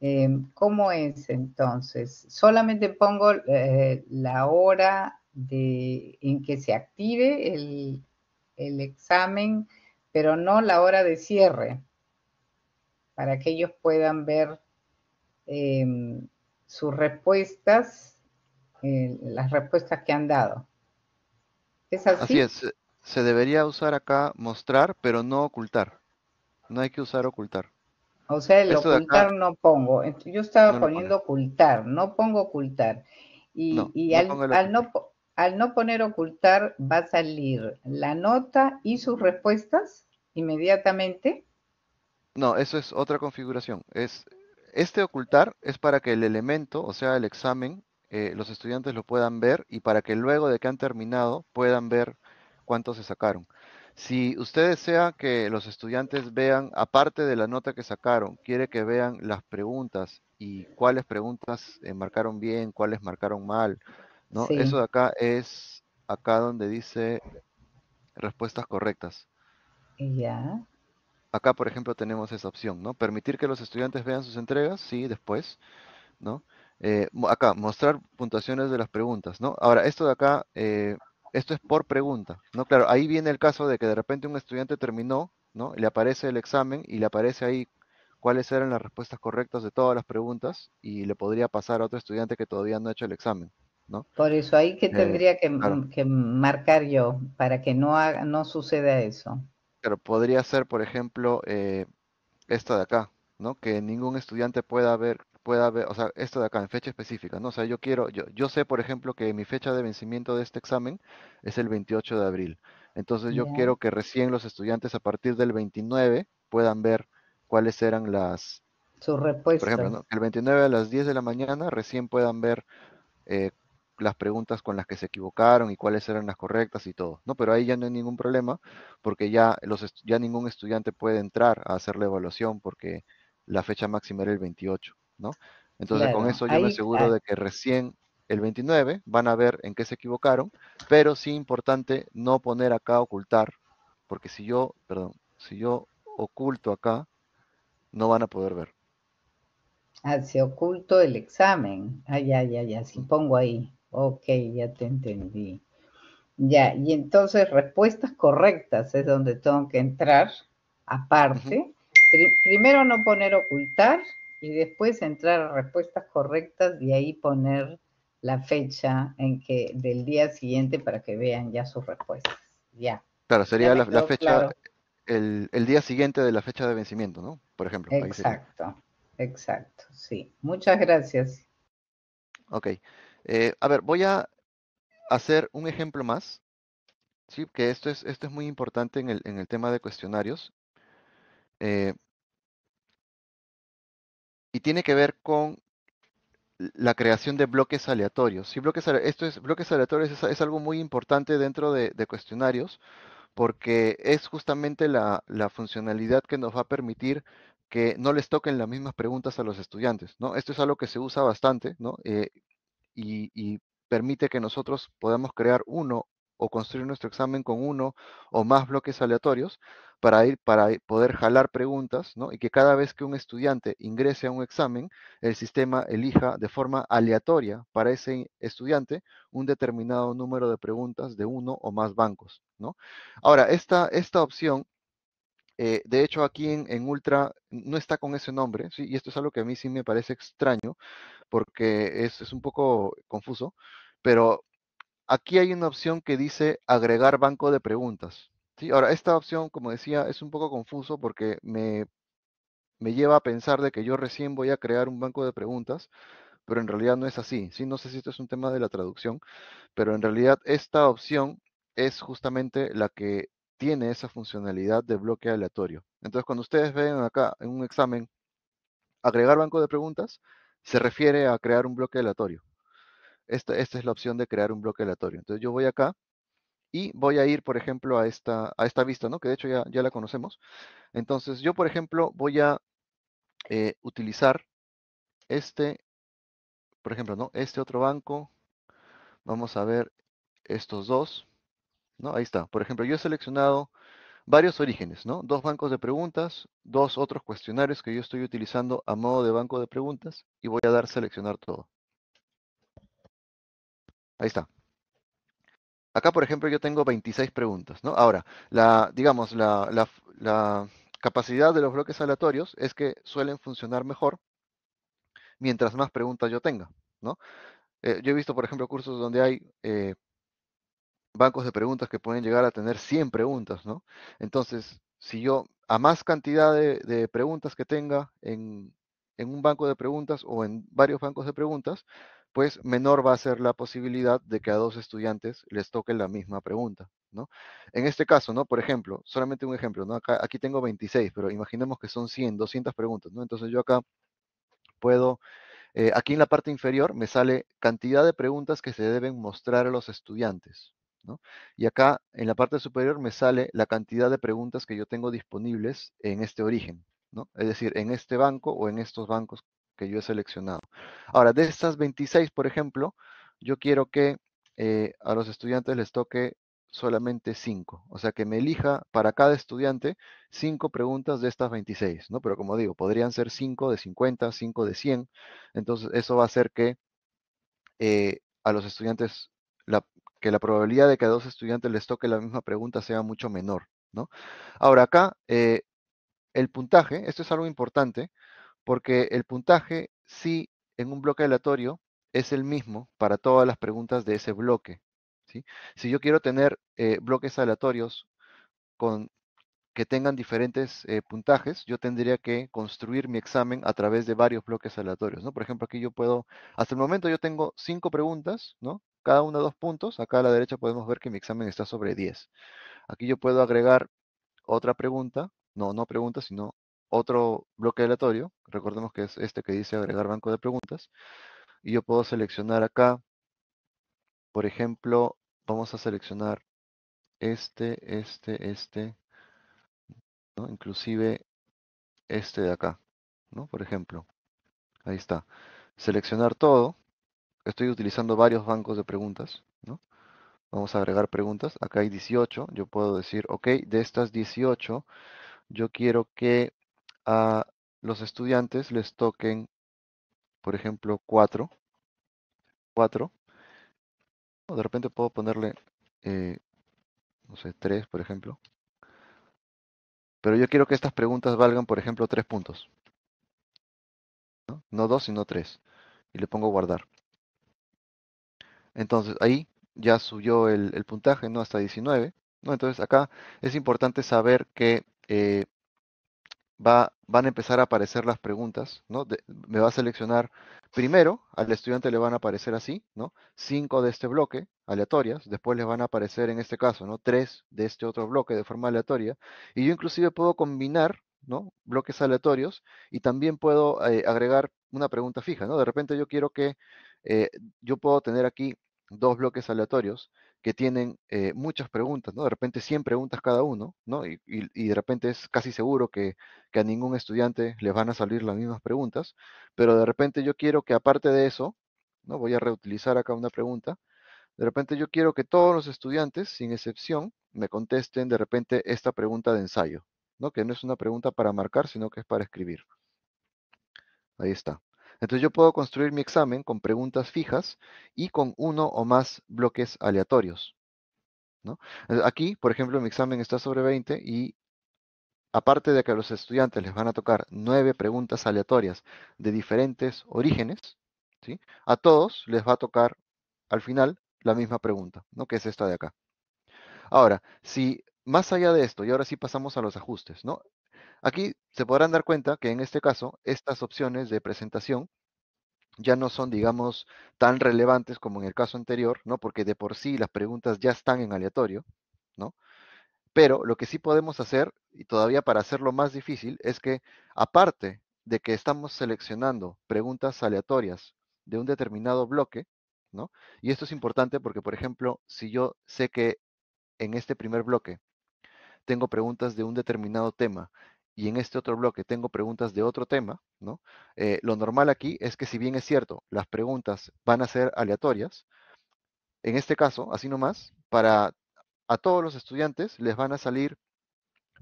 Em, ¿Cómo es entonces? Solamente pongo la hora en que se active el examen pero no la hora de cierre, para que ellos puedan ver em, sus respuestas, eh, las respuestas que han dado. así? es, se debería usar acá mostrar, pero no ocultar. No hay que usar ocultar. O sea, el ocultar no pongo. Yo estaba poniendo ocultar, no pongo ocultar. Y, al, no, al no poner ocultar va a salir la nota y sus respuestas inmediatamente. No, eso es otra configuración. Es, este ocultar es para que el elemento, o sea, el examen, eh, los estudiantes lo puedan ver y para que luego de que han terminado puedan ver cuánto se sacaron. Si usted desea que los estudiantes vean, aparte de la nota que sacaron, quiere que vean las preguntas y cuáles preguntas eh, marcaron bien, cuáles marcaron mal, ¿no? Eso de acá es acá donde dice respuestas correctas. Ya. Acá, por ejemplo, tenemos esa opción, ¿no? Permitir que los estudiantes vean sus entregas, sí, después, ¿no? Eh, acá, mostrar puntuaciones de las preguntas, ¿no? Ahora, esto de acá, eh, esto es por pregunta, ¿no? Claro, ahí viene el caso de que de repente un estudiante terminó, ¿no? Le aparece el examen y le aparece ahí cuáles eran las respuestas correctas de todas las preguntas y le podría pasar a otro estudiante que todavía no ha hecho el examen, por eso ahí que eh, tendría que, marcar yo para que no, no suceda eso. Pero podría ser, por ejemplo, eh, esta de acá, ¿no? Que ningún estudiante pueda ver, pueda ver, o sea, esto de acá en fecha específica, ¿no? O sea, yo quiero, yo, yo sé, por ejemplo, que mi fecha de vencimiento de este examen es el 28 de abril. Entonces yo quiero que recién los estudiantes a partir del 29 puedan ver cuáles eran las... Sus respuestas. Por ejemplo, el 29 a las 10 de la mañana recién puedan ver eh, las preguntas con las que se equivocaron y cuáles eran las correctas y todo, ¿no? Pero ahí ya no hay ningún problema porque ya, los ya ningún estudiante puede entrar a hacer la evaluación porque la fecha máxima era el 28, ¿no? Entonces con eso yo me aseguro de que recién el 29 van a ver en qué se equivocaron, pero sí importante no poner acá ocultar, porque si yo, perdón, si yo oculto acá, no van a poder ver. Ah, se oculto el examen. Ay, ay, ay, así pongo ahí. Ok, ya te entendí. Ya, y entonces respuestas correctas es donde tengo que entrar, aparte. primero no poner ocultar y después entrar a respuestas correctas y ahí poner la fecha en que del día siguiente para que vean ya sus respuestas. Ya. Claro, sería la, fecha, el, el, día siguiente de la fecha de vencimiento, ¿no? Por ejemplo. Exacto, exacto, sí. Muchas gracias. Ok. Eh, a ver, voy a hacer un ejemplo más, que esto es, muy importante en el, tema de cuestionarios. Eh y tiene que ver con la creación de bloques aleatorios. Sí, bloques, esto es, bloques aleatorios es, algo muy importante dentro de, cuestionarios porque es justamente la, funcionalidad que nos va a permitir que no les toquen las mismas preguntas a los estudiantes, Esto es algo que se usa bastante, ¿no? Eh, y, permite que nosotros podamos crear uno o construir nuestro examen con uno o más bloques aleatorios para, ir, para poder jalar preguntas ¿no? y que cada vez que un estudiante ingrese a un examen, el sistema elija de forma aleatoria para ese estudiante un determinado número de preguntas de uno o más bancos. ¿no? Ahora, esta, esta opción eh, de hecho, aquí en, en, Ultra no está con ese nombre, ¿sí? y esto es algo que a mí sí me parece extraño, porque es, un poco confuso, pero aquí hay una opción que dice agregar banco de preguntas. ¿sí? Ahora, esta opción, como decía, es un poco confuso porque me, lleva a pensar de que yo recién voy a crear un banco de preguntas, pero en realidad no es así. ¿sí? No sé si esto es un tema de la traducción, pero en realidad esta opción es justamente la que tiene esa funcionalidad de bloque aleatorio. Entonces, cuando ustedes ven acá en un examen agregar banco de preguntas, se refiere a crear un bloque aleatorio. Esta, esta, es la opción de crear un bloque aleatorio. Entonces yo voy acá y voy a ir, por ejemplo, a esta, a esta vista, ¿no? que de hecho ya, la conocemos. Entonces yo, por ejemplo, voy a eh, utilizar este, por ejemplo, ¿no? este otro banco. Vamos a ver estos dos. ¿no? Ahí está. Por ejemplo, yo he seleccionado varios orígenes, ¿no? Dos bancos de preguntas, dos otros cuestionarios que yo estoy utilizando a modo de banco de preguntas y voy a dar seleccionar todo. Ahí está. Acá, por ejemplo, yo tengo 26 preguntas, ¿no? Ahora, la, digamos, la, capacidad de los bloques aleatorios es que suelen funcionar mejor mientras más preguntas yo tenga, ¿no? Eh, yo he visto, por ejemplo, cursos donde hay eh, bancos de preguntas que pueden llegar a tener 100 preguntas, ¿no? Entonces, si yo, a más cantidad de, preguntas que tenga en, un banco de preguntas o en varios bancos de preguntas, pues menor va a ser la posibilidad de que a dos estudiantes les toque la misma pregunta, ¿no? En este caso, ¿no? Por ejemplo, solamente un ejemplo, ¿no? Acá, aquí tengo 26, pero imaginemos que son 100, 200 preguntas, ¿no? Entonces yo acá puedo, eh, aquí en la parte inferior me sale cantidad de preguntas que se deben mostrar a los estudiantes, y acá en la parte superior me sale la cantidad de preguntas que yo tengo disponibles en este origen, ¿no? Es decir, en este banco o en estos bancos que yo he seleccionado. Ahora, de estas 26, por ejemplo, yo quiero que eh, a los estudiantes les toque solamente 5. O sea, que me elija para cada estudiante 5 preguntas de estas 26, ¿no? Pero como digo, podrían ser 5 de 50, 5 de 100. Entonces, eso va a hacer que eh, a los estudiantes que la probabilidad de que a dos estudiantes les toque la misma pregunta sea mucho menor. ¿no? Ahora acá, eh, el puntaje, esto es algo importante, porque el puntaje sí en un bloque aleatorio es el mismo para todas las preguntas de ese bloque. ¿sí? Si yo quiero tener eh, bloques aleatorios con, que tengan diferentes eh, puntajes, yo tendría que construir mi examen a través de varios bloques aleatorios. ¿no? Por ejemplo, aquí yo puedo, hasta el momento yo tengo cinco preguntas, ¿no? cada de dos puntos. Acá a la derecha podemos ver que mi examen está sobre 10. Aquí yo puedo agregar otra pregunta, no, no pregunta, sino otro bloque aleatorio. Recordemos que es este que dice agregar banco de preguntas. Y yo puedo seleccionar acá, por ejemplo, vamos a seleccionar este, este, este, ¿no? inclusive este de acá, ¿no? Por ejemplo, ahí está. Seleccionar todo, estoy utilizando varios bancos de preguntas, ¿no? Vamos a agregar preguntas. Acá hay 18. Yo puedo decir, ok, de estas 18, yo quiero que a los estudiantes les toquen, por ejemplo, 4. 4. O de repente puedo ponerle, eh, no sé, 3, por ejemplo. Pero yo quiero que estas preguntas valgan, por ejemplo, 3 puntos. No 2, sino 3. Y le pongo guardar. Entonces ahí ya subió el, puntaje, ¿no? Hasta 19, ¿no? Entonces acá es importante saber que eh, va, van a empezar a aparecer las preguntas, ¿no? me va a seleccionar primero, al estudiante le van a aparecer así, ¿no? Cinco de este bloque, aleatorias, después les van a aparecer en este caso, ¿no? Tres de este otro bloque de forma aleatoria, y yo inclusive puedo combinar ¿no? bloques aleatorios y también puedo eh, agregar una pregunta fija. ¿no? De repente yo quiero que eh, yo puedo tener aquí dos bloques aleatorios que tienen eh, muchas preguntas, ¿no? De repente 100 preguntas cada uno, ¿no? Y, de repente es casi seguro que, a ningún estudiante les van a salir las mismas preguntas, pero de repente yo quiero que aparte de eso, ¿no? Voy a reutilizar acá una pregunta, de repente yo quiero que todos los estudiantes, sin excepción, me contesten de repente esta pregunta de ensayo, ¿no? Que no es una pregunta para marcar, sino que es para escribir. Ahí está. Entonces yo puedo construir mi examen con preguntas fijas y con uno o más bloques aleatorios. ¿no? Eh, aquí, por ejemplo, mi examen está sobre 20 y aparte de que a los estudiantes les van a tocar nueve preguntas aleatorias de diferentes orígenes, ¿sí? a todos les va a tocar al final la misma pregunta, ¿no? que es esta de acá. Ahora, si más allá de esto, y ahora sí pasamos a los ajustes, ¿no? Aquí se podrán dar cuenta que en este caso estas opciones de presentación ya no son, digamos, tan relevantes como en el caso anterior, ¿no? Porque de por sí las preguntas ya están en aleatorio, ¿no? Pero lo que sí podemos hacer, y todavía para hacerlo más difícil, es que aparte de que estamos seleccionando preguntas aleatorias de un determinado bloque, ¿no? Y esto es importante porque, por ejemplo, si yo sé que en este primer bloque tengo preguntas de un determinado tema y en este otro bloque tengo preguntas de otro tema, ¿no? Eh, lo normal aquí es que si bien es cierto, las preguntas van a ser aleatorias, en este caso, así nomás, para a todos los estudiantes les van a salir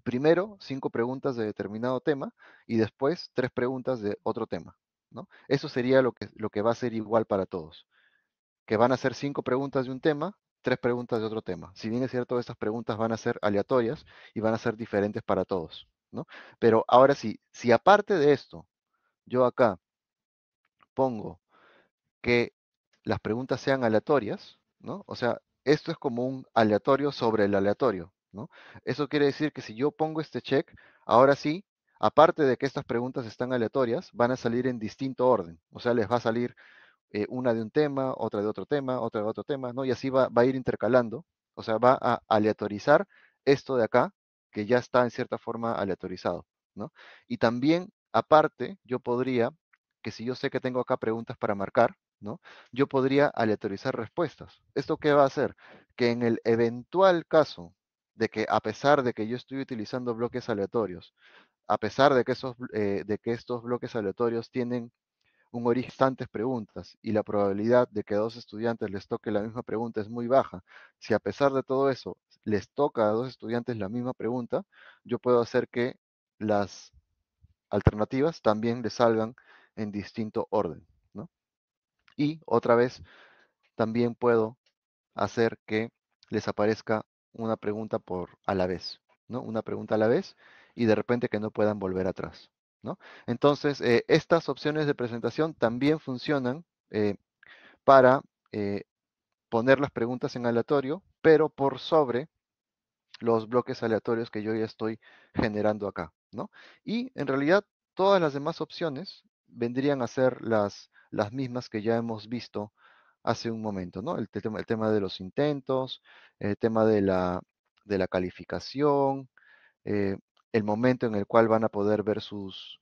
primero cinco preguntas de determinado tema y después tres preguntas de otro tema, ¿no? Eso sería lo que, lo que va a ser igual para todos, que van a ser cinco preguntas de un tema, tres preguntas de otro tema. Si bien es cierto, estas preguntas van a ser aleatorias y van a ser diferentes para todos. Pero ahora sí, si aparte de esto, yo acá pongo que las preguntas sean aleatorias, ¿no? O sea, esto es como un aleatorio sobre el aleatorio, ¿no? Eso quiere decir que si yo pongo este check, ahora sí, aparte de que estas preguntas están aleatorias, van a salir en distinto orden. O sea, les va a salir eh, una de un tema, otra de otro tema, otra de otro tema, ¿no? Y así va a ir intercalando. O sea, va a aleatorizar esto de acá que ya está en cierta forma aleatorizado, ¿no? Y también, aparte, yo podría, que si yo sé que tengo acá preguntas para marcar, ¿no? Yo podría aleatorizar respuestas. ¿Esto qué va a hacer? Que en el eventual caso de que, a pesar de que yo estoy utilizando bloques aleatorios, a pesar de que, esos, eh, de que estos bloques aleatorios tienen un origen tantas preguntas y la probabilidad de que a dos estudiantes les toque la misma pregunta es muy baja. Si a pesar de todo eso les toca a dos estudiantes la misma pregunta, yo puedo hacer que las alternativas también les salgan en distinto orden. Y otra vez, también puedo hacer que les aparezca una pregunta por a la vez, ¿no? Una pregunta a la vez y de repente que no puedan volver atrás. Entonces, eh, estas opciones de presentación también funcionan eh, para eh, poner las preguntas en aleatorio, pero por sobre los bloques aleatorios que yo ya estoy generando acá, Y en realidad todas las demás opciones vendrían a ser las, las mismas que ya hemos visto hace un momento, ¿no? El, tema de los intentos, el tema de la, calificación, el momento en el cual van a poder ver sus,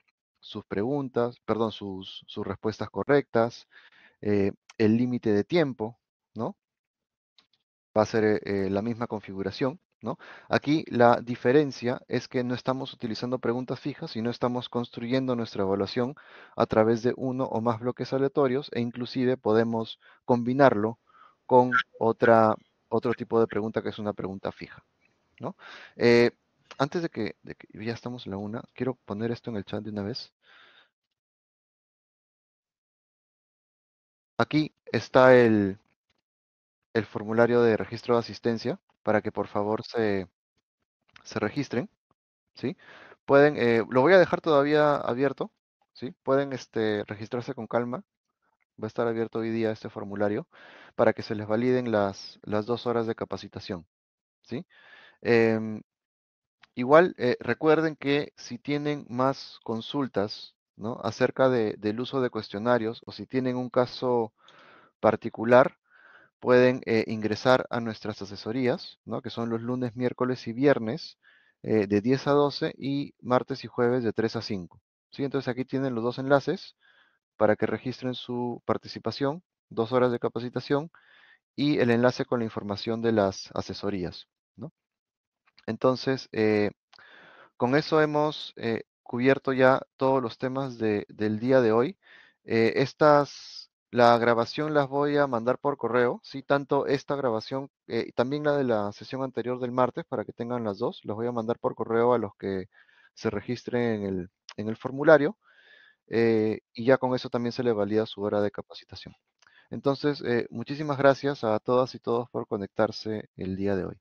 preguntas, perdón, sus, respuestas correctas, eh, el límite de tiempo, ¿no? Va a ser eh, eh, la misma configuración, ¿no? Aquí la diferencia es que no estamos utilizando preguntas fijas, sino estamos construyendo nuestra evaluación a través de uno o más bloques aleatorios e inclusive podemos combinarlo con otra, otro tipo de pregunta que es una pregunta fija, ¿no? Eh, antes de que, ya estamos en la una, quiero poner esto en el chat de una vez. Aquí está el, el formulario de registro de asistencia para que por favor se, se registren. ¿sí? Pueden, eh, lo voy a dejar todavía abierto. ¿sí? Pueden este, registrarse con calma. Va a estar abierto hoy día este formulario para que se les validen las, las dos horas de capacitación. ¿sí? Em, Igual eh, recuerden que si tienen más consultas acerca del uso de cuestionarios o si tienen un caso particular, pueden eh, ingresar a nuestras asesorías, ¿no? que son los lunes, miércoles y viernes eh, de 10 a 12 y martes y jueves de 3 a 5. Entonces aquí tienen los dos enlaces para que registren su participación, dos horas de capacitación y el enlace con la información de las asesorías. Entonces, eh, con eso hemos eh, cubierto ya todos los temas del día de hoy. Eh, estas, la grabación las voy a mandar por correo, ¿sí? Tanto esta grabación, y también la de la sesión anterior del martes, para que tengan las dos, las voy a mandar por correo a los que se registren en el, formulario. y ya con eso también se le valida su hora de capacitación. Entonces, muchísimas gracias a todas y todos por conectarse el día de hoy.